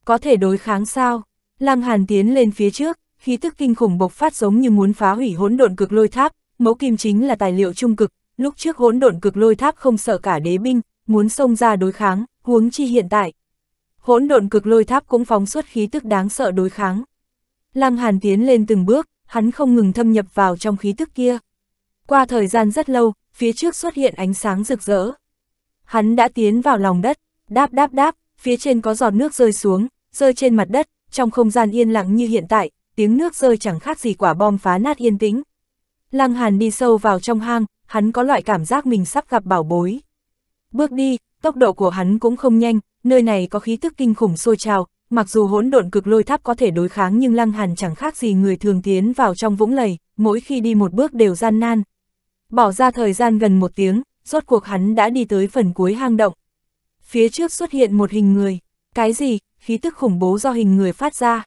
Có thể đối kháng sao? Lăng Hàn tiến lên phía trước, khí tức kinh khủng bộc phát giống như muốn phá hủy hỗn độn cực lôi tháp, mẫu kim chính là tài liệu trung cực, lúc trước hỗn độn cực lôi tháp không sợ cả đế binh, muốn xông ra đối kháng, huống chi hiện tại. Hỗn độn cực lôi tháp cũng phóng xuất khí tức đáng sợ đối kháng. Lăng Hàn tiến lên từng bước, hắn không ngừng thâm nhập vào trong khí tức kia. Qua thời gian rất lâu, phía trước xuất hiện ánh sáng rực rỡ. Hắn đã tiến vào lòng đất, đáp đáp đáp, phía trên có giọt nước rơi xuống, rơi trên mặt đất, trong không gian yên lặng như hiện tại, tiếng nước rơi chẳng khác gì quả bom phá nát yên tĩnh. Lăng Hàn đi sâu vào trong hang, hắn có loại cảm giác mình sắp gặp bảo bối. Bước đi, tốc độ của hắn cũng không nhanh, nơi này có khí tức kinh khủng sôi trào, mặc dù hỗn độn cực lôi tháp có thể đối kháng nhưng Lăng Hàn chẳng khác gì người thường tiến vào trong vũng lầy, mỗi khi đi một bước đều gian nan. Bỏ ra thời gian gần một tiếng, rốt cuộc hắn đã đi tới phần cuối hang động. Phía trước xuất hiện một hình người, cái gì, khí tức khủng bố do hình người phát ra.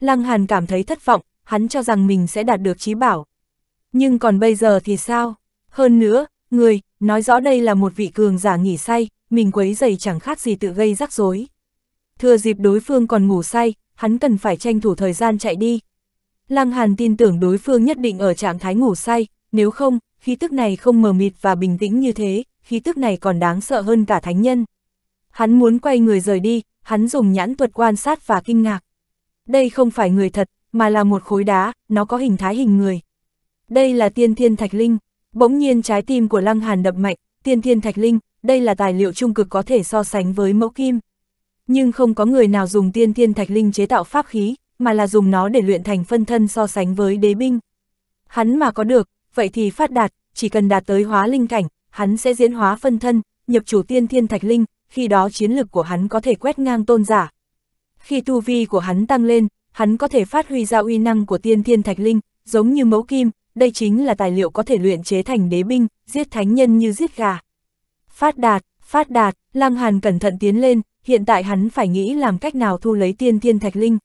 Lăng Hàn cảm thấy thất vọng, hắn cho rằng mình sẽ đạt được trí bảo. Nhưng còn bây giờ thì sao? Hơn nữa, người, nói rõ đây là một vị cường giả nghỉ say, mình quấy giày chẳng khác gì tự gây rắc rối. Thừa dịp đối phương còn ngủ say, hắn cần phải tranh thủ thời gian chạy đi. Lăng Hàn tin tưởng đối phương nhất định ở trạng thái ngủ say, nếu không, khí tức này không mờ mịt và bình tĩnh như thế, khí tức này còn đáng sợ hơn cả thánh nhân. Hắn muốn quay người rời đi, hắn dùng nhãn thuật quan sát và kinh ngạc. Đây không phải người thật, mà là một khối đá, nó có hình thái hình người. Đây là tiên thiên thạch linh, bỗng nhiên trái tim của Lăng Hàn đập mạnh, tiên thiên thạch linh, đây là tài liệu trung cực có thể so sánh với mẫu kim. Nhưng không có người nào dùng tiên thiên thạch linh chế tạo pháp khí, mà là dùng nó để luyện thành phân thân so sánh với đế binh. Hắn mà có được, vậy thì phát đạt, chỉ cần đạt tới hóa linh cảnh, hắn sẽ diễn hóa phân thân, nhập chủ tiên thiên thạch linh, khi đó chiến lực của hắn có thể quét ngang tôn giả. Khi tu vi của hắn tăng lên, hắn có thể phát huy ra uy năng của tiên thiên thạch linh, giống như mẫu kim, đây chính là tài liệu có thể luyện chế thành đế binh, giết thánh nhân như giết gà. Phát đạt, phát đạt, Lăng Hàn cẩn thận tiến lên, hiện tại hắn phải nghĩ làm cách nào thu lấy tiên thiên thạch linh.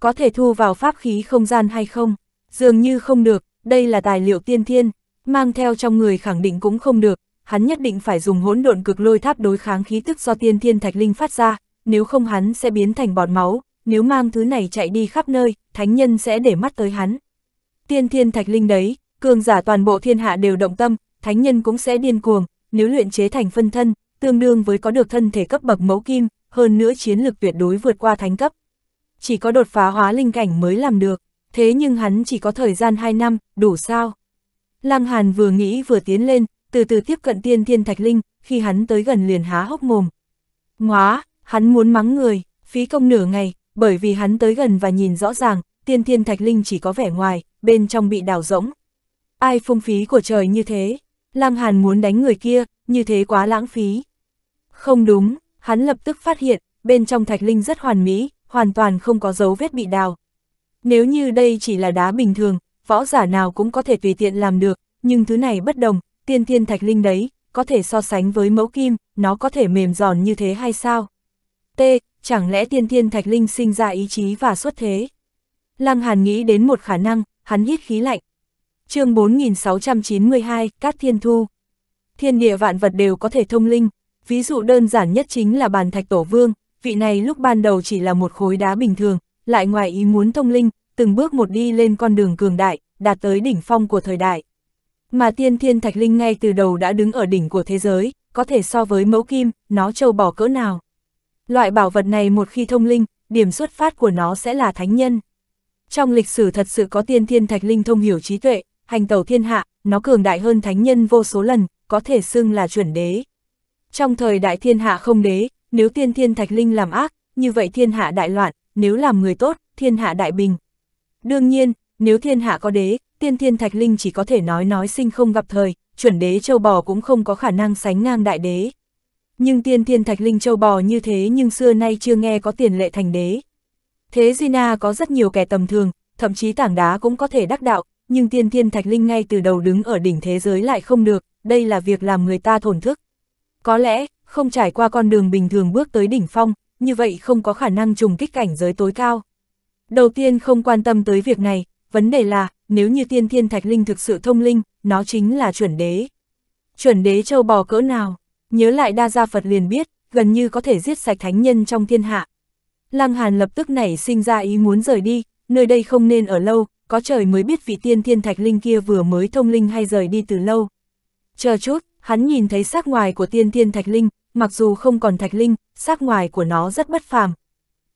Có thể thu vào pháp khí không gian hay không? Dường như không được, đây là tài liệu tiên thiên, mang theo trong người khẳng định cũng không được, hắn nhất định phải dùng hỗn độn cực lôi tháp đối kháng khí tức do tiên thiên thạch linh phát ra, nếu không hắn sẽ biến thành bọt máu, nếu mang thứ này chạy đi khắp nơi, thánh nhân sẽ để mắt tới hắn. Tiên thiên thạch linh đấy, cường giả toàn bộ thiên hạ đều động tâm, thánh nhân cũng sẽ điên cuồng, nếu luyện chế thành phân thân, tương đương với có được thân thể cấp bậc mẫu kim, hơn nữa chiến lược tuyệt đối vượt qua thánh cấp. Chỉ có đột phá hóa linh cảnh mới làm được thế nhưng hắn chỉ có thời gian 2 năm, đủ sao? Lăng Hàn vừa nghĩ vừa tiến lên, từ từ tiếp cận tiên thiên thạch linh, khi hắn tới gần liền há hốc mồm. Ngóa, hắn muốn mắng người, phí công nửa ngày, bởi vì hắn tới gần và nhìn rõ ràng, tiên thiên thạch linh chỉ có vẻ ngoài, bên trong bị đào rỗng. Ai phung phí của trời như thế? Lăng Hàn muốn đánh người kia, như thế quá lãng phí. Không đúng, hắn lập tức phát hiện, bên trong thạch linh rất hoàn mỹ, hoàn toàn không có dấu vết bị đào, nếu như đây chỉ là đá bình thường, võ giả nào cũng có thể tùy tiện làm được, nhưng thứ này bất đồng, tiên thiên thạch linh đấy, có thể so sánh với mẫu kim, nó có thể mềm giòn như thế hay sao? T. Chẳng lẽ tiên thiên thạch linh sinh ra ý chí và xuất thế? Lăng Hàn nghĩ đến một khả năng, hắn hít khí lạnh. chương 4692, Cát Thiên Thu. Thiên địa vạn vật đều có thể thông linh, ví dụ đơn giản nhất chính là bàn thạch tổ vương, vị này lúc ban đầu chỉ là một khối đá bình thường, lại ngoài ý muốn thông linh, từng bước một đi lên con đường cường đại, đạt tới đỉnh phong của thời đại. Mà tiên thiên thạch linh ngay từ đầu đã đứng ở đỉnh của thế giới, có thể so với mẫu kim, nó trâu bỏ cỡ nào. Loại bảo vật này một khi thông linh, điểm xuất phát của nó sẽ là thánh nhân. Trong lịch sử thật sự có tiên thiên thạch linh thông hiểu trí tuệ, hành tẩu thiên hạ, nó cường đại hơn thánh nhân vô số lần, có thể xưng là chuẩn đế. Trong thời đại thiên hạ không đế, nếu tiên thiên thạch linh làm ác, như vậy thiên hạ đại loạn, nếu làm người tốt, thiên hạ đại bình. Đương nhiên, nếu thiên hạ có đế, tiên thiên thạch linh chỉ có thể nói nói sinh không gặp thời, chuẩn đế châu bò cũng không có khả năng sánh ngang đại đế. Nhưng tiên thiên thạch linh châu bò như thế nhưng xưa nay chưa nghe có tiền lệ thành đế. Thế Gina có rất nhiều kẻ tầm thường, thậm chí tảng đá cũng có thể đắc đạo, nhưng tiên thiên thạch linh ngay từ đầu đứng ở đỉnh thế giới lại không được, đây là việc làm người ta thổn thức. Có lẽ, không trải qua con đường bình thường bước tới đỉnh phong, như vậy không có khả năng trùng kích cảnh giới tối cao. Đầu tiên không quan tâm tới việc này, vấn đề là, nếu như tiên thiên thạch linh thực sự thông linh, nó chính là chuẩn đế. Chuẩn đế châu bò cỡ nào, nhớ lại đa gia Phật liền biết, gần như có thể giết sạch thánh nhân trong thiên hạ. Lăng Hàn lập tức nảy sinh ra ý muốn rời đi, nơi đây không nên ở lâu, có trời mới biết vị tiên thiên thạch linh kia vừa mới thông linh hay rời đi từ lâu. Chờ chút, hắn nhìn thấy sắc ngoài của tiên thiên thạch linh, mặc dù không còn thạch linh, sắc ngoài của nó rất bất phàm.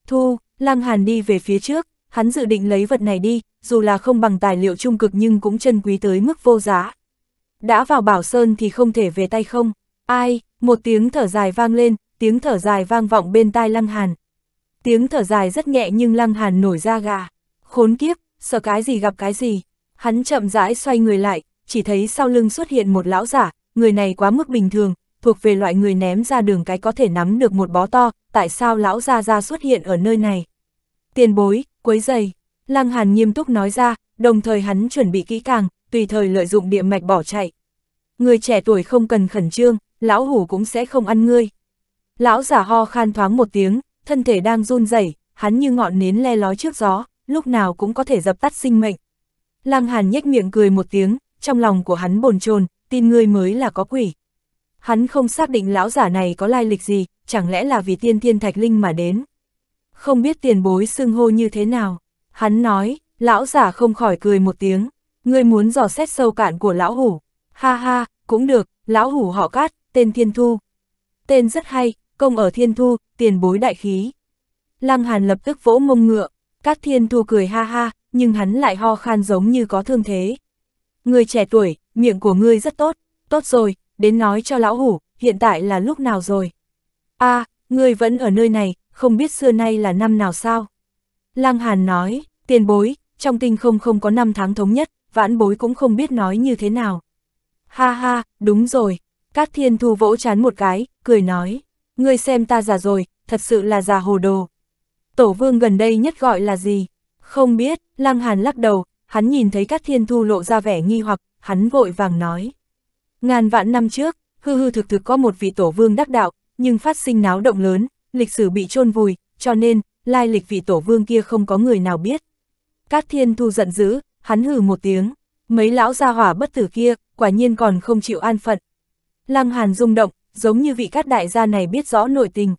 Thu, Lăng Hàn đi về phía trước, hắn dự định lấy vật này đi, dù là không bằng tài liệu trung cực nhưng cũng chân quý tới mức vô giá. Đã vào Bảo Sơn thì không thể về tay không, ai, một tiếng thở dài vang lên, tiếng thở dài vang vọng bên tai Lăng Hàn. Tiếng thở dài rất nhẹ nhưng Lăng Hàn nổi ra gà, khốn kiếp, sợ cái gì gặp cái gì. Hắn chậm rãi xoay người lại, chỉ thấy sau lưng xuất hiện một lão giả, người này quá mức bình thường, thuộc về loại người ném ra đường cái có thể nắm được một bó to, tại sao lão Gia Gia xuất hiện ở nơi này? Tiền bối, quấy giày. Lăng Hàn nghiêm túc nói ra, đồng thời hắn chuẩn bị kỹ càng, tùy thời lợi dụng địa mạch bỏ chạy. Người trẻ tuổi không cần khẩn trương, lão hủ cũng sẽ không ăn ngươi. Lão giả ho khan thoáng một tiếng, thân thể đang run rẩy, hắn như ngọn nến le lói trước gió, lúc nào cũng có thể dập tắt sinh mệnh. Lăng Hàn nhếch miệng cười một tiếng, trong lòng của hắn bồn chồn, tin ngươi mới là có quỷ hắn không xác định lão giả này có lai lịch gì, chẳng lẽ là vì tiên thiên thạch linh mà đến. Không biết tiền bối xưng hô như thế nào, hắn nói, lão giả không khỏi cười một tiếng, ngươi muốn dò xét sâu cạn của lão hủ, ha ha, cũng được, lão hủ họ cát, tên thiên thu. Tên rất hay, công ở thiên thu, tiền bối đại khí. Lăng Hàn lập tức vỗ mông ngựa, cát thiên thu cười ha ha, nhưng hắn lại ho khan giống như có thương thế. Người trẻ tuổi, miệng của ngươi rất tốt, tốt rồi, đến nói cho lão hủ, hiện tại là lúc nào rồi? a à, ngươi vẫn ở nơi này, không biết xưa nay là năm nào sao? Lăng Hàn nói, tiền bối, trong tinh không không có năm tháng thống nhất, vãn bối cũng không biết nói như thế nào. Ha ha, đúng rồi, Cát Thiên Thu vỗ chán một cái, cười nói, ngươi xem ta già rồi, thật sự là già hồ đồ. Tổ vương gần đây nhất gọi là gì? Không biết, Lăng Hàn lắc đầu, hắn nhìn thấy Cát Thiên Thu lộ ra vẻ nghi hoặc, hắn vội vàng nói. Ngàn vạn năm trước, hư hư thực thực có một vị tổ vương đắc đạo, nhưng phát sinh náo động lớn, lịch sử bị chôn vùi, cho nên, lai lịch vị tổ vương kia không có người nào biết. Cát Thiên Thu giận dữ, hắn hừ một tiếng, mấy lão gia hỏa bất tử kia, quả nhiên còn không chịu an phận. Lăng Hàn rung động, giống như vị cát đại gia này biết rõ nội tình.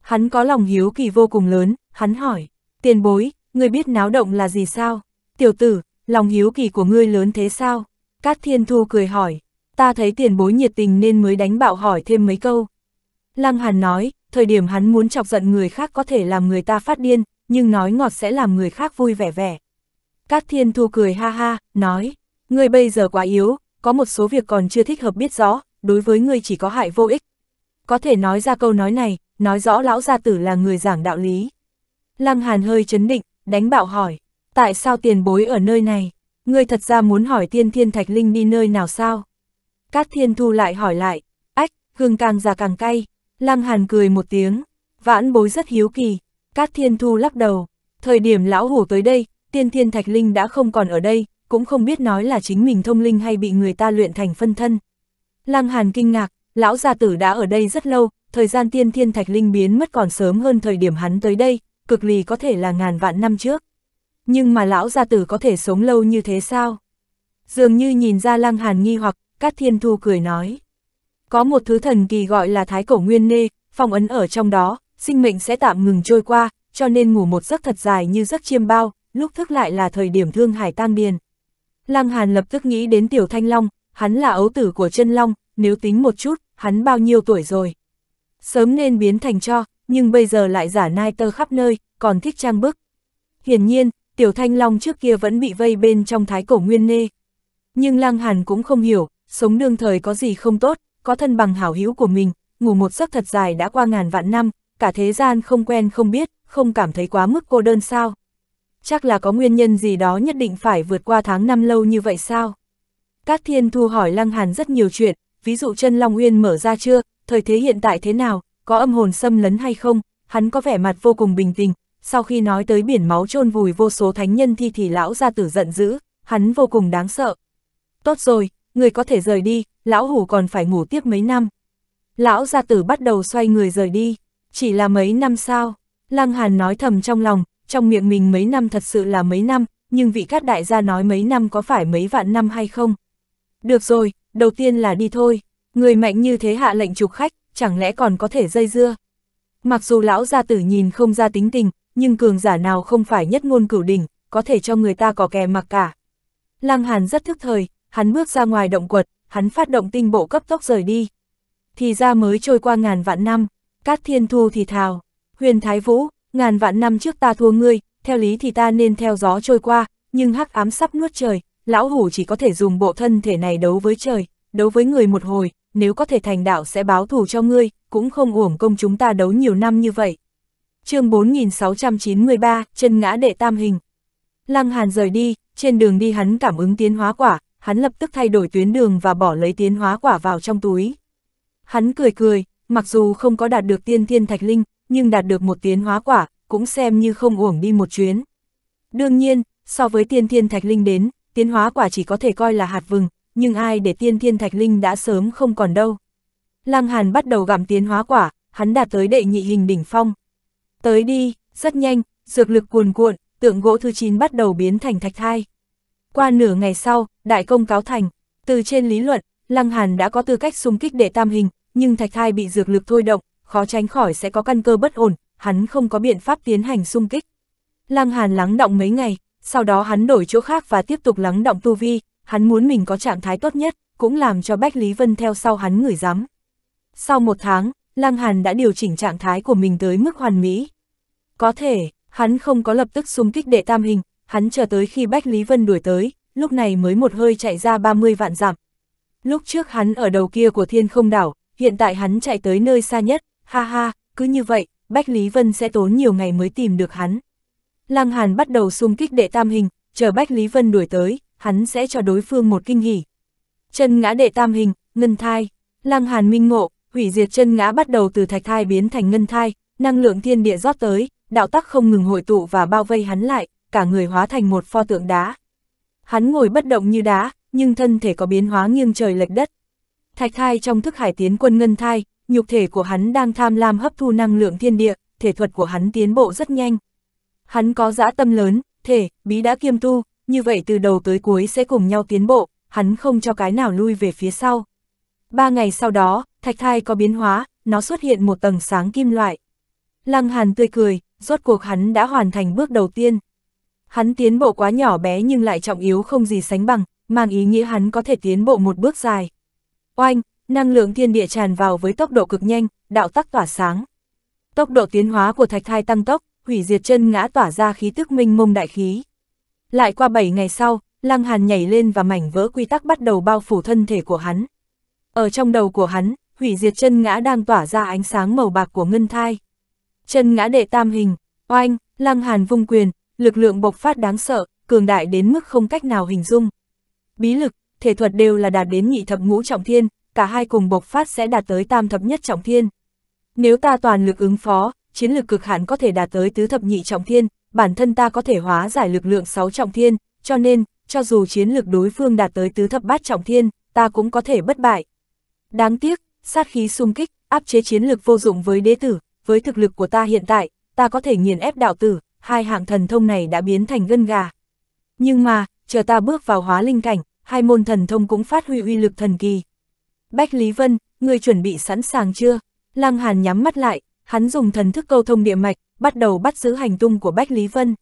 Hắn có lòng hiếu kỳ vô cùng lớn, hắn hỏi, tiền bối, người biết náo động là gì sao? Tiểu tử, lòng hiếu kỳ của ngươi lớn thế sao? Cát Thiên Thu cười hỏi, ta thấy tiền bối nhiệt tình nên mới đánh bạo hỏi thêm mấy câu. Lăng Hàn nói, thời điểm hắn muốn chọc giận người khác có thể làm người ta phát điên, nhưng nói ngọt sẽ làm người khác vui vẻ vẻ. Cát Thiên Thu cười ha ha, nói, ngươi bây giờ quá yếu, có một số việc còn chưa thích hợp biết rõ, đối với ngươi chỉ có hại vô ích. Có thể nói ra câu nói này, nói rõ lão gia tử là người giảng đạo lý. Lăng Hàn hơi chấn định, đánh bạo hỏi, tại sao tiền bối ở nơi này? Ngươi thật ra muốn hỏi tiên thiên thạch linh đi nơi nào sao? Cát Thiên Thu lại hỏi lại, ách, gừng càng già càng cay. Lăng Hàn cười một tiếng, vãn bối rất hiếu kỳ. Cát Thiên Thu lắc đầu, thời điểm lão hổ tới đây, tiên thiên thạch linh đã không còn ở đây, cũng không biết nói là chính mình thông linh hay bị người ta luyện thành phân thân. Lăng Hàn kinh ngạc, lão gia tử đã ở đây rất lâu, thời gian tiên thiên thạch linh biến mất còn sớm hơn thời điểm hắn tới đây, cực lì có thể là ngàn vạn năm trước. Nhưng mà lão gia tử có thể sống lâu như thế sao? Dường như nhìn ra Lăng Hàn nghi hoặc, Cát Thiên Thu cười nói. Có một thứ thần kỳ gọi là Thái Cổ Nguyên Nê, phong ấn ở trong đó, sinh mệnh sẽ tạm ngừng trôi qua, cho nên ngủ một giấc thật dài như giấc chiêm bao, lúc thức lại là thời điểm thương hải tan điền. Lăng Hàn lập tức nghĩ đến Tiểu Thanh Long, hắn là ấu tử của chân Long, nếu tính một chút, hắn bao nhiêu tuổi rồi. Sớm nên biến thành cho, nhưng bây giờ lại giả nai tơ khắp nơi, còn thích trang bức. Hiển nhiên, Tiểu Thanh Long trước kia vẫn bị vây bên trong thái cổ nguyên nê. Nhưng Lăng Hàn cũng không hiểu, sống đương thời có gì không tốt, có thân bằng hảo hữu của mình, ngủ một giấc thật dài đã qua ngàn vạn năm, cả thế gian không quen không biết, không cảm thấy quá mức cô đơn sao. Chắc là có nguyên nhân gì đó nhất định phải vượt qua tháng năm lâu như vậy sao? Cát Thiên Thu hỏi Lăng Hàn rất nhiều chuyện, ví dụ chân Long Uyên mở ra chưa, thời thế hiện tại thế nào, có âm hồn xâm lấn hay không, hắn có vẻ mặt vô cùng bình tĩnh, sau khi nói tới biển máu chôn vùi vô số thánh nhân thi thì lão gia tử giận dữ, hắn vô cùng đáng sợ. Tốt rồi, người có thể rời đi, lão hủ còn phải ngủ tiếp mấy năm. Lão gia tử bắt đầu xoay người rời đi, chỉ là mấy năm sao, Lăng Hàn nói thầm trong lòng, trong miệng mình mấy năm thật sự là mấy năm, nhưng vị cát đại gia nói mấy năm có phải mấy vạn năm hay không. Được rồi, đầu tiên là đi thôi, người mạnh như thế hạ lệnh trục khách, chẳng lẽ còn có thể dây dưa. Mặc dù lão gia tử nhìn không ra tính tình, nhưng cường giả nào không phải nhất ngôn cửu đỉnh, có thể cho người ta có kè mặc cả. Lăng Hàn rất thức thời, hắn bước ra ngoài động quật, hắn phát động tinh bộ cấp tốc rời đi. Thì ra mới trôi qua ngàn vạn năm, Cát Thiên Thu thì thào, huyền Thái Vũ, ngàn vạn năm trước ta thua ngươi, theo lý thì ta nên theo gió trôi qua, nhưng hắc ám sắp nuốt trời, lão hủ chỉ có thể dùng bộ thân thể này đấu với trời, đấu với người một hồi, nếu có thể thành đạo sẽ báo thù cho ngươi, cũng không uổng công chúng ta đấu nhiều năm như vậy. chương 4693, chân ngã đệ tam hình. Lăng Hàn rời đi, trên đường đi hắn cảm ứng tiến hóa quả, hắn lập tức thay đổi tuyến đường và bỏ lấy tiến hóa quả vào trong túi. Hắn cười cười, mặc dù không có đạt được tiên thiên thạch linh, nhưng đạt được một tiến hóa quả, cũng xem như không uổng đi một chuyến. Đương nhiên, so với tiên thiên thạch linh đến, tiến hóa quả chỉ có thể coi là hạt vừng, nhưng ai để tiên thiên thạch linh đã sớm không còn đâu. Lăng Hàn bắt đầu gặm tiến hóa quả, hắn đạt tới đệ nhị hình đỉnh phong. Tới đi, rất nhanh, dược lực cuồn cuộn, tượng gỗ thứ 9 bắt đầu biến thành thạch thai. Qua nửa ngày sau, đại công cáo thành, từ trên lý luận, Lăng Hàn đã có tư cách xung kích để tam hình, nhưng thạch thai bị dược lực thôi động, khó tránh khỏi sẽ có căn cơ bất ổn, hắn không có biện pháp tiến hành xung kích. Lăng Hàn lắng động mấy ngày, sau đó hắn đổi chỗ khác và tiếp tục lắng động tu vi, hắn muốn mình có trạng thái tốt nhất, cũng làm cho Bách Lý Vân theo sau hắn ngửi giám. Sau một tháng, Lăng Hàn đã điều chỉnh trạng thái của mình tới mức hoàn mỹ. Có thể, hắn không có lập tức xung kích để tam hình, hắn chờ tới khi Bách Lý Vân đuổi tới, lúc này mới một hơi chạy ra 30 vạn dặm. Lúc trước hắn ở đầu kia của thiên không đảo, hiện tại hắn chạy tới nơi xa nhất, ha ha, cứ như vậy, Bách Lý Vân sẽ tốn nhiều ngày mới tìm được hắn. Lăng Hàn bắt đầu xung kích đệ tam hình, chờ Bách Lý Vân đuổi tới, hắn sẽ cho đối phương một kinh hỉ. Chân ngã đệ tam hình, ngân thai, Lăng Hàn minh ngộ, hủy diệt chân ngã bắt đầu từ thạch thai biến thành ngân thai, năng lượng thiên địa rót tới, đạo tắc không ngừng hội tụ và bao vây hắn lại, cả người hóa thành một pho tượng đá. Hắn ngồi bất động như đá, nhưng thân thể có biến hóa nghiêng trời lệch đất. Thạch thai trong thức hải tiến quân ngân thai, nhục thể của hắn đang tham lam hấp thu năng lượng thiên địa, thể thuật của hắn tiến bộ rất nhanh. Hắn có dã tâm lớn, thể, bí đã kiêm tu, như vậy từ đầu tới cuối sẽ cùng nhau tiến bộ, hắn không cho cái nào lui về phía sau. Ba ngày sau đó, thạch thai có biến hóa, nó xuất hiện một tầng sáng kim loại. Lăng Hàn tươi cười, rốt cuộc hắn đã hoàn thành bước đầu tiên. Hắn tiến bộ quá nhỏ bé nhưng lại trọng yếu không gì sánh bằng, mang ý nghĩa hắn có thể tiến bộ một bước dài. Oanh, năng lượng thiên địa tràn vào với tốc độ cực nhanh, đạo tắc tỏa sáng. Tốc độ tiến hóa của thạch thai tăng tốc, hủy diệt chân ngã tỏa ra khí tức minh mông đại khí. Lại qua 7 ngày sau, Lăng Hàn nhảy lên và mảnh vỡ quy tắc bắt đầu bao phủ thân thể của hắn. Ở trong đầu của hắn, hủy diệt chân ngã đang tỏa ra ánh sáng màu bạc của ngân thai. Chân ngã đệ tam hình, oanh, Lăng Hàn vung quyền, lực lượng bộc phát đáng sợ, cường đại đến mức không cách nào hình dung. Bí lực, thể thuật đều là đạt đến nhị thập ngũ trọng thiên, cả hai cùng bộc phát sẽ đạt tới tam thập nhất trọng thiên. Nếu ta toàn lực ứng phó, chiến lực cực hạn có thể đạt tới tứ thập nhị trọng thiên, bản thân ta có thể hóa giải lực lượng sáu trọng thiên, cho nên, cho dù chiến lực đối phương đạt tới tứ thập bát trọng thiên, ta cũng có thể bất bại. Đáng tiếc, sát khí xung kích, áp chế chiến lực vô dụng với đế tử, với thực lực của ta hiện tại, ta có thể nghiền ép đạo tử, hai hạng thần thông này đã biến thành gân gà. Nhưng mà, chờ ta bước vào hóa linh cảnh, hai môn thần thông cũng phát huy uy lực thần kỳ. Bách Lý Vân, người chuẩn bị sẵn sàng chưa? Lăng Hàn nhắm mắt lại, hắn dùng thần thức câu thông địa mạch, bắt đầu bắt giữ hành tung của Bách Lý Vân.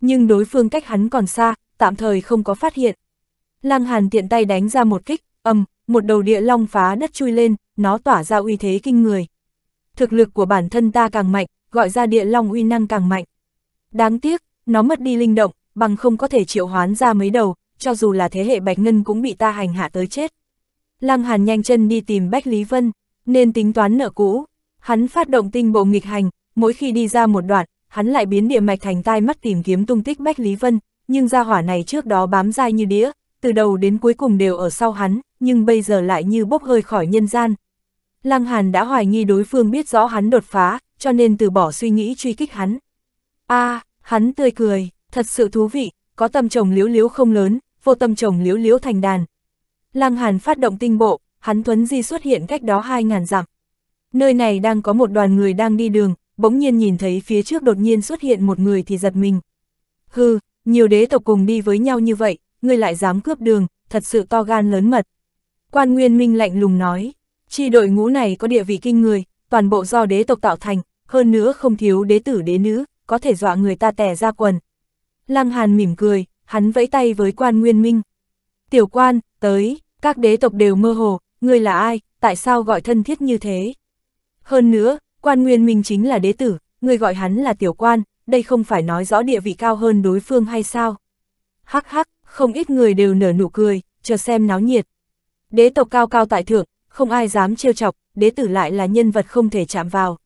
Nhưng đối phương cách hắn còn xa, tạm thời không có phát hiện. Lăng Hàn tiện tay đánh ra một kích, ầm, một đầu địa long phá đất chui lên, nó tỏa ra uy thế kinh người. Thực lực của bản thân ta càng mạnh, gọi ra địa long uy năng càng mạnh. Đáng tiếc, nó mất đi linh động, bằng không có thể triệu hoán ra mấy đầu, cho dù là thế hệ Bạch Ngân cũng bị ta hành hạ tới chết. Lăng Hàn nhanh chân đi tìm Bách Lý Vân, nên tính toán nợ cũ. Hắn phát động tinh bộ nghịch hành, mỗi khi đi ra một đoạn, hắn lại biến địa mạch thành tai mắt tìm kiếm tung tích Bách Lý Vân, nhưng gia hỏa này trước đó bám dai như đĩa, từ đầu đến cuối cùng đều ở sau hắn, nhưng bây giờ lại như bốc hơi khỏi nhân gian. Lăng Hàn đã hoài nghi đối phương biết rõ hắn đột phá, cho nên từ bỏ suy nghĩ truy kích hắn a à, hắn tươi cười, thật sự thú vị, có tâm chồng liếu liếu không lớn, vô tâm chồng liếu liếu thành đàn. Lăng Hàn phát động tinh bộ, hắn thuấn di xuất hiện cách đó hai ngàn dặm. Nơi này đang có một đoàn người đang đi đường, bỗng nhiên nhìn thấy phía trước đột nhiên xuất hiện một người thì giật mình. Hừ, nhiều đế tộc cùng đi với nhau như vậy, ngươi lại dám cướp đường, thật sự to gan lớn mật. Quan Nguyên Minh lạnh lùng nói, chi đội ngũ này có địa vị kinh người, toàn bộ do đế tộc tạo thành, hơn nữa không thiếu đế tử đế nữ, có thể dọa người ta tè ra quần. Lăng Hàn mỉm cười, hắn vẫy tay với quan Nguyên Minh. Tiểu quan, tới, các đế tộc đều mơ hồ, ngươi là ai, tại sao gọi thân thiết như thế? Hơn nữa, quan Nguyên Minh chính là đế tử, ngươi gọi hắn là tiểu quan, đây không phải nói rõ địa vị cao hơn đối phương hay sao? Hắc hắc, không ít người đều nở nụ cười, chờ xem náo nhiệt. Đế tộc cao cao tại thượng, không ai dám trêu chọc, đế tử lại là nhân vật không thể chạm vào.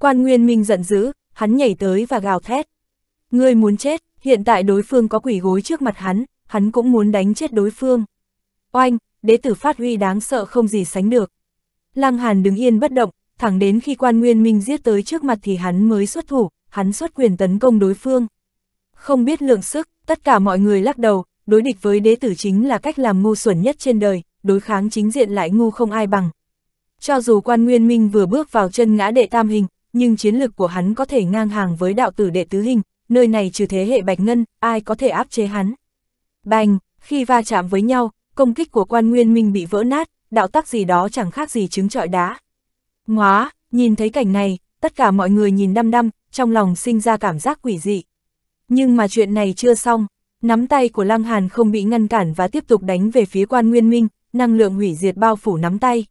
Quan Nguyên Minh giận dữ, hắn nhảy tới và gào thét. Ngươi muốn chết, hiện tại đối phương có quỷ gối trước mặt hắn, hắn cũng muốn đánh chết đối phương. Oanh, đế tử phát huy đáng sợ không gì sánh được. Lăng Hàn đứng yên bất động, thẳng đến khi quan nguyên minh giết tới trước mặt thì hắn mới xuất thủ, hắn xuất quyền tấn công đối phương. Không biết lượng sức, tất cả mọi người lắc đầu, đối địch với đế tử chính là cách làm ngu xuẩn nhất trên đời, đối kháng chính diện lại ngu không ai bằng. Cho dù quan nguyên minh vừa bước vào chân ngã đệ tam hình, nhưng chiến lực của hắn có thể ngang hàng với đạo tử đệ tứ hình, nơi này trừ thế hệ bạch ngân, ai có thể áp chế hắn. Bành, khi va chạm với nhau, công kích của quan nguyên minh bị vỡ nát, đạo tắc gì đó chẳng khác gì trứng trọi đá. Ngóa, nhìn thấy cảnh này, tất cả mọi người nhìn đăm đăm, trong lòng sinh ra cảm giác quỷ dị. Nhưng mà chuyện này chưa xong, nắm tay của Lăng Hàn không bị ngăn cản và tiếp tục đánh về phía quan nguyên minh, năng lượng hủy diệt bao phủ nắm tay.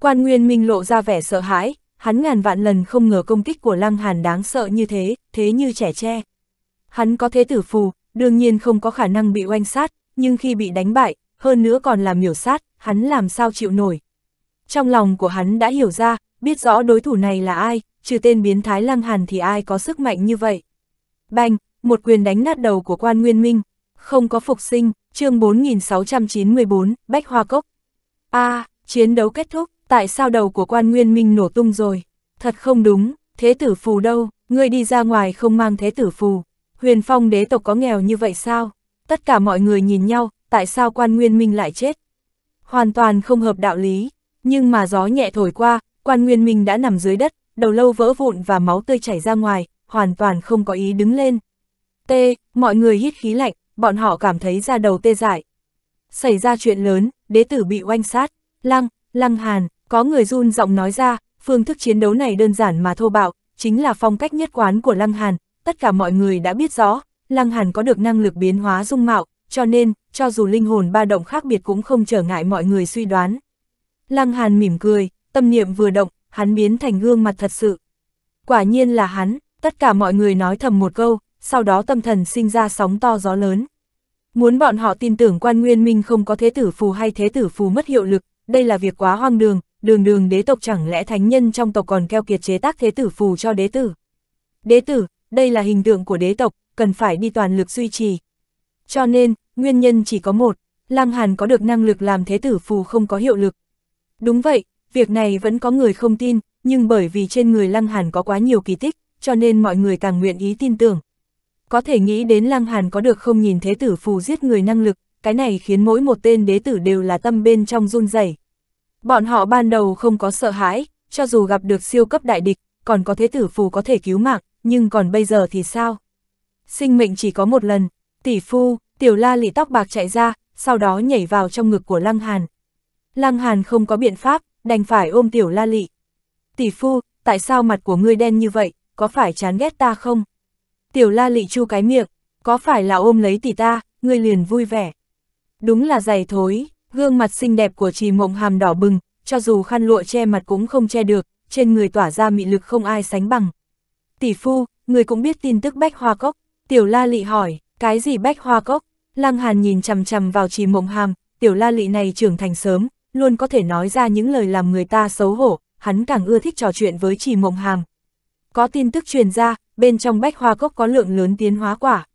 Quan nguyên minh lộ ra vẻ sợ hãi, hắn ngàn vạn lần không ngờ công kích của Lăng Hàn đáng sợ như thế, thế như trẻ tre. Hắn có thế tử phù, đương nhiên không có khả năng bị oanh sát, nhưng khi bị đánh bại, hơn nữa còn làm miểu sát, hắn làm sao chịu nổi. Trong lòng của hắn đã hiểu ra, biết rõ đối thủ này là ai, trừ tên biến thái Lăng Hàn thì ai có sức mạnh như vậy. Bành, một quyền đánh nát đầu của quan Nguyên Minh, không có phục sinh, chương 4694, Bách Hoa Cốc. A, à, chiến đấu kết thúc tại sao đầu của quan nguyên minh nổ tung rồi? Thật không đúng, thế tử phù đâu, ngươi đi ra ngoài không mang thế tử phù. Huyền phong đế tộc có nghèo như vậy sao? Tất cả mọi người nhìn nhau, tại sao quan nguyên minh lại chết? Hoàn toàn không hợp đạo lý, nhưng mà gió nhẹ thổi qua, quan nguyên minh đã nằm dưới đất, đầu lâu vỡ vụn và máu tươi chảy ra ngoài, hoàn toàn không có ý đứng lên. T, mọi người hít khí lạnh, bọn họ cảm thấy ra đầu tê dại. Xảy ra chuyện lớn, đế tử bị oanh sát, lăng, lăng hàn, có người run giọng nói ra, phương thức chiến đấu này đơn giản mà thô bạo, chính là phong cách nhất quán của Lăng Hàn, tất cả mọi người đã biết rõ, Lăng Hàn có được năng lực biến hóa dung mạo, cho nên, cho dù linh hồn ba động khác biệt cũng không trở ngại mọi người suy đoán. Lăng Hàn mỉm cười, tâm niệm vừa động, hắn biến thành gương mặt thật sự. Quả nhiên là hắn, tất cả mọi người nói thầm một câu, sau đó tâm thần sinh ra sóng to gió lớn. Muốn bọn họ tin tưởng quan nguyên minh không có thế tử phù hay thế tử phù mất hiệu lực, đây là việc quá hoang đường, đường đường đế tộc chẳng lẽ thánh nhân trong tộc còn keo kiệt chế tác thế tử phù cho đế tử. Đế tử, đây là hình tượng của đế tộc, cần phải đi toàn lực duy trì. Cho nên, nguyên nhân chỉ có một, Lăng Hàn có được năng lực làm thế tử phù không có hiệu lực. Đúng vậy, việc này vẫn có người không tin, nhưng bởi vì trên người Lăng Hàn có quá nhiều kỳ tích, cho nên mọi người càng nguyện ý tin tưởng. Có thể nghĩ đến Lăng Hàn có được không nhìn thế tử phù giết người năng lực, cái này khiến mỗi một tên đế tử đều là tâm bên trong run rẩy. Bọn họ ban đầu không có sợ hãi, cho dù gặp được siêu cấp đại địch, còn có thế tử phù có thể cứu mạng, nhưng còn bây giờ thì sao? Sinh mệnh chỉ có một lần, tỷ phu, tiểu la lị tóc bạc chạy ra, sau đó nhảy vào trong ngực của Lăng Hàn. Lăng Hàn không có biện pháp, đành phải ôm tiểu la lị. Tỷ phu, tại sao mặt của ngươi đen như vậy, có phải chán ghét ta không? Tiểu la lị chu cái miệng, có phải là ôm lấy tỷ ta, ngươi liền vui vẻ. Đúng là dày thối. Gương mặt xinh đẹp của Trì Mộng Hàm đỏ bừng, cho dù khăn lụa che mặt cũng không che được, trên người tỏa ra mị lực không ai sánh bằng. Tỷ phu, người cũng biết tin tức Bách Hoa Cốc, Tiểu La Lị hỏi, cái gì Bách Hoa Cốc? Lăng Hàn nhìn chằm chằm vào Trì Mộng Hàm, Tiểu La Lị này trưởng thành sớm, luôn có thể nói ra những lời làm người ta xấu hổ, hắn càng ưa thích trò chuyện với Trì Mộng Hàm. Có tin tức truyền ra, bên trong Bách Hoa Cốc có lượng lớn tiến hóa quả.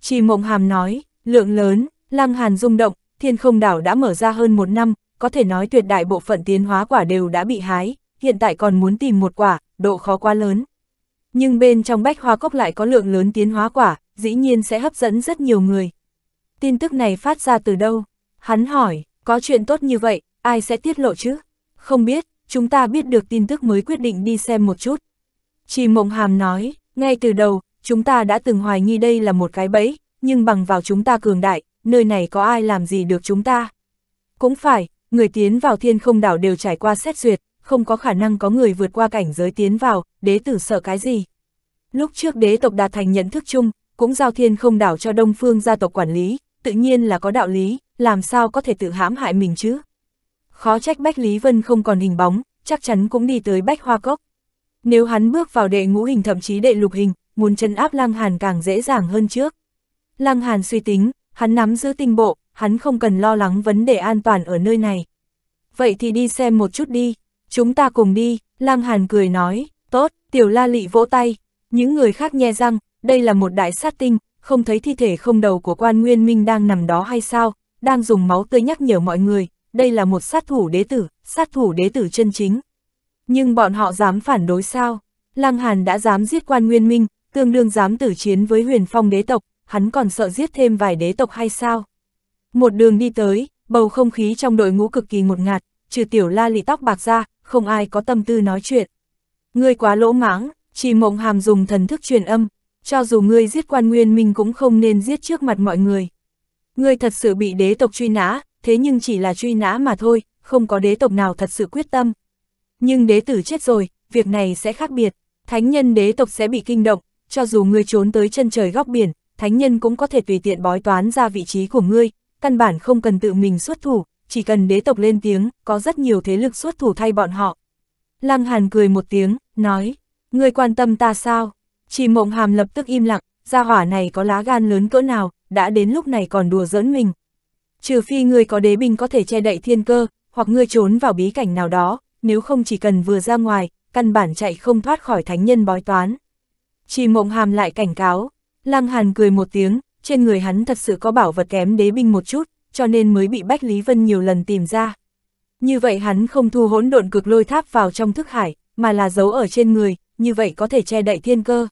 Trì Mộng Hàm nói, lượng lớn, Lăng Hàn rung động, Thiên không đảo đã mở ra hơn một năm, có thể nói tuyệt đại bộ phận tiến hóa quả đều đã bị hái, hiện tại còn muốn tìm một quả, độ khó quá lớn. Nhưng bên trong bách hoa cốc lại có lượng lớn tiến hóa quả, dĩ nhiên sẽ hấp dẫn rất nhiều người. Tin tức này phát ra từ đâu? Hắn hỏi, có chuyện tốt như vậy, ai sẽ tiết lộ chứ? Không biết, chúng ta biết được tin tức mới quyết định đi xem một chút. Chỉ mộng hàm nói, ngay từ đầu, chúng ta đã từng hoài nghi đây là một cái bẫy, nhưng bằng vào chúng ta cường đại, nơi này có ai làm gì được chúng ta? Cũng phải, người tiến vào thiên không đảo đều trải qua xét duyệt, không có khả năng có người vượt qua cảnh giới tiến vào, đế tử sợ cái gì? Lúc trước đế tộc đạt thành nhận thức chung, cũng giao thiên không đảo cho đông phương gia tộc quản lý, tự nhiên là có đạo lý, làm sao có thể tự hãm hại mình chứ? Khó trách Bách Lý Vân không còn hình bóng, chắc chắn cũng đi tới Bách Hoa Cốc. Nếu hắn bước vào đệ ngũ hình thậm chí đệ lục hình, muốn chân áp Lăng Hàn càng dễ dàng hơn trước. Lăng Hàn suy tính, hắn nắm giữ tinh bộ, hắn không cần lo lắng vấn đề an toàn ở nơi này. Vậy thì đi xem một chút đi, chúng ta cùng đi, Lam Hàn cười nói, tốt, tiểu la lị vỗ tay, những người khác nghe răng, đây là một đại sát tinh, không thấy thi thể không đầu của quan nguyên minh đang nằm đó hay sao, đang dùng máu tươi nhắc nhở mọi người, đây là một sát thủ đế tử, sát thủ đế tử chân chính. Nhưng bọn họ dám phản đối sao? Lăng Hàn đã dám giết quan nguyên minh, tương đương dám tử chiến với huyền phong đế tộc, hắn còn sợ giết thêm vài đế tộc hay sao? Một đường đi tới, bầu không khí trong đội ngũ cực kỳ ngột ngạt, trừ tiểu la lì tóc bạc ra, không ai có tâm tư nói chuyện. Ngươi quá lỗ mãng, chỉ mộng hàm dùng thần thức truyền âm, cho dù ngươi giết quan nguyên minh cũng không nên giết trước mặt mọi người. Ngươi thật sự bị đế tộc truy nã, thế nhưng chỉ là truy nã mà thôi, không có đế tộc nào thật sự quyết tâm. Nhưng đế tử chết rồi, việc này sẽ khác biệt, thánh nhân đế tộc sẽ bị kinh động, cho dù ngươi trốn tới chân trời góc biển, thánh nhân cũng có thể tùy tiện bói toán ra vị trí của ngươi, căn bản không cần tự mình xuất thủ, chỉ cần đế tộc lên tiếng, có rất nhiều thế lực xuất thủ thay bọn họ. Lăng Hàn cười một tiếng, nói, ngươi quan tâm ta sao? Chỉ mộng hàm lập tức im lặng, gia hỏa này có lá gan lớn cỡ nào, đã đến lúc này còn đùa giỡn mình. Trừ phi ngươi có đế binh có thể che đậy thiên cơ, hoặc ngươi trốn vào bí cảnh nào đó, nếu không chỉ cần vừa ra ngoài, căn bản chạy không thoát khỏi thánh nhân bói toán. Chỉ mộng hàm lại cảnh cáo, Lăng Hàn cười một tiếng, trên người hắn thật sự có bảo vật kém đế binh một chút, cho nên mới bị Bách Lý Vân nhiều lần tìm ra. Như vậy hắn không thu hỗn độn cực lôi tháp vào trong thức hải, mà là giấu ở trên người, như vậy có thể che đậy thiên cơ.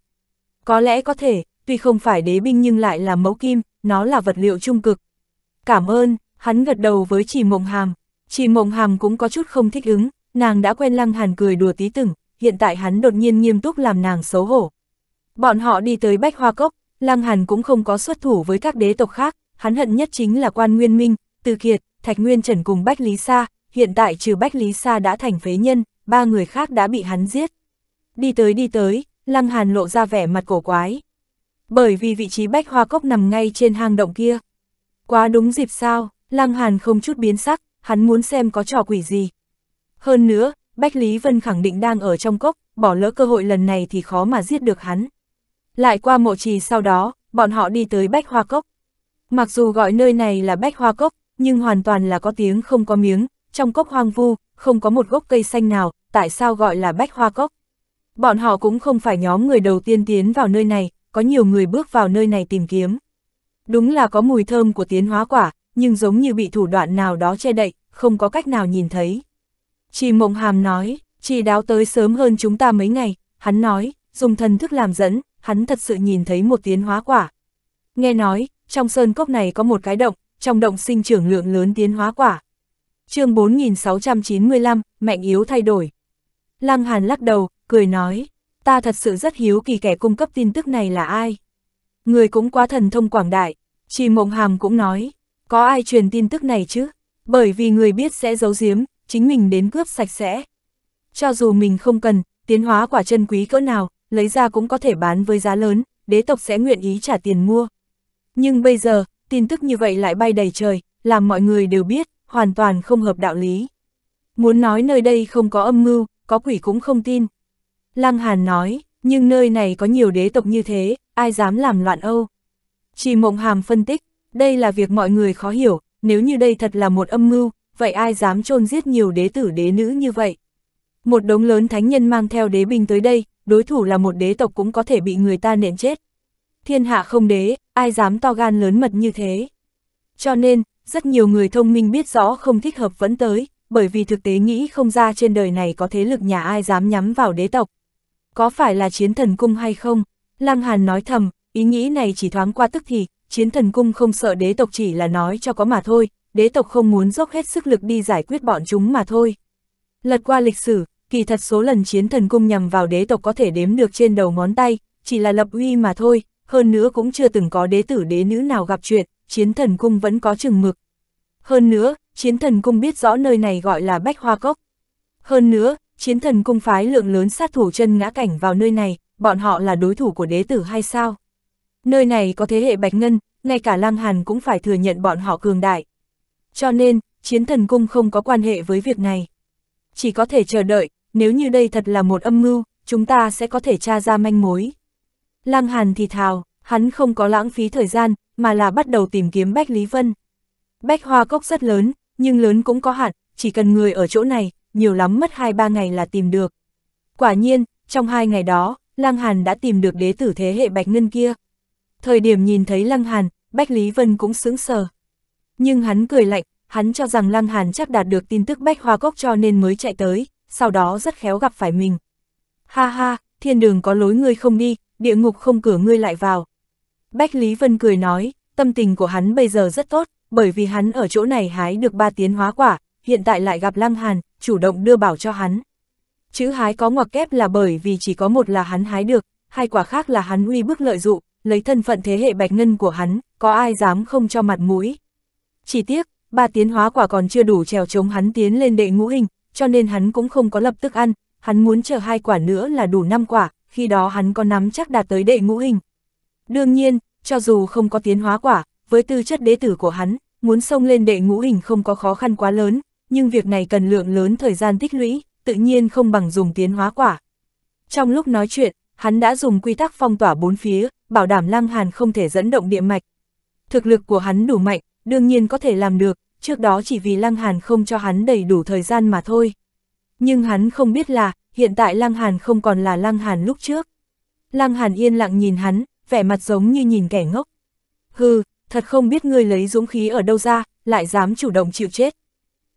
Có lẽ có thể, tuy không phải đế binh nhưng lại là mẫu kim, nó là vật liệu trung cực. Cảm ơn, hắn gật đầu với chỉ mộng hàm. Chỉ mộng hàm cũng có chút không thích ứng, nàng đã quen lăng hàn cười đùa tí từng, hiện tại hắn đột nhiên nghiêm túc làm nàng xấu hổ. Bọn họ đi tới bách hoa cốc, Lăng Hàn cũng không có xuất thủ với các đế tộc khác, hắn hận nhất chính là quan Nguyên Minh, Từ Kiệt, Thạch Nguyên Trần cùng Bách Lý Sa, hiện tại trừ Bách Lý Sa đã thành phế nhân, ba người khác đã bị hắn giết. Đi tới đi tới, Lăng Hàn lộ ra vẻ mặt cổ quái. Bởi vì vị trí Bách Hoa Cốc nằm ngay trên hang động kia. Quá đúng dịp sao, Lăng Hàn không chút biến sắc, hắn muốn xem có trò quỷ gì. Hơn nữa, Bách Lý Vân khẳng định đang ở trong cốc, bỏ lỡ cơ hội lần này thì khó mà giết được hắn. Lại qua mộ trì sau đó, bọn họ đi tới Bách Hoa Cốc. Mặc dù gọi nơi này là Bách Hoa Cốc, nhưng hoàn toàn là có tiếng không có miếng, trong cốc hoang vu, không có một gốc cây xanh nào, tại sao gọi là Bách Hoa Cốc. Bọn họ cũng không phải nhóm người đầu tiên tiến vào nơi này, có nhiều người bước vào nơi này tìm kiếm. Đúng là có mùi thơm của tiến hóa quả, nhưng giống như bị thủ đoạn nào đó che đậy, không có cách nào nhìn thấy. Chỉ mộng hàm nói, chỉ đáo tới sớm hơn chúng ta mấy ngày, hắn nói, dùng thần thức làm dẫn, hắn thật sự nhìn thấy một tiến hóa quả. Nghe nói, trong sơn cốc này có một cái động, trong động sinh trưởng lượng lớn tiến hóa quả. chương 4695, mạnh yếu thay đổi. Lăng Hàn lắc đầu, cười nói, ta thật sự rất hiếu kỳ kẻ cung cấp tin tức này là ai. Người cũng quá thần thông quảng đại, Trì Mộng Hàm cũng nói, có ai truyền tin tức này chứ, bởi vì người biết sẽ giấu giếm, chính mình đến cướp sạch sẽ. Cho dù mình không cần, tiến hóa quả chân quý cỡ nào, lấy ra cũng có thể bán với giá lớn, đế tộc sẽ nguyện ý trả tiền mua. Nhưng bây giờ, tin tức như vậy lại bay đầy trời, làm mọi người đều biết, hoàn toàn không hợp đạo lý. Muốn nói nơi đây không có âm mưu, có quỷ cũng không tin. Lăng Hàn nói, nhưng nơi này có nhiều đế tộc như thế, ai dám làm loạn Âu. Chỉ mộng hàm phân tích, đây là việc mọi người khó hiểu, nếu như đây thật là một âm mưu, vậy ai dám chôn giết nhiều đế tử đế nữ như vậy. Một đống lớn thánh nhân mang theo đế binh tới đây, đối thủ là một đế tộc cũng có thể bị người ta nện chết. Thiên hạ không đế, ai dám to gan lớn mật như thế. Cho nên, rất nhiều người thông minh biết rõ không thích hợp vẫn tới, bởi vì thực tế nghĩ không ra trên đời này có thế lực nhà ai dám nhắm vào đế tộc. Có phải là chiến thần cung hay không? Lăng Hàn nói thầm, ý nghĩ này chỉ thoáng qua tức thì, chiến thần cung không sợ đế tộc chỉ là nói cho có mà thôi, đế tộc không muốn dốc hết sức lực đi giải quyết bọn chúng mà thôi. Lật qua lịch sử, kỳ thật số lần chiến thần cung nhằm vào đế tộc có thể đếm được trên đầu ngón tay, chỉ là lập uy mà thôi, hơn nữa cũng chưa từng có đế tử đế nữ nào gặp chuyện, chiến thần cung vẫn có chừng mực. Hơn nữa, chiến thần cung biết rõ nơi này gọi là bách hoa cốc. Hơn nữa, chiến thần cung phái lượng lớn sát thủ chân ngã cảnh vào nơi này, bọn họ là đối thủ của đế tử hay sao? Nơi này có thế hệ bạch ngân, ngay cả lang hàn cũng phải thừa nhận bọn họ cường đại. Cho nên, chiến thần cung không có quan hệ với việc này. Chỉ có thể chờ đợi, nếu như đây thật là một âm mưu, chúng ta sẽ có thể tra ra manh mối. Lăng Hàn thì thào, hắn không có lãng phí thời gian, mà là bắt đầu tìm kiếm Bách Lý Vân. Bách Hoa Cốc rất lớn, nhưng lớn cũng có hạn, chỉ cần người ở chỗ này, nhiều lắm mất 2-3 ngày là tìm được. Quả nhiên, trong hai ngày đó, Lăng Hàn đã tìm được đế tử thế hệ Bạch Ngân kia. Thời điểm nhìn thấy Lăng Hàn, Bách Lý Vân cũng sững sờ. Nhưng hắn cười lạnh, hắn cho rằng Lăng Hàn chắc đạt được tin tức Bách Hoa Cốc cho nên mới chạy tới, sau đó rất khéo gặp phải mình. Ha ha, thiên đường có lối ngươi không đi, địa ngục không cửa ngươi lại vào. Bách Lý Vân cười nói, tâm tình của hắn bây giờ rất tốt, bởi vì hắn ở chỗ này hái được ba tiến hóa quả, hiện tại lại gặp Lăng Hàn, chủ động đưa bảo cho hắn. Chữ hái có ngoặc kép là bởi vì chỉ có một là hắn hái được, hai quả khác là hắn uy bức lợi dụng, lấy thân phận thế hệ bạch ngân của hắn, có ai dám không cho mặt mũi. Chỉ tiếc, ba tiến hóa quả còn chưa đủ trèo chống hắn tiến lên đệ ngũ hình, cho nên hắn cũng không có lập tức ăn, hắn muốn chờ hai quả nữa là đủ năm quả, khi đó hắn có nắm chắc đạt tới đệ ngũ hình. Đương nhiên, cho dù không có tiến hóa quả, với tư chất đế tử của hắn, muốn xông lên đệ ngũ hình không có khó khăn quá lớn, nhưng việc này cần lượng lớn thời gian tích lũy, tự nhiên không bằng dùng tiến hóa quả. Trong lúc nói chuyện, hắn đã dùng quy tắc phong tỏa bốn phía, bảo đảm Lăng Hàn không thể dẫn động địa mạch. Thực lực của hắn đủ mạnh, đương nhiên có thể làm được, trước đó chỉ vì Lăng Hàn không cho hắn đầy đủ thời gian mà thôi. Nhưng hắn không biết là, hiện tại Lăng Hàn không còn là Lăng Hàn lúc trước. Lăng Hàn yên lặng nhìn hắn, vẻ mặt giống như nhìn kẻ ngốc. Hừ, thật không biết ngươi lấy dũng khí ở đâu ra, lại dám chủ động chịu chết.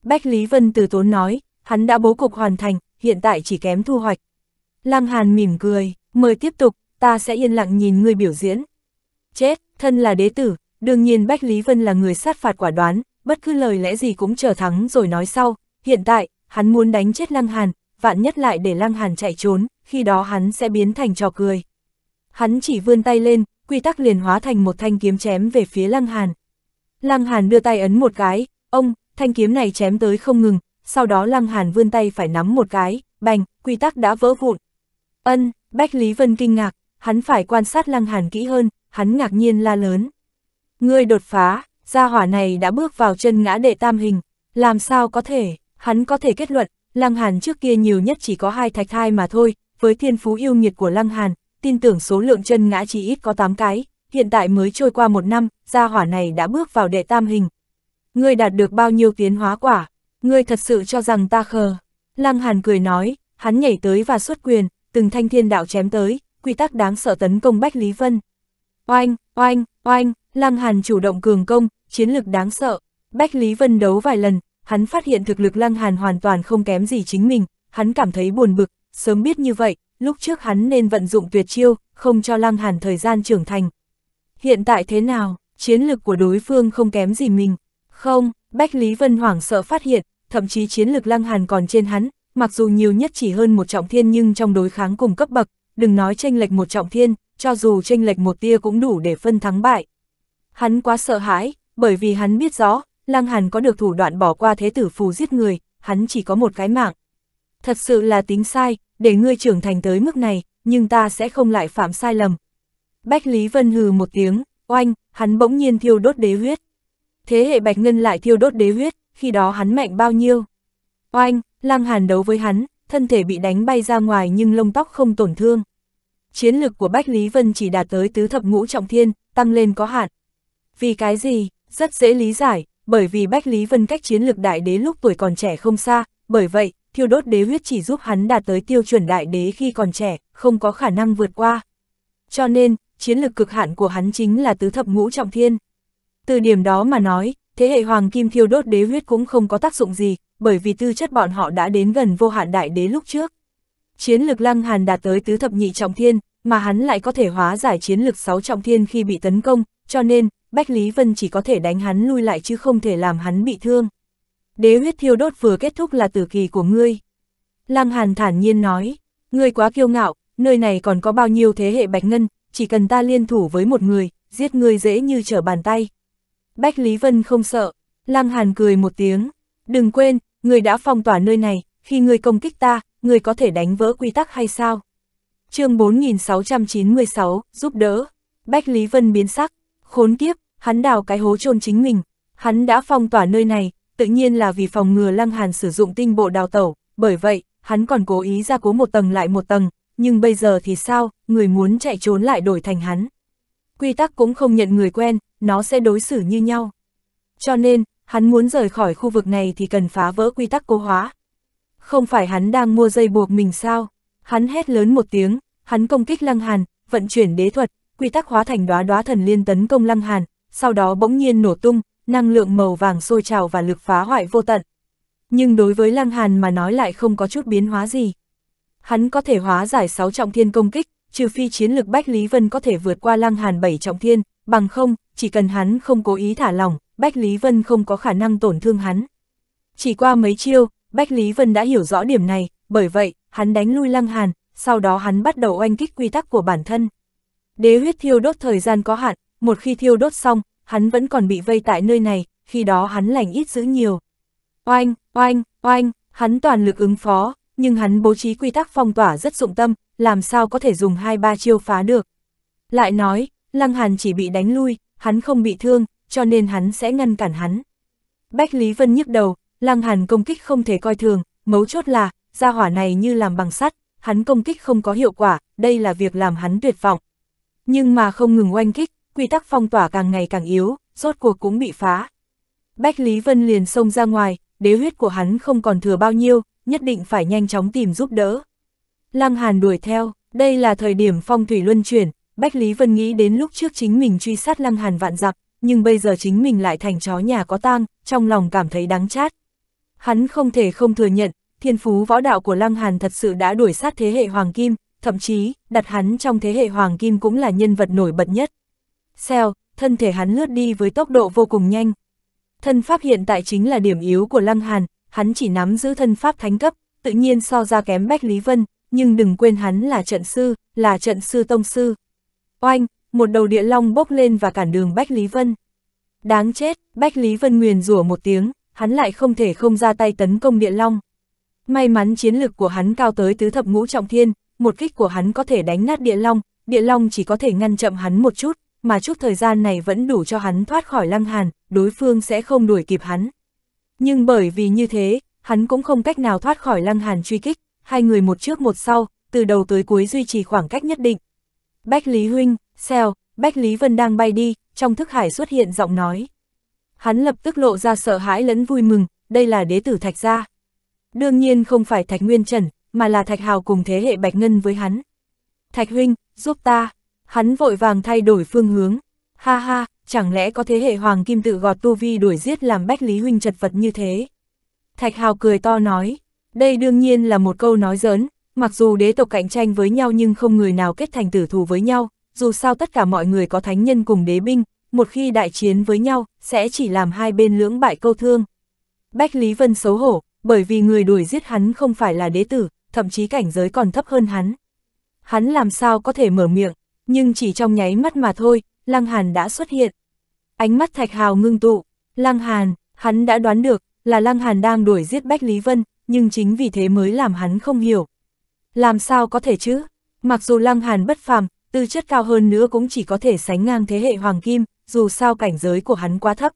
Bách Lý Vân từ tốn nói, hắn đã bố cục hoàn thành, hiện tại chỉ kém thu hoạch. Lăng Hàn mỉm cười, mời tiếp tục, ta sẽ yên lặng nhìn ngươi biểu diễn. Chết, thân là đế tử, đương nhiên Bách Lý Vân là người sát phạt quả đoán, bất cứ lời lẽ gì cũng chờ thắng rồi nói sau, hiện tại, hắn muốn đánh chết Lăng Hàn, vạn nhất lại để Lăng Hàn chạy trốn, khi đó hắn sẽ biến thành trò cười. Hắn chỉ vươn tay lên, quy tắc liền hóa thành một thanh kiếm chém về phía Lăng Hàn. Lăng Hàn đưa tay ấn một cái, ông, thanh kiếm này chém tới không ngừng, sau đó Lăng Hàn vươn tay phải nắm một cái, bành, quy tắc đã vỡ vụn. Ân, Bách Lý Vân kinh ngạc, hắn phải quan sát Lăng Hàn kỹ hơn, hắn ngạc nhiên la lớn. Ngươi đột phá, gia hỏa này đã bước vào chân ngã đệ tam hình, làm sao có thể, hắn có thể kết luận, Lăng Hàn trước kia nhiều nhất chỉ có hai thạch thai mà thôi, với thiên phú yêu nghiệt của Lăng Hàn, tin tưởng số lượng chân ngã chỉ ít có 8 cái, hiện tại mới trôi qua một năm, gia hỏa này đã bước vào đệ tam hình. Ngươi đạt được bao nhiêu tiến hóa quả, ngươi thật sự cho rằng ta khờ. Lăng Hàn cười nói, hắn nhảy tới và xuất quyền, từng thanh thiên đạo chém tới, quy tắc đáng sợ tấn công Bách Lý Vân. Oanh, oanh, oanh, Lăng Hàn chủ động cường công, chiến lực đáng sợ. Bách Lý Vân đấu vài lần, hắn phát hiện thực lực Lăng Hàn hoàn toàn không kém gì chính mình, hắn cảm thấy buồn bực, sớm biết như vậy, lúc trước hắn nên vận dụng tuyệt chiêu, không cho Lăng Hàn thời gian trưởng thành. Hiện tại thế nào, chiến lực của đối phương không kém gì mình. Không, Bách Lý Vân hoảng sợ phát hiện, thậm chí chiến lực Lăng Hàn còn trên hắn, mặc dù nhiều nhất chỉ hơn một trọng thiên nhưng trong đối kháng cùng cấp bậc, đừng nói tranh lệch một trọng thiên, cho dù tranh lệch một tia cũng đủ để phân thắng bại. Hắn quá sợ hãi, bởi vì hắn biết rõ, Lăng Hàn có được thủ đoạn bỏ qua thế tử phù giết người, hắn chỉ có một cái mạng. Thật sự là tính sai, để ngươi trưởng thành tới mức này, nhưng ta sẽ không lại phạm sai lầm. Bách Lý Vân hừ một tiếng, oanh, hắn bỗng nhiên thiêu đốt đế huyết. Thế hệ Bạch Ngân lại thiêu đốt đế huyết, khi đó hắn mạnh bao nhiêu. Oanh, Lăng Hàn đấu với hắn, thân thể bị đánh bay ra ngoài nhưng lông tóc không tổn thương. Chiến lực của Bách Lý Vân chỉ đạt tới tứ thập ngũ trọng thiên, tăng lên có hạn. Vì cái gì, rất dễ lý giải, bởi vì Bách Lý Vân cách chiến lược đại đế lúc tuổi còn trẻ không xa, bởi vậy, thiêu đốt đế huyết chỉ giúp hắn đạt tới tiêu chuẩn đại đế khi còn trẻ, không có khả năng vượt qua. Cho nên, chiến lược cực hạn của hắn chính là tứ thập ngũ trọng thiên. Từ điểm đó mà nói, thế hệ hoàng kim thiêu đốt đế huyết cũng không có tác dụng gì, bởi vì tư chất bọn họ đã đến gần vô hạn đại đế lúc trước. Chiến lực lăng hàn đạt tới tứ thập nhị trọng thiên, mà hắn lại có thể hóa giải chiến lực sáu trọng thiên khi bị tấn công, cho nên, Bách Lý Vân chỉ có thể đánh hắn lui lại chứ không thể làm hắn bị thương. Đế huyết thiêu đốt vừa kết thúc là tử kỳ của ngươi. Lăng Hàn thản nhiên nói, ngươi quá kiêu ngạo, nơi này còn có bao nhiêu thế hệ bạch ngân, chỉ cần ta liên thủ với một người, giết ngươi dễ như trở bàn tay. Bách Lý Vân không sợ, Lăng Hàn cười một tiếng, đừng quên, ngươi đã phong tỏa nơi này, khi ngươi công kích ta, ngươi có thể đánh vỡ quy tắc hay sao? chương 4696, giúp đỡ, Bách Lý Vân biến sắc, khốn kiếp, hắn đào cái hố chôn chính mình, hắn đã phong tỏa nơi này, tự nhiên là vì phòng ngừa Lăng Hàn sử dụng tinh bộ đào tẩu, bởi vậy, hắn còn cố ý ra cố một tầng lại một tầng, nhưng bây giờ thì sao, người muốn chạy trốn lại đổi thành hắn. Quy tắc cũng không nhận người quen, nó sẽ đối xử như nhau. Cho nên, hắn muốn rời khỏi khu vực này thì cần phá vỡ quy tắc cố hóa. Không phải hắn đang mua dây buộc mình sao? Hắn hét lớn một tiếng, hắn công kích Lăng Hàn, vận chuyển đế thuật, quy tắc hóa thành đóa đóa thần liên tấn công Lăng Hàn, sau đó bỗng nhiên nổ tung, năng lượng màu vàng sôi trào và lực phá hoại vô tận. Nhưng đối với Lăng Hàn mà nói lại không có chút biến hóa gì. Hắn có thể hóa giải 6 trọng thiên công kích, trừ phi chiến lực Bách Lý Vân có thể vượt qua Lăng Hàn 7 trọng thiên, bằng không, chỉ cần hắn không cố ý thả lỏng, Bách Lý Vân không có khả năng tổn thương hắn. Chỉ qua mấy chiêu, Bách Lý Vân đã hiểu rõ điểm này, bởi vậy, hắn đánh lui Lăng Hàn, sau đó hắn bắt đầu oanh kích quy tắc của bản thân. Đế huyết thiêu đốt thời gian có hạn, một khi thiêu đốt xong, hắn vẫn còn bị vây tại nơi này, khi đó hắn lành ít giữ nhiều. Oanh, oanh, oanh, hắn toàn lực ứng phó, nhưng hắn bố trí quy tắc phong tỏa rất dụng tâm, làm sao có thể dùng hai ba chiêu phá được. Lại nói, Lăng Hàn chỉ bị đánh lui, hắn không bị thương, cho nên hắn sẽ ngăn cản hắn. Bách Lý Vân nhức đầu, Lăng Hàn công kích không thể coi thường, mấu chốt là, gia hỏa này như làm bằng sắt, hắn công kích không có hiệu quả, đây là việc làm hắn tuyệt vọng. Nhưng mà không ngừng oanh kích, quy tắc phong tỏa càng ngày càng yếu, rốt cuộc cũng bị phá. Bách Lý Vân liền xông ra ngoài, đế huyết của hắn không còn thừa bao nhiêu, nhất định phải nhanh chóng tìm giúp đỡ. Lăng Hàn đuổi theo, đây là thời điểm phong thủy luân chuyển, Bách Lý Vân nghĩ đến lúc trước chính mình truy sát Lăng Hàn vạn dặm, nhưng bây giờ chính mình lại thành chó nhà có tang, trong lòng cảm thấy đáng chát. Hắn không thể không thừa nhận, thiên phú võ đạo của Lăng Hàn thật sự đã đuổi sát thế hệ Hoàng Kim, thậm chí, đặt hắn trong thế hệ Hoàng Kim cũng là nhân vật nổi bật nhất. Xèo, thân thể hắn lướt đi với tốc độ vô cùng nhanh. Thân pháp hiện tại chính là điểm yếu của Lăng Hàn, hắn chỉ nắm giữ thân pháp thánh cấp, tự nhiên so ra kém Bách Lý Vân, nhưng đừng quên hắn là trận sư, là trận sư tông sư. Oanh, một đầu địa long bốc lên và cản đường Bách Lý Vân. Đáng chết, Bách Lý Vân nguyền rủa một tiếng, hắn lại không thể không ra tay tấn công địa long. May mắn chiến lực của hắn cao tới tứ thập ngũ trọng thiên, một kích của hắn có thể đánh nát địa long, địa long chỉ có thể ngăn chậm hắn một chút, mà chút thời gian này vẫn đủ cho hắn thoát khỏi lăng hàn, đối phương sẽ không đuổi kịp hắn. Nhưng bởi vì như thế, hắn cũng không cách nào thoát khỏi lăng hàn truy kích, hai người một trước một sau, từ đầu tới cuối duy trì khoảng cách nhất định. Bách Lý Huynh, Xeo, Bách Lý Vân đang bay đi, trong thức hải xuất hiện giọng nói. Hắn lập tức lộ ra sợ hãi lẫn vui mừng, đây là đế tử Thạch Gia. Đương nhiên không phải Thạch Nguyên Trần, mà là Thạch Hào cùng thế hệ Bạch Ngân với hắn. Thạch Huynh, giúp ta, Hắn vội vàng thay đổi phương hướng. Ha ha, chẳng lẽ có thế hệ Hoàng Kim tự gọt tu vi đuổi giết làm Bách Lý Huynh chật vật như thế? Thạch Hào cười to nói, đây đương nhiên là một câu nói giỡn, mặc dù đế tộc cạnh tranh với nhau nhưng không người nào kết thành tử thù với nhau, dù sao tất cả mọi người có thánh nhân cùng đế binh, một khi đại chiến với nhau, sẽ chỉ làm hai bên lưỡng bại câu thương. Bách Lý Vân xấu hổ, bởi vì người đuổi giết hắn không phải là đế tử, thậm chí cảnh giới còn thấp hơn hắn. Hắn làm sao có thể mở miệng, nhưng chỉ trong nháy mắt mà thôi, Lăng Hàn đã xuất hiện. Ánh mắt Thạch Hào ngưng tụ, Lăng Hàn, hắn đã đoán được là Lăng Hàn đang đuổi giết Bách Lý Vân, nhưng chính vì thế mới làm hắn không hiểu. Làm sao có thể chứ? Mặc dù Lăng Hàn bất phàm, tư chất cao hơn nữa cũng chỉ có thể sánh ngang thế hệ Hoàng Kim, dù sao cảnh giới của hắn quá thấp.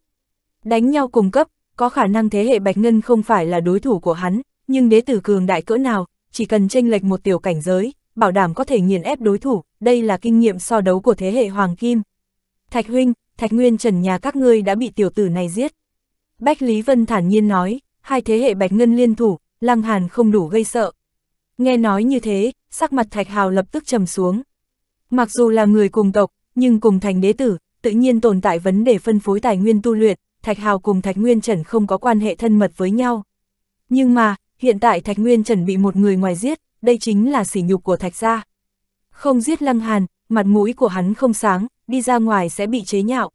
Đánh nhau cùng cấp, có khả năng thế hệ Bạch Ngân không phải là đối thủ của hắn, nhưng đế tử cường đại cỡ nào, chỉ cần tranh lệch một tiểu cảnh giới, bảo đảm có thể nghiền ép đối thủ, đây là kinh nghiệm so đấu của thế hệ Hoàng Kim. Thạch Huynh, Thạch Nguyên Trần nhà các ngươi đã bị tiểu tử này giết. Bách Lý Vân thản nhiên nói, hai thế hệ Bạch Ngân liên thủ, Lăng Hàn không đủ gây sợ. Nghe nói như thế, sắc mặt Thạch Hào lập tức trầm xuống. Mặc dù là người cùng tộc, nhưng cùng thành đế tử, tự nhiên tồn tại vấn đề phân phối tài nguyên tu luyện, Thạch Hào cùng Thạch Nguyên Trần không có quan hệ thân mật với nhau. Nhưng mà, hiện tại Thạch Nguyên Trần bị một người ngoài giết, đây chính là sỉ nhục của Thạch gia. Không giết Lăng Hàn, mặt mũi của hắn không sáng, đi ra ngoài sẽ bị chế nhạo.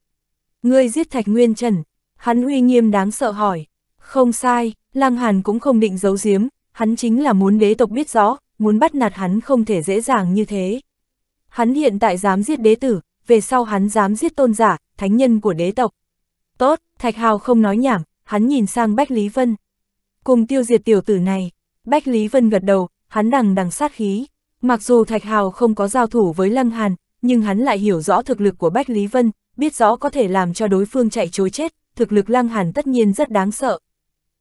Ngươi giết Thạch Nguyên Trần, hắn uy nghiêm đáng sợ hỏi. Không sai, Lăng Hàn cũng không định giấu giếm, hắn chính là muốn đế tộc biết rõ, muốn bắt nạt hắn không thể dễ dàng như thế. Hắn hiện tại dám giết đế tử, về sau hắn dám giết tôn giả, thánh nhân của đế tộc. Tốt, Thạch Hào không nói nhảm, hắn nhìn sang Bách Lý Vân. Cùng tiêu diệt tiểu tử này, Bách Lý Vân gật đầu, hắn đằng đằng sát khí. Mặc dù Thạch Hào không có giao thủ với Lăng Hàn, nhưng hắn lại hiểu rõ thực lực của Bách Lý Vân, biết rõ có thể làm cho đối phương chạy chối chết, thực lực Lăng Hàn tất nhiên rất đáng sợ.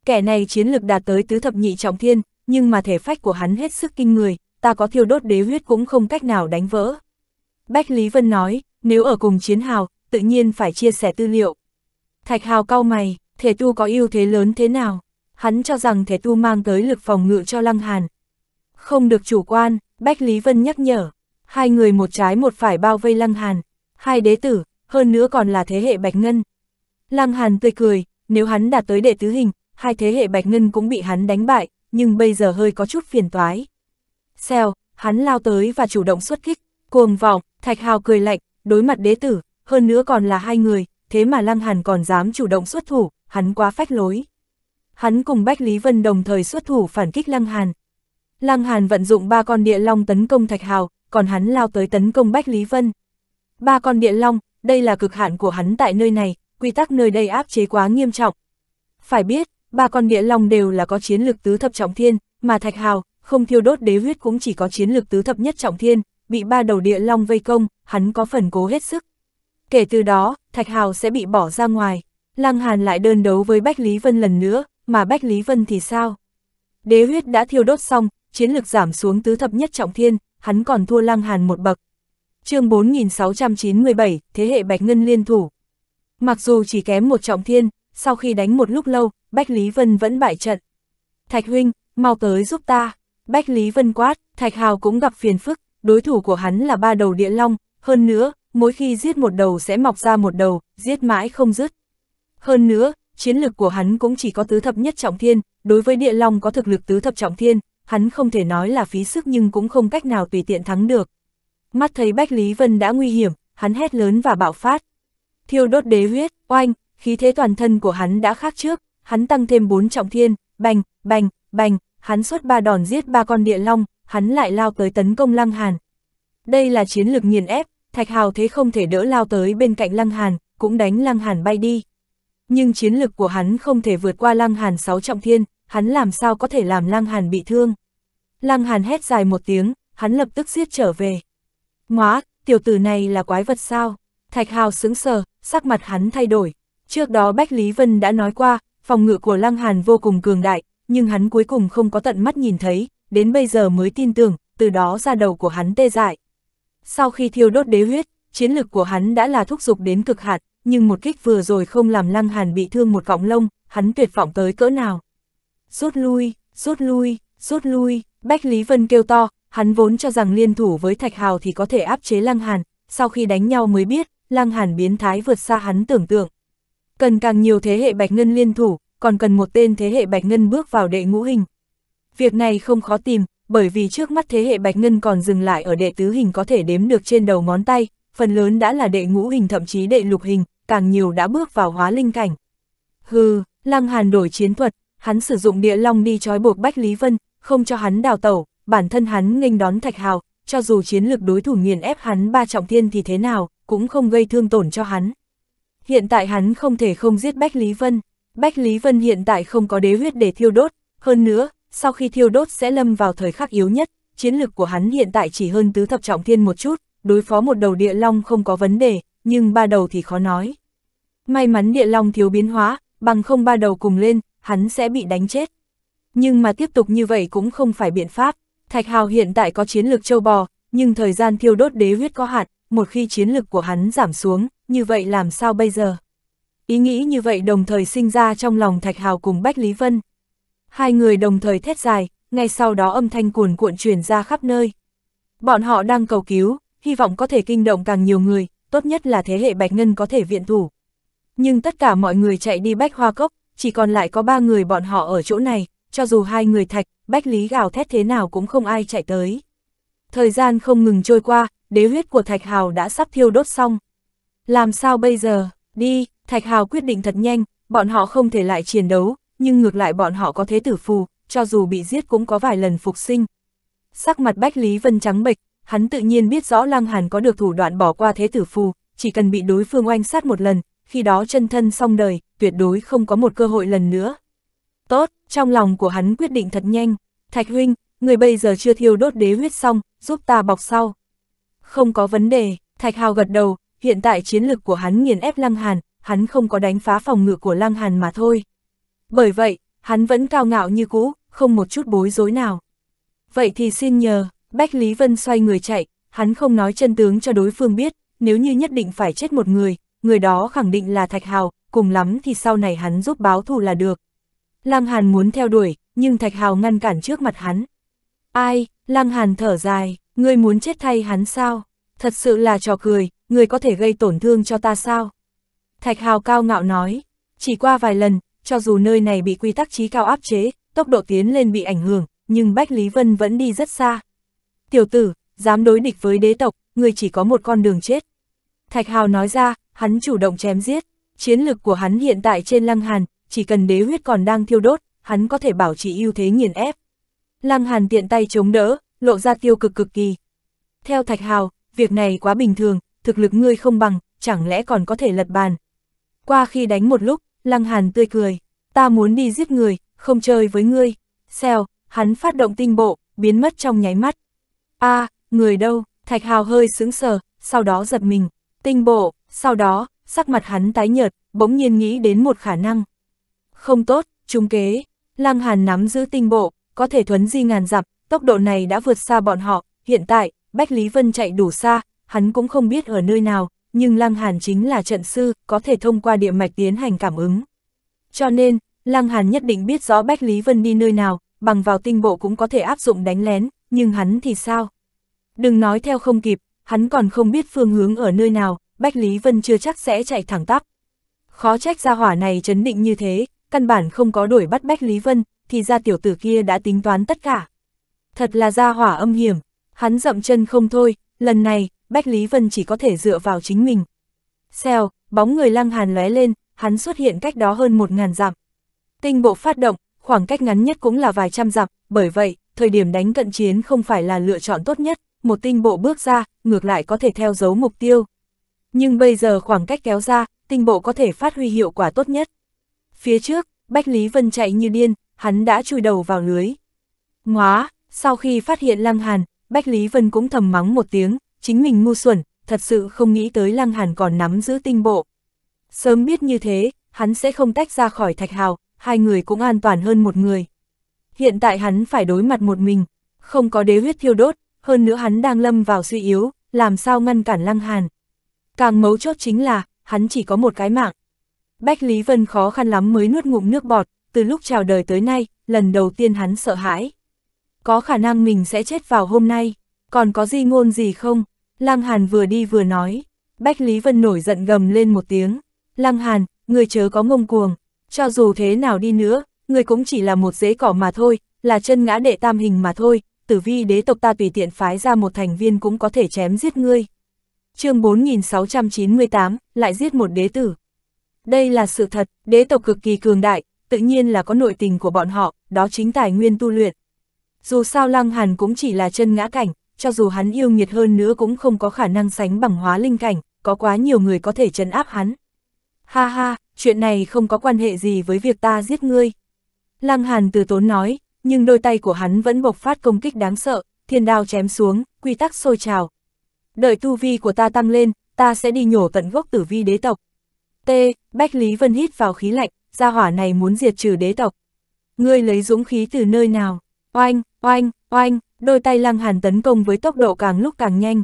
Kẻ này chiến lực đạt tới tứ thập nhị trọng thiên, nhưng mà thể phách của hắn hết sức kinh người, ta có thiêu đốt đế huyết cũng không cách nào đánh vỡ. Bách Lý Vân nói, nếu ở cùng chiến hào, tự nhiên phải chia sẻ tư liệu. Thạch Hào cau mày, thể tu có ưu thế lớn thế nào? Hắn cho rằng thể tu mang tới lực phòng ngự cho Lăng Hàn. Không được chủ quan, Bách Lý Vân nhắc nhở, hai người một trái một phải bao vây Lăng Hàn, hai đế tử, hơn nữa còn là thế hệ Bạch Ngân. Lăng Hàn tươi cười, nếu hắn đạt tới đệ tứ hình, hai thế hệ Bạch Ngân cũng bị hắn đánh bại, nhưng bây giờ hơi có chút phiền toái. Xèo, hắn lao tới và chủ động xuất kích, cuồng vọng, Thạch Hào cười lạnh, đối mặt đế tử, hơn nữa còn là hai người, thế mà Lăng Hàn còn dám chủ động xuất thủ, hắn quá phách lối. Hắn cùng Bách Lý Vân đồng thời xuất thủ phản kích Lăng Hàn, Lăng Hàn vận dụng ba con địa long tấn công Thạch Hào, còn hắn lao tới tấn công Bách Lý Vân. Ba con địa long, đây là cực hạn của hắn tại nơi này, quy tắc nơi đây áp chế quá nghiêm trọng. Phải biết, ba con địa long đều là có chiến lực tứ thập trọng thiên, mà Thạch Hào, không thiêu đốt đế huyết cũng chỉ có chiến lực tứ thập nhất trọng thiên, bị ba đầu địa long vây công, hắn có phần cố hết sức. Kể từ đó, Thạch Hào sẽ bị bỏ ra ngoài. Lăng Hàn lại đơn đấu với Bách Lý Vân lần nữa, mà Bách Lý Vân thì sao? Đế huyết đã thiêu đốt xong, chiến lực giảm xuống tứ thập nhất trọng thiên, hắn còn thua Lăng Hàn một bậc. chương 4697, thế hệ Bạch Ngân liên thủ. Mặc dù chỉ kém một trọng thiên, sau khi đánh một lúc lâu, Bách Lý Vân vẫn bại trận. Thạch huynh, mau tới giúp ta. Bách Lý Vân quát, Thạch Hào cũng gặp phiền phức, đối thủ của hắn là ba đầu địa long, hơn nữa, mỗi khi giết một đầu sẽ mọc ra một đầu, giết mãi không dứt. Hơn nữa, chiến lực của hắn cũng chỉ có tứ thập nhất trọng thiên, đối với địa long có thực lực tứ thập trọng thiên, hắn không thể nói là phí sức nhưng cũng không cách nào tùy tiện thắng được. Mắt thấy Bách Lý Vân đã nguy hiểm, hắn hét lớn và bạo phát. Thiêu đốt đế huyết, oanh, khí thế toàn thân của hắn đã khác trước, hắn tăng thêm bốn trọng thiên, bành, bành, bành, hắn xuất ba đòn giết ba con địa long, hắn lại lao tới tấn công Lăng Hàn. Đây là chiến lược nghiền ép, Thạch Hào thế không thể đỡ lao tới bên cạnh Lăng Hàn, cũng đánh Lăng Hàn bay đi. Nhưng chiến lực của hắn không thể vượt qua Lăng Hàn sáu trọng thiên, hắn làm sao có thể làm Lăng Hàn bị thương. Lăng Hàn hét dài một tiếng, hắn lập tức giết trở về. Ngoá, tiểu tử này là quái vật sao? Thạch Hào sững sờ, sắc mặt hắn thay đổi. Trước đó Bách Lý Vân đã nói qua, phòng ngự của Lăng Hàn vô cùng cường đại, nhưng hắn cuối cùng không có tận mắt nhìn thấy, đến bây giờ mới tin tưởng, từ đó ra đầu của hắn tê dại. Sau khi thiêu đốt đế huyết, chiến lực của hắn đã là thúc dục đến cực hạn, nhưng một kích vừa rồi không làm Lăng Hàn bị thương một cọng lông, hắn tuyệt vọng tới cỡ nào rút lui, rút lui, rút lui, Bách Lý Vân kêu to, hắn vốn cho rằng liên thủ với Thạch Hào thì có thể áp chế Lăng Hàn, sau khi đánh nhau mới biết, Lăng Hàn biến thái vượt xa hắn tưởng tượng. Cần càng nhiều thế hệ Bạch Ngân liên thủ, còn cần một tên thế hệ Bạch Ngân bước vào đệ ngũ hình. Việc này không khó tìm, bởi vì trước mắt thế hệ Bạch Ngân còn dừng lại ở đệ tứ hình có thể đếm được trên đầu ngón tay, phần lớn đã là đệ ngũ hình thậm chí đệ lục hình, càng nhiều đã bước vào hóa linh cảnh. Hừ, Lăng Hàn đổi chiến thuật, hắn sử dụng địa long đi trói buộc Bách Lý Vân, không cho hắn đào tẩu, bản thân hắn nghênh đón Thạch Hào, cho dù chiến lược đối thủ nghiền ép hắn ba trọng thiên thì thế nào, cũng không gây thương tổn cho hắn. Hiện tại hắn không thể không giết Bách Lý Vân, Bách Lý Vân hiện tại không có đế huyết để thiêu đốt, hơn nữa, sau khi thiêu đốt sẽ lâm vào thời khắc yếu nhất, chiến lược của hắn hiện tại chỉ hơn tứ thập trọng thiên một chút, đối phó một đầu địa long không có vấn đề, nhưng ba đầu thì khó nói. May mắn địa long thiếu biến hóa, bằng không ba đầu cùng lên, hắn sẽ bị đánh chết. Nhưng mà tiếp tục như vậy cũng không phải biện pháp, Thạch Hào hiện tại có chiến lược châu bò, nhưng thời gian thiêu đốt đế huyết có hạn, một khi chiến lực của hắn giảm xuống, như vậy làm sao bây giờ? Ý nghĩ như vậy đồng thời sinh ra trong lòng Thạch Hào cùng Bách Lý Vân. Hai người đồng thời thét dài, ngay sau đó âm thanh cuồn cuộn truyền ra khắp nơi. Bọn họ đang cầu cứu, hy vọng có thể kinh động càng nhiều người, tốt nhất là thế hệ Bạch Ngân có thể viện thủ. Nhưng tất cả mọi người chạy đi Bách Hoa Cốc, chỉ còn lại có ba người bọn họ ở chỗ này, cho dù hai người thạch, bách lý gào thét thế nào cũng không ai chạy tới. Thời gian không ngừng trôi qua, đế huyết của thạch hào đã sắp thiêu đốt xong. Làm sao bây giờ, đi, thạch hào quyết định thật nhanh, bọn họ không thể lại chiến đấu, nhưng ngược lại bọn họ có thế tử phù, cho dù bị giết cũng có vài lần phục sinh. Sắc mặt bách lý vân trắng bệch, hắn tự nhiên biết rõ Lăng Hàn có được thủ đoạn bỏ qua thế tử phù, chỉ cần bị đối phương oanh sát một lần, khi đó chân thân xong đời, tuyệt đối không có một cơ hội lần nữa. Tốt, trong lòng của hắn quyết định thật nhanh, Thạch Huynh, người bây giờ chưa thiêu đốt đế huyết xong, giúp ta bọc sau. Không có vấn đề, Thạch Hào gật đầu, hiện tại chiến lực của hắn nghiền ép Lăng Hàn, hắn không có đánh phá phòng ngự của Lăng Hàn mà thôi. Bởi vậy, hắn vẫn cao ngạo như cũ, không một chút bối rối nào. Vậy thì xin nhờ, Bách Lý Vân xoay người chạy, hắn không nói chân tướng cho đối phương biết, nếu như nhất định phải chết một người, người đó khẳng định là Thạch Hào, cùng lắm thì sau này hắn giúp báo thù là được. Lăng Hàn muốn theo đuổi, nhưng Thạch Hào ngăn cản trước mặt hắn. Ai, Lăng Hàn thở dài, ngươi muốn chết thay hắn sao? Thật sự là trò cười, ngươi có thể gây tổn thương cho ta sao? Thạch Hào cao ngạo nói, chỉ qua vài lần, cho dù nơi này bị quy tắc trí cao áp chế, tốc độ tiến lên bị ảnh hưởng, nhưng Bách Lý Vân vẫn đi rất xa. Tiểu tử, dám đối địch với đế tộc, ngươi chỉ có một con đường chết. Thạch Hào nói ra, hắn chủ động chém giết. Chiến lực của hắn hiện tại trên Lăng Hàn, chỉ cần đế huyết còn đang thiêu đốt, hắn có thể bảo trì ưu thế nghiền ép. Lăng Hàn tiện tay chống đỡ, lộ ra tiêu cực cực kỳ. Theo Thạch Hào, việc này quá bình thường, thực lực ngươi không bằng, chẳng lẽ còn có thể lật bàn. Qua khi đánh một lúc, Lăng Hàn tươi cười, ta muốn đi giết người, không chơi với ngươi. Xèo, hắn phát động tinh bộ, biến mất trong nháy mắt. a à, người đâu, Thạch Hào hơi sững sờ, sau đó giật mình tinh bộ, sau đó, sắc mặt hắn tái nhợt, bỗng nhiên nghĩ đến một khả năng. Không tốt, trung kế, Lăng Hàn nắm giữ tinh bộ, có thể thuấn di ngàn dặm, tốc độ này đã vượt xa bọn họ, hiện tại, Bách Lý Vân chạy đủ xa, hắn cũng không biết ở nơi nào, nhưng Lăng Hàn chính là trận sư, có thể thông qua địa mạch tiến hành cảm ứng. Cho nên, Lăng Hàn nhất định biết rõ Bách Lý Vân đi nơi nào, bằng vào tinh bộ cũng có thể áp dụng đánh lén, nhưng hắn thì sao? Đừng nói theo không kịp, hắn còn không biết phương hướng ở nơi nào, Bách Lý Vân chưa chắc sẽ chạy thẳng tắp. Khó trách ra hỏa này chấn định như thế, căn bản không có đuổi bắt Bách Lý Vân, thì ra tiểu tử kia đã tính toán tất cả. Thật là ra hỏa âm hiểm, hắn dậm chân không thôi, lần này, Bách Lý Vân chỉ có thể dựa vào chính mình. xeo bóng người lăng hàn lóe lên, hắn xuất hiện cách đó hơn một ngàn dặm. Tinh bộ phát động, khoảng cách ngắn nhất cũng là vài trăm dặm, bởi vậy, thời điểm đánh cận chiến không phải là lựa chọn tốt nhất, một tinh bộ bước ra, ngược lại có thể theo dấu mục tiêu. Nhưng bây giờ khoảng cách kéo ra, tinh bộ có thể phát huy hiệu quả tốt nhất. Phía trước, Bách Lý Vân chạy như điên, hắn đã chui đầu vào lưới. Ngóa, sau khi phát hiện Lăng Hàn, Bách Lý Vân cũng thầm mắng một tiếng, chính mình ngu xuẩn, thật sự không nghĩ tới Lăng Hàn còn nắm giữ tinh bộ. Sớm biết như thế, hắn sẽ không tách ra khỏi Thạch Hào, hai người cũng an toàn hơn một người. Hiện tại hắn phải đối mặt một mình, không có đế huyết thiêu đốt, hơn nữa hắn đang lâm vào suy yếu, làm sao ngăn cản Lăng Hàn. Càng mấu chốt chính là, hắn chỉ có một cái mạng. Bách Lý Vân khó khăn lắm mới nuốt ngụm nước bọt, từ lúc chào đời tới nay, lần đầu tiên hắn sợ hãi. Có khả năng mình sẽ chết vào hôm nay, còn có gì ngôn gì không? Lăng Hàn vừa đi vừa nói, Bách Lý Vân nổi giận gầm lên một tiếng. Lăng Hàn, người chớ có ngông cuồng, cho dù thế nào đi nữa, người cũng chỉ là một dế cỏ mà thôi, là chân ngã đệ tam hình mà thôi, tử vi đế tộc ta tùy tiện phái ra một thành viên cũng có thể chém giết ngươi. chương 4698, lại giết một đế tử. Đây là sự thật, đế tộc cực kỳ cường đại, tự nhiên là có nội tình của bọn họ, đó chính tài nguyên tu luyện. Dù sao Lăng Hàn cũng chỉ là chân ngã cảnh, cho dù hắn yêu nghiệt hơn nữa cũng không có khả năng sánh bằng hóa linh cảnh, có quá nhiều người có thể chấn áp hắn. Ha ha, chuyện này không có quan hệ gì với việc ta giết ngươi. Lăng Hàn từ tốn nói, nhưng đôi tay của hắn vẫn bộc phát công kích đáng sợ, thiên đao chém xuống, quy tắc sôi trào. Đợi tu vi của ta tăng lên, ta sẽ đi nhổ tận gốc tử vi đế tộc. T. Bách Lý Vân hít vào khí lạnh, gia hỏa này muốn diệt trừ đế tộc. Ngươi lấy dũng khí từ nơi nào? Oanh, oanh, oanh, đôi tay lăng hàn tấn công với tốc độ càng lúc càng nhanh.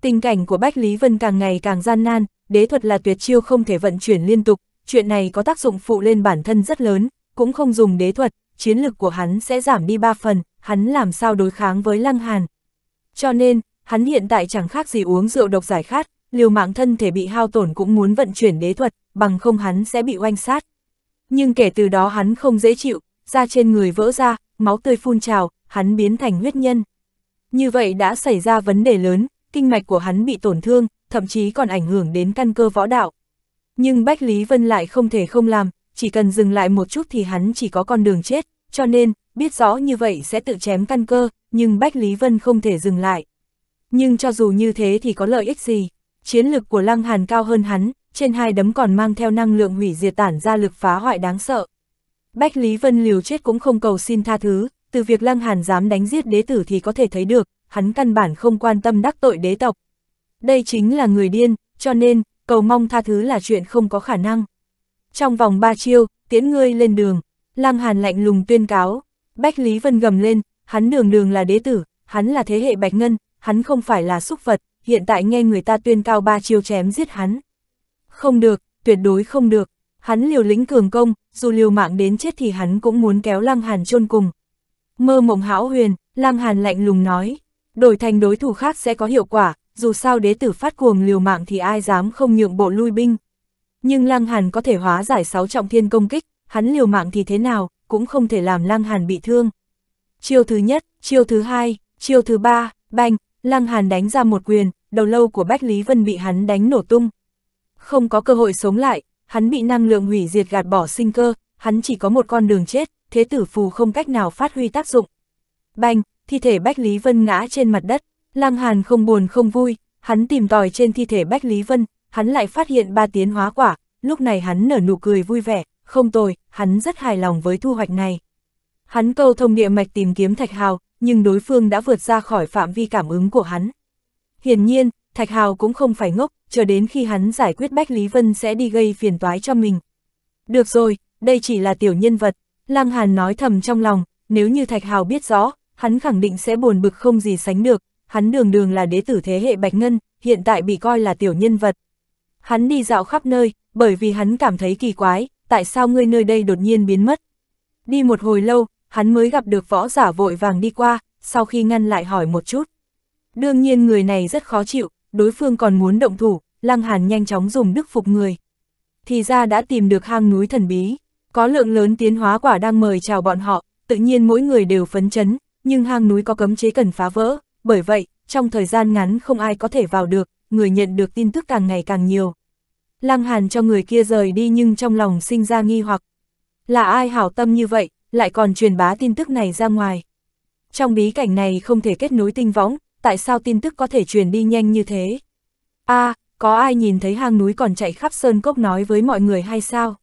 Tình cảnh của Bách Lý Vân càng ngày càng gian nan, đế thuật là tuyệt chiêu không thể vận chuyển liên tục, chuyện này có tác dụng phụ lên bản thân rất lớn, cũng không dùng đế thuật, chiến lực của hắn sẽ giảm đi ba phần, hắn làm sao đối kháng với Lăng Hàn. Cho nên, hắn hiện tại chẳng khác gì uống rượu độc giải khát, liều mạng thân thể bị hao tổn cũng muốn vận chuyển đế thuật, bằng không hắn sẽ bị oanh sát. Nhưng kể từ đó hắn không dễ chịu, da trên người vỡ ra, máu tươi phun trào, hắn biến thành huyết nhân. Như vậy đã xảy ra vấn đề lớn, kinh mạch của hắn bị tổn thương, thậm chí còn ảnh hưởng đến căn cơ võ đạo. Nhưng Bách Lý Vân lại không thể không làm, chỉ cần dừng lại một chút thì hắn chỉ có con đường chết, cho nên, biết rõ như vậy sẽ tự chém căn cơ, nhưng Bách Lý Vân không thể dừng lại. Nhưng cho dù như thế thì có lợi ích gì, chiến lực của Lăng Hàn cao hơn hắn, trên hai đấm còn mang theo năng lượng hủy diệt tản ra lực phá hoại đáng sợ. Bách Lý Vân liều chết cũng không cầu xin tha thứ, từ việc Lăng Hàn dám đánh giết đế tử thì có thể thấy được, hắn căn bản không quan tâm đắc tội đế tộc. Đây chính là người điên, cho nên, cầu mong tha thứ là chuyện không có khả năng trong vòng ba chiêu, tiến ngươi lên đường, Lăng Hàn lạnh lùng tuyên cáo, Bách Lý Vân gầm lên, hắn đường đường là đế tử, hắn là thế hệ bạch ngân, hắn không phải là xúc vật, hiện tại nghe người ta tuyên cao ba chiêu chém giết hắn. Không được, tuyệt đối không được, hắn liều lĩnh cường công, dù liều mạng đến chết thì hắn cũng muốn kéo Lăng Hàn chôn cùng. Mơ mộng hão huyền, Lăng Hàn lạnh lùng nói, đổi thành đối thủ khác sẽ có hiệu quả, dù sao đế tử phát cuồng liều mạng thì ai dám không nhượng bộ lui binh. Nhưng Lăng Hàn có thể hóa giải sáu trọng thiên công kích, hắn liều mạng thì thế nào, cũng không thể làm Lăng Hàn bị thương. Chiêu thứ nhất, chiêu thứ hai, chiêu thứ ba, banh, Lăng Hàn đánh ra một quyền, đầu lâu của Bách Lý Vân bị hắn đánh nổ tung. Không có cơ hội sống lại, hắn bị năng lượng hủy diệt gạt bỏ sinh cơ, hắn chỉ có một con đường chết, thế tử phù không cách nào phát huy tác dụng. Banh, thi thể Bách Lý Vân ngã trên mặt đất, Lăng Hàn không buồn không vui, hắn tìm tòi trên thi thể Bách Lý Vân, hắn lại phát hiện ba tiến hóa quả, lúc này hắn nở nụ cười vui vẻ, không tồi, hắn rất hài lòng với thu hoạch này. Hắn câu thông địa mạch tìm kiếm Thạch Hào, nhưng đối phương đã vượt ra khỏi phạm vi cảm ứng của hắn. Hiển nhiên, Thạch Hào cũng không phải ngốc, chờ đến khi hắn giải quyết Bách Lý Vân sẽ đi gây phiền toái cho mình. Được rồi, đây chỉ là tiểu nhân vật, Lăng Hàn nói thầm trong lòng, nếu như Thạch Hào biết rõ, hắn khẳng định sẽ buồn bực không gì sánh được, hắn đường đường là đế tử thế hệ Bạch Ngân, hiện tại bị coi là tiểu nhân vật, Hắn đi dạo khắp nơi, bởi vì hắn cảm thấy kỳ quái, tại sao ngươi nơi đây đột nhiên biến mất. Đi một hồi lâu, hắn mới gặp được võ giả vội vàng đi qua, sau khi ngăn lại hỏi một chút. Đương nhiên người này rất khó chịu, đối phương còn muốn động thủ, Lăng Hàn nhanh chóng dùng đức phục người. Thì ra đã tìm được hang núi thần bí, có lượng lớn tiến hóa quả đang mời chào bọn họ, tự nhiên mỗi người đều phấn chấn, nhưng hang núi có cấm chế cần phá vỡ, bởi vậy, trong thời gian ngắn không ai có thể vào được, người nhận được tin tức càng ngày càng nhiều. Lăng Hàn cho người kia rời đi nhưng trong lòng sinh ra nghi hoặc. Là ai hảo tâm như vậy, lại còn truyền bá tin tức này ra ngoài. Trong bí cảnh này không thể kết nối tinh võng, tại sao tin tức có thể truyền đi nhanh như thế? a à, có ai nhìn thấy hang núi còn chạy khắp sơn cốc nói với mọi người hay sao?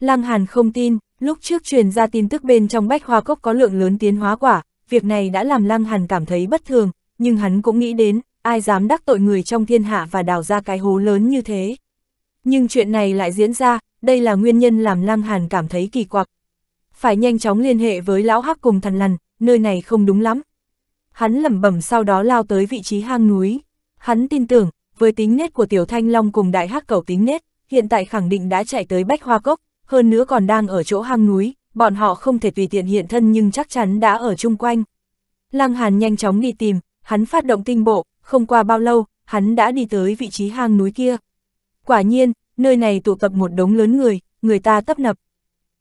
Lăng Hàn không tin, lúc trước truyền ra tin tức bên trong bách hoa cốc có lượng lớn tiến hóa quả, việc này đã làm Lăng Hàn cảm thấy bất thường, nhưng hắn cũng nghĩ đến, ai dám đắc tội người trong thiên hạ và đào ra cái hố lớn như thế. Nhưng chuyện này lại diễn ra, đây là nguyên nhân làm Lăng Hàn cảm thấy kỳ quặc. Phải nhanh chóng liên hệ với lão hắc cùng Thần lằn, nơi này không đúng lắm. Hắn lẩm bẩm sau đó lao tới vị trí hang núi. Hắn tin tưởng, với tính nết của Tiểu Thanh Long cùng đại hắc cầu tính nết, hiện tại khẳng định đã chạy tới Bách Hoa Cốc, hơn nữa còn đang ở chỗ hang núi, bọn họ không thể tùy tiện hiện thân nhưng chắc chắn đã ở chung quanh. Lăng Hàn nhanh chóng đi tìm, hắn phát động tinh bộ, không qua bao lâu, hắn đã đi tới vị trí hang núi kia. Quả nhiên, nơi này tụ tập một đống lớn người, người ta tấp nập.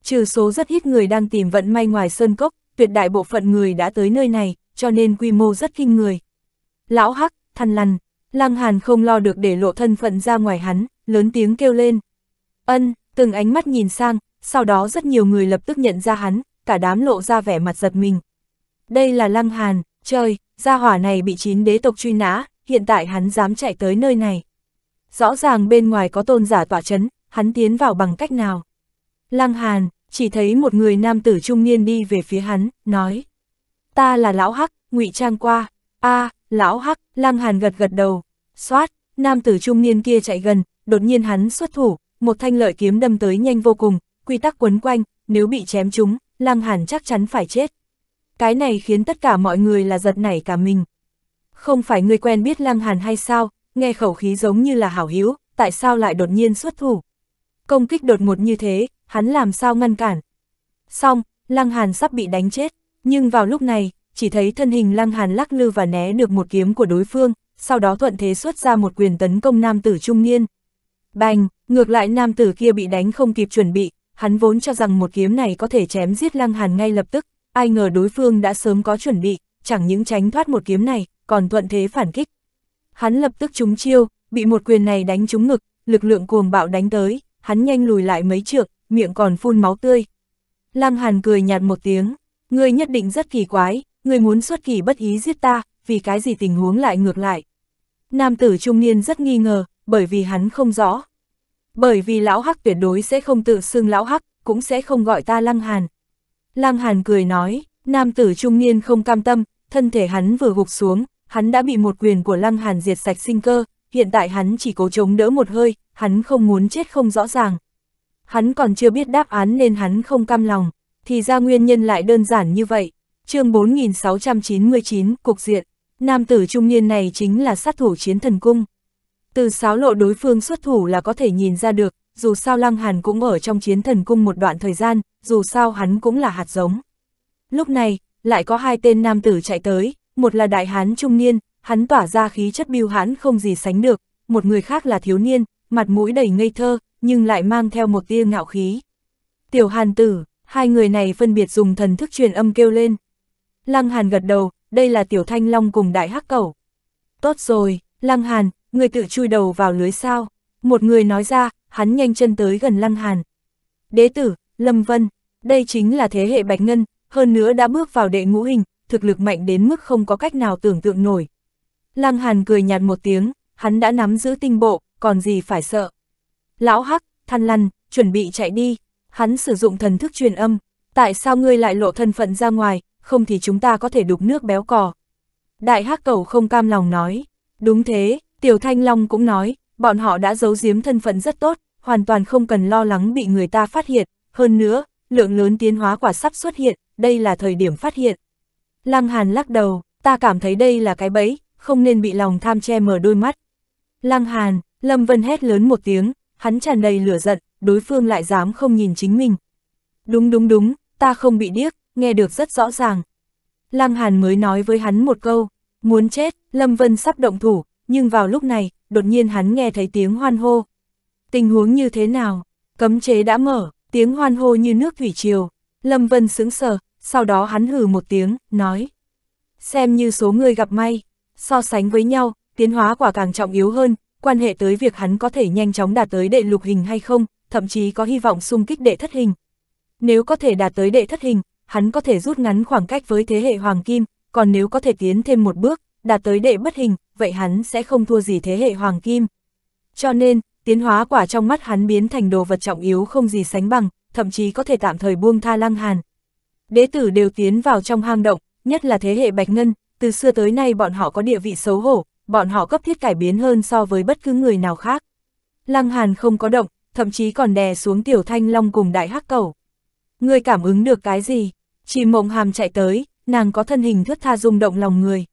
Trừ số rất ít người đang tìm vận may ngoài sơn cốc, tuyệt đại bộ phận người đã tới nơi này, cho nên quy mô rất kinh người. Lão Hắc, thằn lằn, Lăng Hàn không lo được để lộ thân phận ra ngoài hắn, lớn tiếng kêu lên. Ân, từng ánh mắt nhìn sang, sau đó rất nhiều người lập tức nhận ra hắn, cả đám lộ ra vẻ mặt giật mình. Đây là Lăng Hàn, trời, gia hỏa này bị chín đế tộc truy nã, hiện tại hắn dám chạy tới nơi này. Rõ ràng bên ngoài có tôn giả tỏa chấn, hắn tiến vào bằng cách nào. Lăng Hàn, chỉ thấy một người nam tử trung niên đi về phía hắn, nói. Ta là lão hắc, ngụy trang qua. a à, lão hắc, Lăng Hàn gật gật đầu. Xoát, nam tử trung niên kia chạy gần, đột nhiên hắn xuất thủ, một thanh lợi kiếm đâm tới nhanh vô cùng, quy tắc quấn quanh, nếu bị chém trúng, Lăng Hàn chắc chắn phải chết, cái này khiến tất cả mọi người là giật nảy cả mình. Không phải người quen biết Lăng Hàn hay sao, nghe khẩu khí giống như là hảo hiếu, tại sao lại đột nhiên xuất thủ. Công kích đột ngột như thế, hắn làm sao ngăn cản. Xong, Lăng Hàn sắp bị đánh chết, nhưng vào lúc này, chỉ thấy thân hình Lăng Hàn lắc lư và né được một kiếm của đối phương, sau đó thuận thế xuất ra một quyền tấn công nam tử trung niên. Bành, ngược lại nam tử kia bị đánh không kịp chuẩn bị, hắn vốn cho rằng một kiếm này có thể chém giết Lăng Hàn ngay lập tức, ai ngờ đối phương đã sớm có chuẩn bị, chẳng những tránh thoát một kiếm này, còn thuận thế phản kích. Hắn lập tức trúng chiêu, bị một quyền này đánh trúng ngực, lực lượng cuồng bạo đánh tới, hắn nhanh lùi lại mấy trượng, miệng còn phun máu tươi. Lăng Hàn cười nhạt một tiếng, ngươi nhất định rất kỳ quái, ngươi muốn xuất kỳ bất ý giết ta, vì cái gì tình huống lại ngược lại. Nam tử trung niên rất nghi ngờ, bởi vì hắn không rõ. Bởi vì lão hắc tuyệt đối sẽ không tự xưng lão hắc, cũng sẽ không gọi ta Lăng Hàn. Lang Hàn cười nói, nam tử trung niên không cam tâm, thân thể hắn vừa gục xuống, hắn đã bị một quyền của Lăng Hàn diệt sạch sinh cơ, hiện tại hắn chỉ cố chống đỡ một hơi, hắn không muốn chết không rõ ràng. Hắn còn chưa biết đáp án nên hắn không cam lòng, thì ra nguyên nhân lại đơn giản như vậy. chương 4699, Cục Diện, nam tử trung niên này chính là sát thủ chiến thần cung. Từ sáo lộ đối phương xuất thủ là có thể nhìn ra được, dù sao Lăng Hàn cũng ở trong chiến thần cung một đoạn thời gian, dù sao hắn cũng là hạt giống. Lúc này, lại có hai tên nam tử chạy tới, một là đại hán trung niên, hắn tỏa ra khí chất biêu hãn không gì sánh được, một người khác là thiếu niên, mặt mũi đầy ngây thơ, nhưng lại mang theo một tia ngạo khí. Tiểu hàn tử, hai người này phân biệt dùng thần thức truyền âm kêu lên. Lăng hàn gật đầu, đây là tiểu thanh long cùng đại hắc cẩu. Tốt rồi, lăng hàn, người tự chui đầu vào lưới sao. Một người nói ra, hắn nhanh chân tới gần lăng hàn. Đế tử, Lâm Vân, đây chính là thế hệ Bạch Ngân, hơn nữa đã bước vào đệ ngũ hình, thực lực mạnh đến mức không có cách nào tưởng tượng nổi. Lăng Hàn cười nhạt một tiếng, hắn đã nắm giữ tinh bộ, còn gì phải sợ. Lão Hắc, than lăn, chuẩn bị chạy đi. Hắn sử dụng thần thức truyền âm, tại sao ngươi lại lộ thân phận ra ngoài, không thì chúng ta có thể đục nước béo cò. Đại Hắc Cẩu không cam lòng nói, đúng thế, Tiểu Thanh Long cũng nói, bọn họ đã giấu giếm thân phận rất tốt, hoàn toàn không cần lo lắng bị người ta phát hiện, hơn nữa, lượng lớn tiến hóa quả sắp xuất hiện, đây là thời điểm phát hiện. Lăng Hàn lắc đầu, ta cảm thấy đây là cái bẫy, không nên bị lòng tham che mở đôi mắt. Lăng Hàn, Lâm Vân hét lớn một tiếng, hắn tràn đầy lửa giận, đối phương lại dám không nhìn chính mình. Đúng đúng đúng, ta không bị điếc, nghe được rất rõ ràng. Lăng Hàn mới nói với hắn một câu, muốn chết, Lâm Vân sắp động thủ, nhưng vào lúc này, đột nhiên hắn nghe thấy tiếng hoan hô. Tình huống như thế nào? Cấm chế đã mở, Tiếng hoan hô như nước thủy triều, Lâm Vân sững sờ, sau đó hắn hừ một tiếng, nói. Xem như số người gặp may, so sánh với nhau, tiến hóa quả càng trọng yếu hơn, quan hệ tới việc hắn có thể nhanh chóng đạt tới đệ lục hình hay không, thậm chí có hy vọng xung kích đệ thất hình. Nếu có thể đạt tới đệ thất hình, hắn có thể rút ngắn khoảng cách với thế hệ Hoàng Kim, còn nếu có thể tiến thêm một bước, đạt tới đệ bất hình, vậy hắn sẽ không thua gì thế hệ Hoàng Kim. Cho nên, tiến hóa quả trong mắt hắn biến thành đồ vật trọng yếu không gì sánh bằng, thậm chí có thể tạm thời buông tha lăng hàn. Đế tử đều tiến vào trong hang động, nhất là thế hệ Bạch Ngân, từ xưa tới nay bọn họ có địa vị xấu hổ, bọn họ cấp thiết cải biến hơn so với bất cứ người nào khác. Lăng Hàn không có động, thậm chí còn đè xuống Tiểu Thanh Long cùng Đại Hắc Cầu. người cảm ứng được cái gì? Chỉ mộng hàm chạy tới, nàng có thân hình thướt tha rung động lòng người.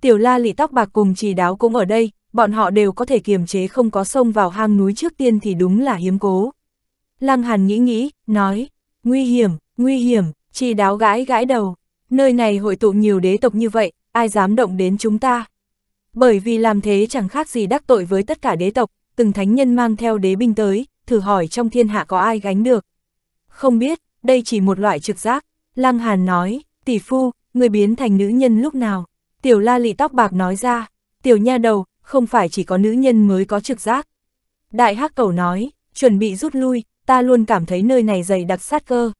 Tiểu la lị tóc bạc cùng trì đáo cũng ở đây, bọn họ đều có thể kiềm chế không có sông vào hang núi trước tiên thì đúng là hiếm cố. Lăng Hàn nghĩ nghĩ, nói, nguy hiểm, nguy hiểm, chi đáo gãi gãi đầu, nơi này hội tụ nhiều đế tộc như vậy, ai dám động đến chúng ta. Bởi vì làm thế chẳng khác gì đắc tội với tất cả đế tộc, từng thánh nhân mang theo đế binh tới, thử hỏi trong thiên hạ có ai gánh được. Không biết, đây chỉ một loại trực giác, Lăng Hàn nói, tỷ phu, người biến thành nữ nhân lúc nào, tiểu la lị tóc bạc nói ra, tiểu nha đầu, không phải chỉ có nữ nhân mới có trực giác. Đại hắc cầu nói, chuẩn bị rút lui, ta luôn cảm thấy nơi này dày đặc sát cơ.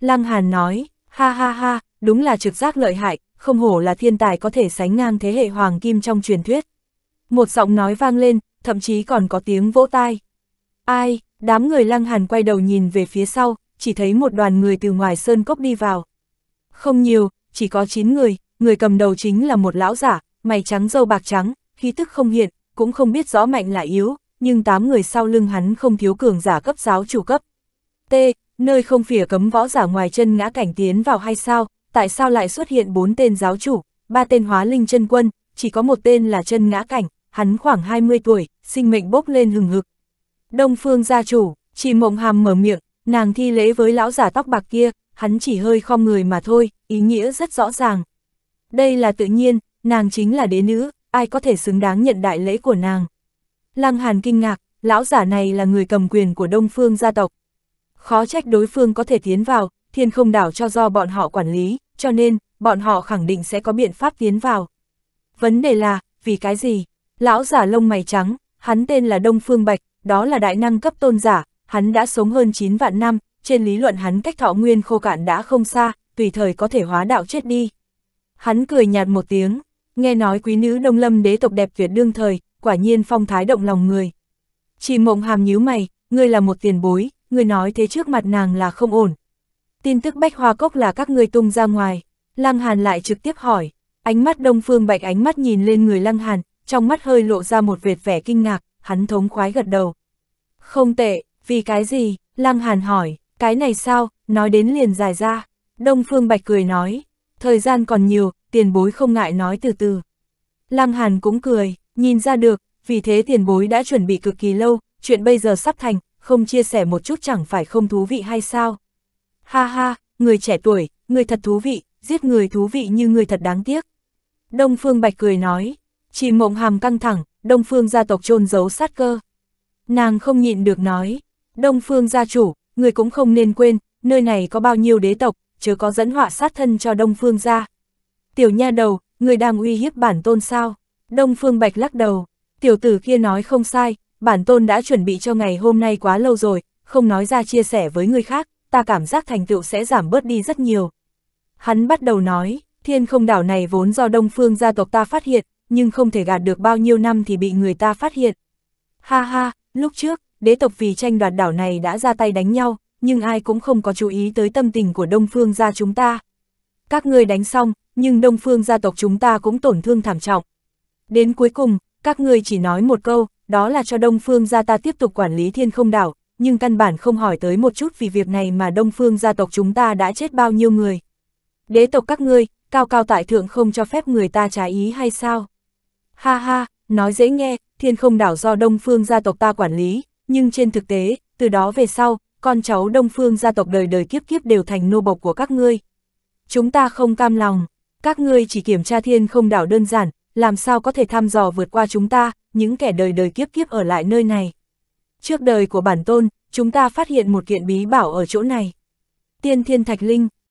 Lăng Hàn nói, ha ha ha, đúng là trực giác lợi hại, không hổ là thiên tài có thể sánh ngang thế hệ hoàng kim trong truyền thuyết. Một giọng nói vang lên, thậm chí còn có tiếng vỗ tai. Ai, đám người Lăng Hàn quay đầu nhìn về phía sau, chỉ thấy một đoàn người từ ngoài sơn cốc đi vào. Không nhiều, chỉ có 9 người, người cầm đầu chính là một lão giả, mày trắng dâu bạc trắng, khí tức không hiện, cũng không biết rõ mạnh là yếu, nhưng tám người sau lưng hắn không thiếu cường giả cấp giáo chủ cấp. T, nơi không phỉa cấm võ giả ngoài chân ngã cảnh tiến vào hay sao, tại sao lại xuất hiện bốn tên giáo chủ, ba tên hóa linh chân quân, chỉ có một tên là chân ngã cảnh, hắn khoảng 20 tuổi, sinh mệnh bốc lên hừng hực. Đông phương gia chủ, chỉ mộng hàm mở miệng, nàng thi lễ với lão giả tóc bạc kia, hắn chỉ hơi khom người mà thôi, ý nghĩa rất rõ ràng. Đây là tự nhiên, nàng chính là đế nữ, ai có thể xứng đáng nhận đại lễ của nàng. Lăng Hàn kinh ngạc, lão giả này là người cầm quyền của Đông Phương gia tộc. Khó trách đối phương có thể tiến vào, thiên không đảo cho do bọn họ quản lý, cho nên, bọn họ khẳng định sẽ có biện pháp tiến vào. Vấn đề là, vì cái gì? Lão giả lông mày trắng, hắn tên là Đông Phương Bạch, đó là đại năng cấp tôn giả, hắn đã sống hơn 9 vạn năm, trên lý luận hắn cách thọ nguyên khô cạn đã không xa, tùy thời có thể hóa đạo chết đi. Hắn cười nhạt một tiếng, Nghe nói quý nữ Đông Lâm đế tộc đẹp tuyệt đương thời, quả nhiên phong thái động lòng người. Chỉ mộng hàm nhíu mày, ngươi là một tiền bối, ngươi nói thế trước mặt nàng là không ổn. Tin tức bách hoa cốc là các ngươi tung ra ngoài, Lăng Hàn lại trực tiếp hỏi, ánh mắt Đông Phương Bạch ánh mắt nhìn lên người Lăng Hàn, trong mắt hơi lộ ra một vệt vẻ kinh ngạc, hắn thống khoái gật đầu. Không tệ, vì cái gì? Lăng Hàn hỏi, cái này sao? Nói đến liền dài ra. Đông Phương Bạch cười nói, thời gian còn nhiều, tiền bối không ngại nói từ từ. Lăng Hàn cũng cười, nhìn ra được, vì thế tiền bối đã chuẩn bị cực kỳ lâu, chuyện bây giờ sắp thành, không chia sẻ một chút chẳng phải không thú vị hay sao. Ha ha, người trẻ tuổi, người thật thú vị, giết người thú vị như người thật đáng tiếc. Đông Phương Bạch cười nói, chỉ mộng hàm căng thẳng, Đông Phương gia tộc trôn giấu sát cơ. Nàng không nhịn được nói, Đông Phương gia chủ, người cũng không nên quên, nơi này có bao nhiêu đế tộc, chớ có dẫn họa sát thân cho Đông Phương gia. Tiểu nha đầu, người đang uy hiếp bản tôn sao? Đông Phương Bạch lắc đầu, tiểu tử kia nói không sai, bản tôn đã chuẩn bị cho ngày hôm nay quá lâu rồi, không nói ra chia sẻ với người khác, ta cảm giác thành tựu sẽ giảm bớt đi rất nhiều. Hắn bắt đầu nói, thiên không đảo này vốn do Đông Phương gia tộc ta phát hiện, nhưng không thể gạt được bao nhiêu năm thì bị người ta phát hiện. Ha ha, lúc trước, đế tộc vì tranh đoạt đảo này đã ra tay đánh nhau, nhưng ai cũng không có chú ý tới tâm tình của Đông Phương gia chúng ta. Các ngươi đánh xong, nhưng đông phương gia tộc chúng ta cũng tổn thương thảm trọng. Đến cuối cùng, các ngươi chỉ nói một câu, đó là cho đông phương gia ta tiếp tục quản lý thiên không đảo, nhưng căn bản không hỏi tới một chút vì việc này mà đông phương gia tộc chúng ta đã chết bao nhiêu người. Đế tộc các ngươi, cao cao tại thượng không cho phép người ta trái ý hay sao? Ha ha, nói dễ nghe, thiên không đảo do đông phương gia tộc ta quản lý, nhưng trên thực tế, từ đó về sau, con cháu đông phương gia tộc đời đời kiếp kiếp đều thành nô bộc của các ngươi. Chúng ta không cam lòng, các ngươi chỉ kiểm tra thiên không đảo đơn giản, làm sao có thể thăm dò vượt qua chúng ta, những kẻ đời đời kiếp kiếp ở lại nơi này. Trước đời của bản tôn, chúng ta phát hiện một kiện bí bảo ở chỗ này. Tiên thiên thạch linh,